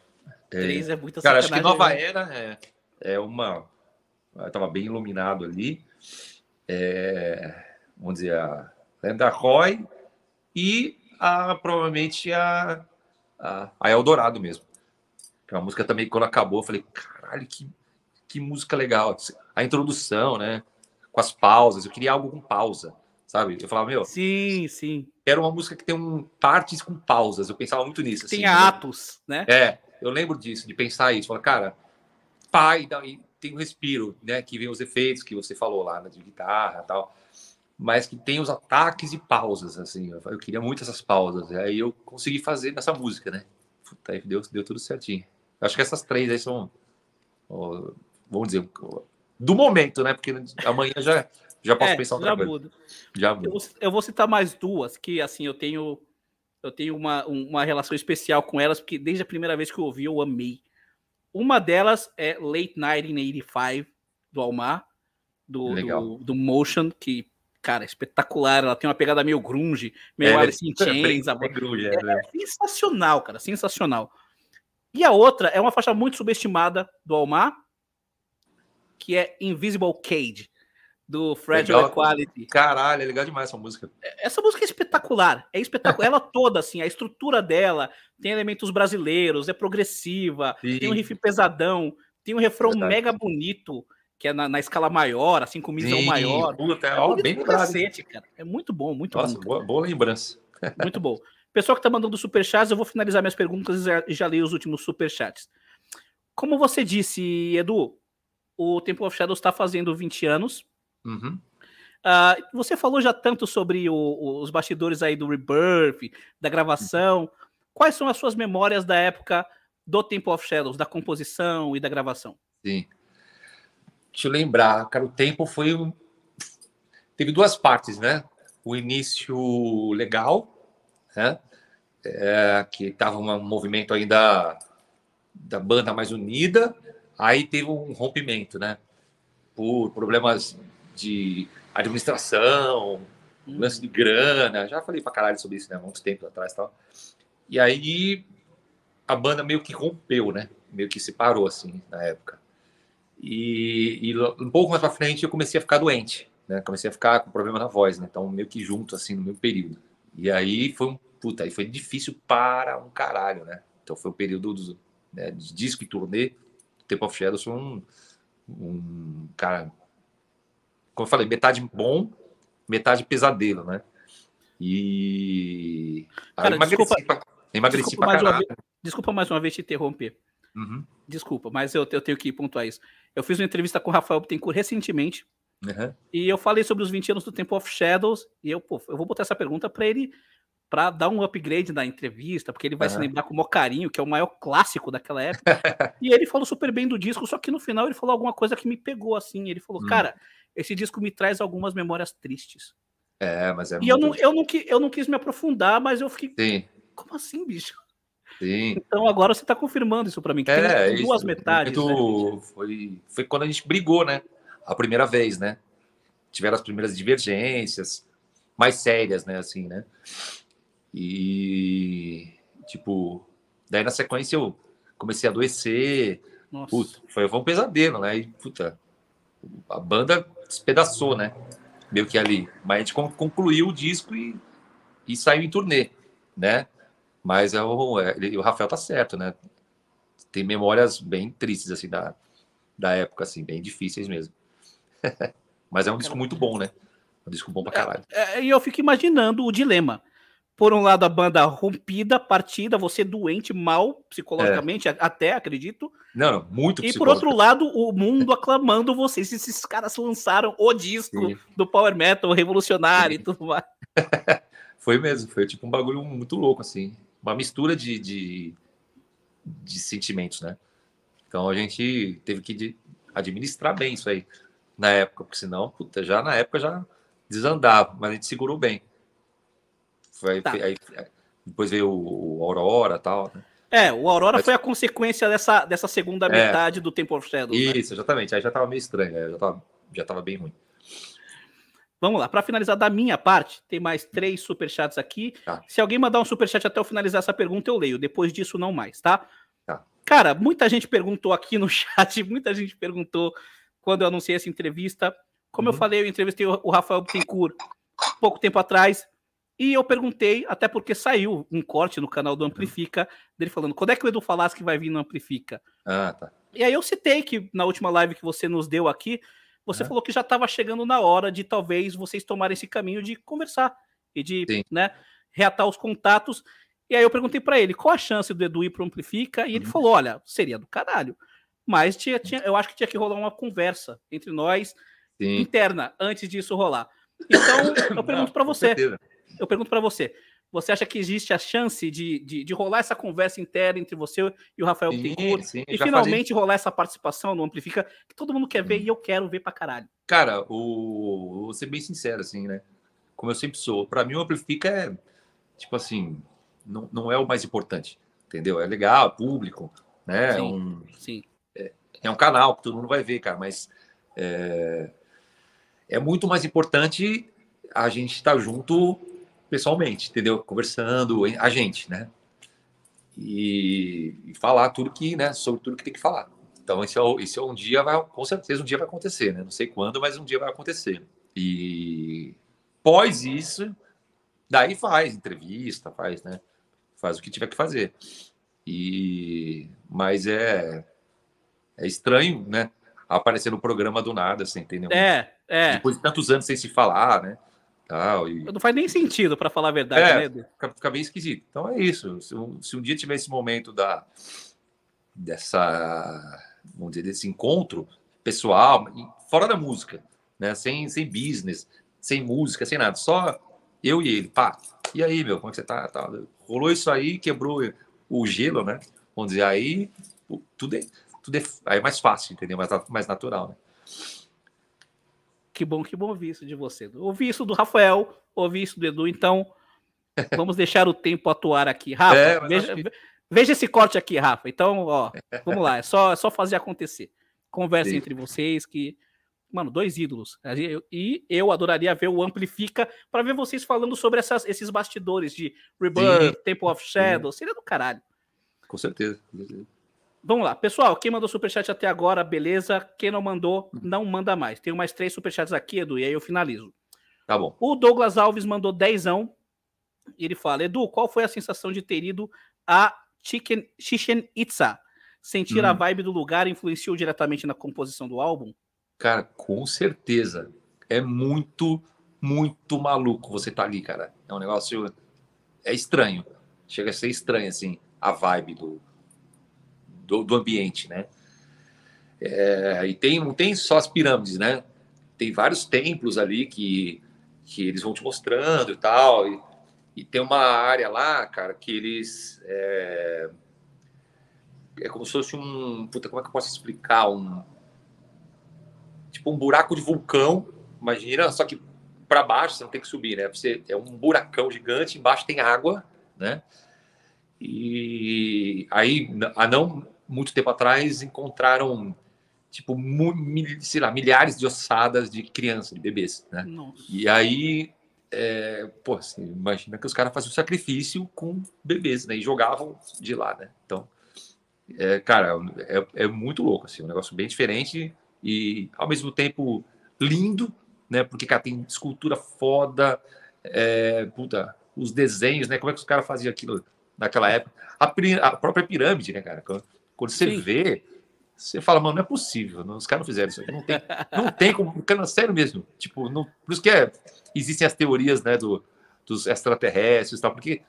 É, três é muita cara, sacanagem. Cara, acho que Nova né? Era é, é uma. tava bem iluminado ali. É, vamos dizer, a Lenda Roy e a, provavelmente a, a, a Eldorado mesmo. Que é uma música também, quando acabou, eu falei, caralho, que, que música legal. A introdução, né? Com as pausas, eu queria algo com pausa sabe? Eu falava, meu. Sim, sim. Era uma música que tem um partes com pausas. Eu pensava muito nisso. Assim, tem atos, né? É, eu lembro disso, de pensar isso. Falar, cara, pai, tem um respiro, né? Que vem os efeitos que você falou lá, né, de guitarra tal. Mas que tem os ataques e pausas, assim. Eu, eu queria muito essas pausas. Aí eu consegui fazer nessa música, né? Puta, aí deu, deu tudo certinho. Eu acho que essas três aí são. Ó, vamos dizer, do momento, né? Porque amanhã já já posso é, pensar outra já coisa. Muda. Já muda. Eu, eu, vou citar mais duas que, assim, eu tenho eu tenho uma, uma relação especial com elas, porque desde a primeira vez que eu ouvi, eu amei. Uma delas é Late Night in 85, do Almar, do, do, do Motion, que cara, é espetacular. Ela tem uma pegada meio grunge, meio é, Alice in Chains. é, grunge, é, é, né? é, sensacional, cara, sensacional. E a outra é uma faixa muito subestimada do Almar, que é Invisible Cage, do Fragile legal. Equality. Caralho, é legal demais essa música. É, essa música é espetacular, é espetacular. ela toda, assim, a estrutura dela tem elementos brasileiros, é progressiva, Sim. tem um riff pesadão, tem um refrão Verdade. mega bonito, que é na, na, escala maior, assim, com misão maior. Puta, é, é bem cacete, cara. É muito bom, muito Nossa, bom. Boa, boa, lembrança. Muito bom. Pessoal que tá mandando superchats, eu vou finalizar minhas perguntas e já leio os últimos superchats. Como você disse, Edu, o Temple of Shadows está fazendo 20 anos Uhum. Uh, você falou já tanto sobre o, o, os bastidores aí do Rebirth, da gravação. Uhum. Quais são as suas memórias da época do Temple of Shadows, da composição e da gravação? Sim. Te lembrar, cara, o tempo foi. Teve duas partes, né? O início legal, né? É, que estava um movimento ainda da banda mais unida, aí teve um rompimento, né? Por problemas de administração, uhum. lance de grana. Já falei pra caralho sobre isso, né? Há muito tempo atrás e tal. E aí a banda meio que rompeu, né? Meio que se parou, assim, na época. E, e, um pouco mais pra frente eu comecei a ficar doente, né? Comecei a ficar com problema na voz, né? Então meio que junto, assim, no meu período. E aí foi um puta, aí foi difícil para um caralho, né? Então foi o um período dos né, de disco e turnê. Tempo of Shadows foi um, um cara como eu falei, metade bom, metade pesadelo, né? E. Cara, eu emagreci desculpa, pra, emagreci desculpa pra caralho. Vez, desculpa mais uma vez te interromper. Uhum. Desculpa, mas eu, eu, tenho que pontuar isso. Eu fiz uma entrevista com o Rafael Bittencourt recentemente. Uhum. E eu falei sobre os 20 anos do Temple of Shadows. E eu, pô, eu vou botar essa pergunta para ele para dar um upgrade na entrevista, porque ele vai uhum. se lembrar com o maior carinho, que é o maior clássico daquela época. e ele falou super bem do disco, só que no final ele falou alguma coisa que me pegou assim. Ele falou, hum. cara, esse disco me traz algumas memórias tristes. É, mas é. E muito... eu, não, eu, não, eu não quis me aprofundar, mas eu fiquei. Sim. Como assim, bicho? Sim. Então agora você está confirmando isso para mim. Que é, tem duas isso, metades. Né, foi, foi quando a gente brigou, né? A primeira vez, né? Tiveram as primeiras divergências, mais sérias, né? Assim, né? E tipo, daí na sequência eu comecei a adoecer. Nossa. Puta, foi, foi um pesadelo, né? E, puta, a banda despedaçou, né? Meio que ali. Mas a gente concluiu o disco e, e saiu em turnê, né? Mas é o, é, o Rafael tá certo, né? Tem memórias bem tristes, assim, da, da época, assim, bem difíceis mesmo. Mas é um disco muito bom, né? É um disco bom pra é, caralho. É, é, e eu fico imaginando o dilema por um lado a banda rompida, partida, você doente, mal psicologicamente, é. até acredito. Não, muito E por outro lado, o mundo aclamando vocês. Esses caras lançaram o disco Sim. do Power Metal revolucionário Sim. e tudo mais. foi mesmo, foi tipo um bagulho muito louco, assim. Uma mistura de, de, de sentimentos, né? Então a gente teve que administrar bem isso aí na época, porque senão, puta, já na época já desandava, mas a gente segurou bem. Foi, tá. aí, depois veio o, Aurora e tal, né? É, o Aurora Mas... foi a consequência dessa, dessa segunda é. metade do tempo of né? Isso, né? exatamente. Aí já tava meio estranho, né? já tava, já tava bem ruim. Vamos lá, para finalizar da minha parte, tem mais três superchats aqui. Tá. Se alguém mandar um superchat até eu finalizar essa pergunta, eu leio. Depois disso, não mais, tá? tá? Cara, muita gente perguntou aqui no chat, muita gente perguntou quando eu anunciei essa entrevista. Como uhum. eu falei, eu entrevistei o Rafael Bittencourt pouco tempo atrás. E eu perguntei, até porque saiu um corte no canal do uhum. Amplifica, dele falando: quando é que o Edu que vai vir no Amplifica? Ah, tá. E aí eu citei que na última live que você nos deu aqui, você ah. falou que já estava chegando na hora de talvez vocês tomarem esse caminho de conversar e de né, reatar os contatos. E aí eu perguntei para ele qual a chance do Edu ir para o Amplifica, e ele uhum. falou: olha, seria do caralho. Mas tinha, tinha, eu acho que tinha que rolar uma conversa entre nós Sim. interna antes disso rolar. Então, eu pergunto para você. Certeza eu pergunto para você. Você acha que existe a chance de, de, de, rolar essa conversa interna entre você e o Rafael sim, Sim, e finalmente rolar essa participação no Amplifica, que todo mundo quer ver e eu quero ver pra caralho. Cara, o... vou ser bem sincero, assim, né? Como eu sempre sou, para mim o Amplifica é, tipo assim, não, não é o mais importante, entendeu? É legal, é público, né? É sim, é um, sim. É, é, um canal que todo mundo vai ver, cara, mas é, é muito mais importante a gente estar tá junto pessoalmente, entendeu? Conversando, a gente, né? E, e, falar tudo que, né, sobre tudo que tem que falar. Então, esse é, esse é um dia, vai, com certeza, um dia vai acontecer, né? Não sei quando, mas um dia vai acontecer. E pós isso, daí faz entrevista, faz, né? Faz o que tiver que fazer. E mas é é estranho, né? Aparecer no programa do nada, sem assim, ter nenhum. É, é. Depois de tantos anos sem se falar, né? tal. E... Não faz nem sentido, para falar a verdade, é, né? Fica, fica, bem esquisito. Então é isso. Se, se um dia tiver esse momento da dessa, vamos dizer, desse encontro pessoal, fora da música, né? Sem, sem business, sem música, sem nada, só eu e ele, pá. E aí, meu, como é que você tá? tá rolou isso aí, quebrou o gelo, né? Vamos dizer, aí tudo é, tudo é, aí é mais fácil, entendeu? Mais, mais natural, né? Que bom, que bom ouvir isso de você. Ouvi isso do Rafael, ouvi isso do Edu, então vamos deixar o tempo atuar aqui. Rafa, é, veja, que... veja, esse corte aqui, Rafa. Então, ó, vamos lá, é só, é só fazer acontecer. Conversa Sim. entre vocês que mano, dois ídolos. E eu adoraria ver o Amplifica para ver vocês falando sobre essas, esses bastidores de Rebirth, Temple of Shadow. Seria do caralho. Com certeza. Vamos lá, pessoal. Quem mandou superchat até agora, beleza. Quem não mandou, não manda mais. Tem mais três superchats aqui, Edu, e aí eu finalizo. Tá bom. O Douglas Alves mandou dezão. E ele fala: Edu, qual foi a sensação de ter ido a Chichen, Chichen Itza? Sentir hum. a vibe do lugar influenciou diretamente na composição do álbum? Cara, com certeza. É muito, muito maluco você tá ali, cara. É um negócio. É estranho. Chega a ser estranho, assim, a vibe do, do, do ambiente, né? É, e tem, não tem só as pirâmides, né? Tem vários templos ali que, que eles vão te mostrando e tal. E, e tem uma área lá, cara, que eles. É, é como se fosse um. Puta, como é que eu posso explicar? Um, tipo um buraco de vulcão. Imagina, só que para baixo você não tem que subir, né? Você, é um buracão gigante, embaixo tem água, né? E aí, a não muito tempo atrás, encontraram tipo, sei lá, milhares de ossadas de crianças, de bebês, né? Nossa. E aí, é, pô, assim, imagina que os caras faziam sacrifício com bebês, né? E jogavam de lá, né? Então, é, cara, é, é, muito louco, assim, um negócio bem diferente e, ao mesmo tempo, lindo, né? Porque, cara, tem escultura foda, é, puta, os desenhos, né? Como é que os caras faziam aquilo naquela época? A, a própria pirâmide, né, cara? Quando você Sim. vê, você fala, mano, não é possível, não, os caras não fizeram isso aqui, não tem, não tem como, cara, sério mesmo, tipo, não, por isso que é, existem as teorias, né, do, dos extraterrestres e tal, porque,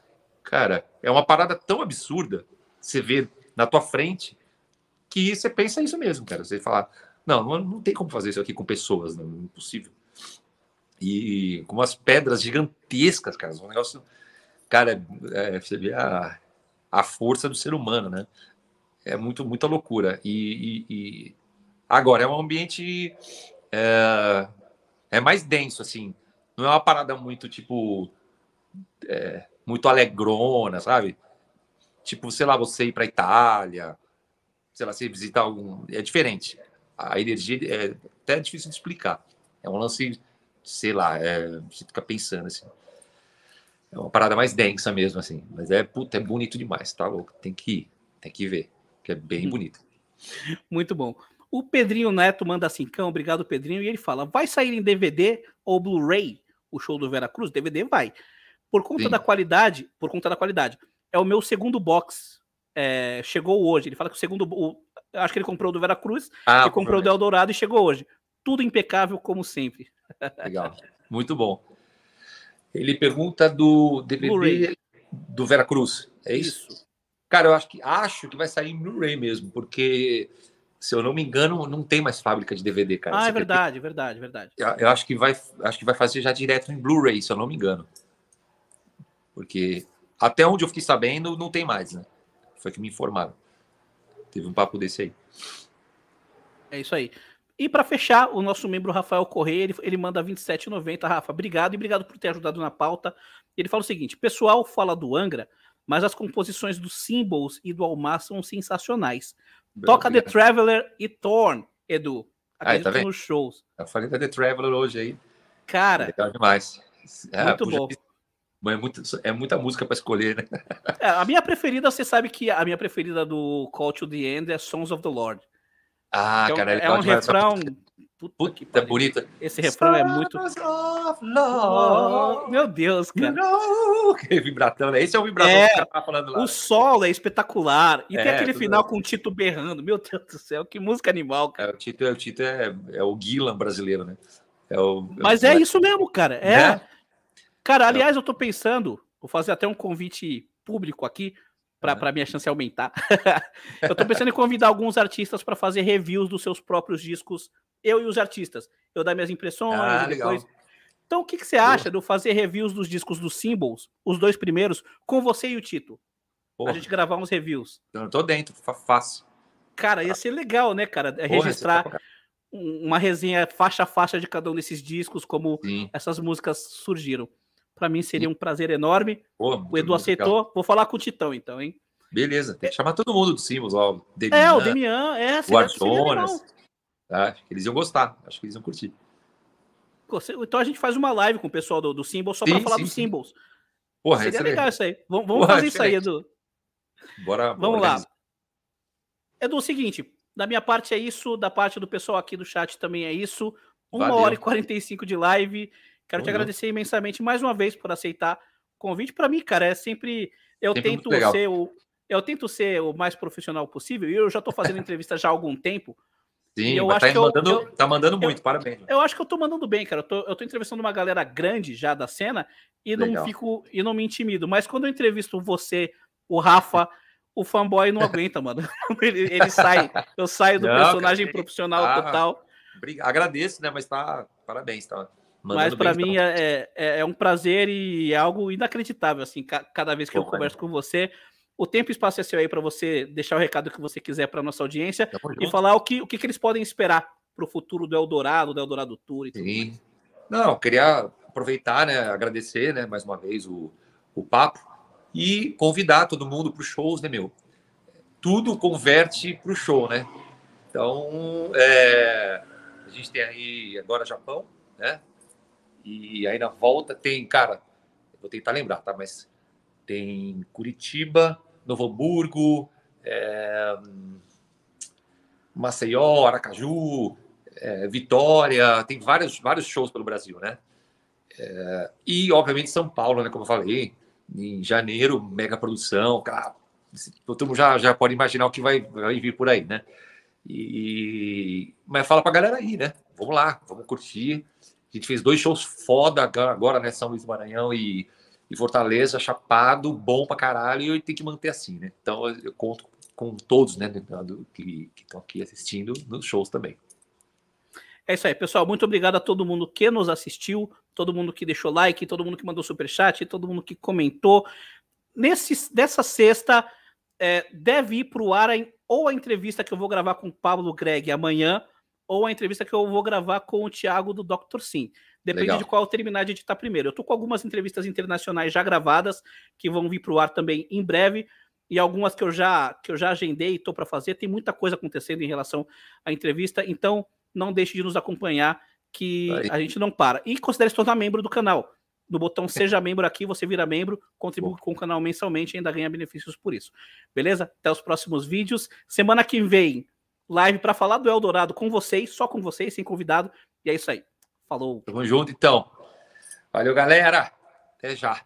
cara, é uma parada tão absurda, você vê na tua frente, que você pensa isso mesmo, cara, você fala, não, não, não tem como fazer isso aqui com pessoas, não, é impossível. E com umas pedras gigantescas, cara, um negócio, cara, é, você vê a, a força do ser humano, né, é muito, muita loucura. E, e, e... agora é um ambiente é, é, mais denso, assim. Não é uma parada muito tipo é, muito alegrona, sabe? Tipo, sei lá, você ir para Itália, sei lá, você visitar algum, é diferente. A energia é até difícil de explicar. É um lance, sei lá, é, você fica pensando assim. É uma parada mais densa mesmo, assim. Mas é, puta, é bonito demais, tá louco? Tem que ir, tem que ver que é bem uhum. bonita. Muito bom. O Pedrinho Neto manda assim, cão, obrigado Pedrinho, e ele fala, vai sair em DVD ou Blu-ray o show do Veracruz? DVD vai. Por conta Sim. da qualidade, por conta da qualidade, é o meu segundo box. É, chegou hoje. Ele fala que o segundo. O, acho que ele comprou do Veracruz, ah, ele comprou do Eldorado e chegou hoje. Tudo impecável, como sempre. Legal. Muito bom. Ele pergunta do DVD do Veracruz. É isso? isso? Cara, eu acho que acho que vai sair em Blu-ray mesmo, porque se eu não me engano, não tem mais fábrica de DVD, cara. Ah, é verdade, tem... verdade, verdade. Eu, eu, acho que vai, acho que vai fazer já direto em Blu-ray, se eu não me engano. Porque até onde eu fiquei sabendo, não tem mais, né? Foi que me informaram. Teve um papo desse aí. É isso aí. E para fechar, o nosso membro Rafael Correia, ele, ele manda 27,90. Rafa, obrigado e obrigado por ter ajudado na pauta. Ele fala o seguinte: pessoal fala do Angra, mas as composições do Symbols e do Almar são sensacionais. Beleza. Toca The Traveler e Thorn, Edu. Tá Acredito ah, tá nos shows. Eu falei da The Traveler hoje aí. Cara. Legal demais. É, muito puxa, bom. É, muito, é muita música para escolher, né? É, a minha preferida, você sabe que a minha preferida do Call to the End é Sons of the Lord. Ah, então, cara, é, é um refrão. Essa... Puta, Puta tá bonita. Esse refrão é muito. meu Deus, cara. Que é vibratão, né? Esse é o vibratão é, que tá falando lá. O solo é espetacular. E é, tem aquele final bem. com o Tito berrando. Meu Deus do céu, que música animal, é, cara. É, o Tito, é, o, Tito é, é o Guilan brasileiro, né? É o, é Mas é, isso mesmo, cara. É. Né? Cara, aliás, eu tô pensando, vou fazer até um convite público aqui para minha chance aumentar. eu tô pensando em convidar alguns artistas para fazer reviews dos seus próprios discos eu e os artistas. Eu dar minhas impressões ah, depois... Então, o que, que você acha do fazer reviews dos discos dos Symbols, os dois primeiros, com você e o Tito? Porra. A gente gravar uns reviews. Eu tô dentro, fácil. Cara, ia ser legal, né, cara? É Porra, registrar tá uma resenha faixa a faixa de cada um desses discos, como Sim. essas músicas surgiram. Para mim seria um prazer enorme. Porra, o Edu aceitou. Legal. Vou falar com o Titão, então, hein? Beleza, tem que é chamar todo mundo dos Symbols, ó. O é, Demian, é, o Demian, é, o Arjonas. Tá? Acho que eles iam gostar, acho que eles iam curtir. Então a gente faz uma live com o pessoal do, do Symbol só para falar sim, dos sim. Symbols. Porra, Seria legal isso aí. Vamos, vamos Porra, fazer isso aí, Edu. Bora, vamos organizar. lá. Edu, é o seguinte, da minha parte é isso, da parte do pessoal aqui do chat também é isso. Uma Valeu. hora e 45 de live. Quero te agradecer imensamente mais uma vez por aceitar o convite. Para mim, cara, é sempre. Eu sempre tento ser o. Eu tento ser o mais profissional possível e eu já estou fazendo entrevista já há algum tempo. Sim, eu tá acho tá que eu, mandando, eu, tá mandando muito, eu, parabéns. Eu acho que eu tô mandando bem, cara. Eu tô, eu tô entrevistando uma galera grande já da cena e Legal. não fico e não me intimido. Mas quando eu entrevisto você, o Rafa, o fanboy não aguenta, mano. Ele, ele sai, eu saio do não, personagem cara, profissional tá total. Agradeço, né? Mas tá, parabéns, tá. Mas para tá mim é, é, é, um prazer e é algo inacreditável, assim, ca cada vez que Pô, eu converso mano. Né? com você. O tempo e espaço é seu aí para você deixar o recado que você quiser para nossa audiência e falar o que, o que, que eles podem esperar para o futuro do Eldorado, do Eldorado Tour e tudo Sim. Mais. Não, queria aproveitar, né, agradecer né, mais uma vez o, o papo e convidar todo mundo para os shows, né, meu? Tudo converte para o show, né? Então, é, a gente tem aí agora Japão, né? E aí na volta tem, cara, vou tentar lembrar, tá? Mas tem Curitiba, Novo Hamburgo, é, Maceió, Aracaju, é, Vitória, tem vários, vários shows pelo Brasil, né? É, e, obviamente, São Paulo, né? Como eu falei, em janeiro, mega produção, cara, todo mundo já, já pode imaginar o que vai, vai vir por aí, né? E, mas fala pra galera aí, né? Vamos lá, vamos curtir. A gente fez dois shows foda agora, né? São Luís do Maranhão e e Fortaleza, chapado, bom pra caralho, e tem que manter assim, né? Então eu conto com todos, né, que estão aqui assistindo nos shows também. É isso aí, pessoal. Muito obrigado a todo mundo que nos assistiu, todo mundo que deixou like, todo mundo que mandou super chat, todo mundo que comentou. Nesse, dessa sexta, é, deve ir para o ar em, ou a entrevista que eu vou gravar com o Pablo Greg amanhã, ou a entrevista que eu vou gravar com o Thiago do Dr. Sim. Depende Legal. de qual eu terminar de editar primeiro. Eu tô com algumas entrevistas internacionais já gravadas que vão vir para o ar também em breve e algumas que eu já que eu já agendei e estou para fazer. Tem muita coisa acontecendo em relação à entrevista, então não deixe de nos acompanhar que Aí. a gente não para. E considere se tornar membro do canal. No botão Seja Membro aqui, você vira membro, contribui com o canal mensalmente e ainda ganha benefícios por isso. Beleza? Até os próximos vídeos. Semana que vem, live para falar do Eldorado com vocês, só com vocês, sem convidado. E é isso aí. Falou. Tamo junto, então. Valeu, galera. Até já.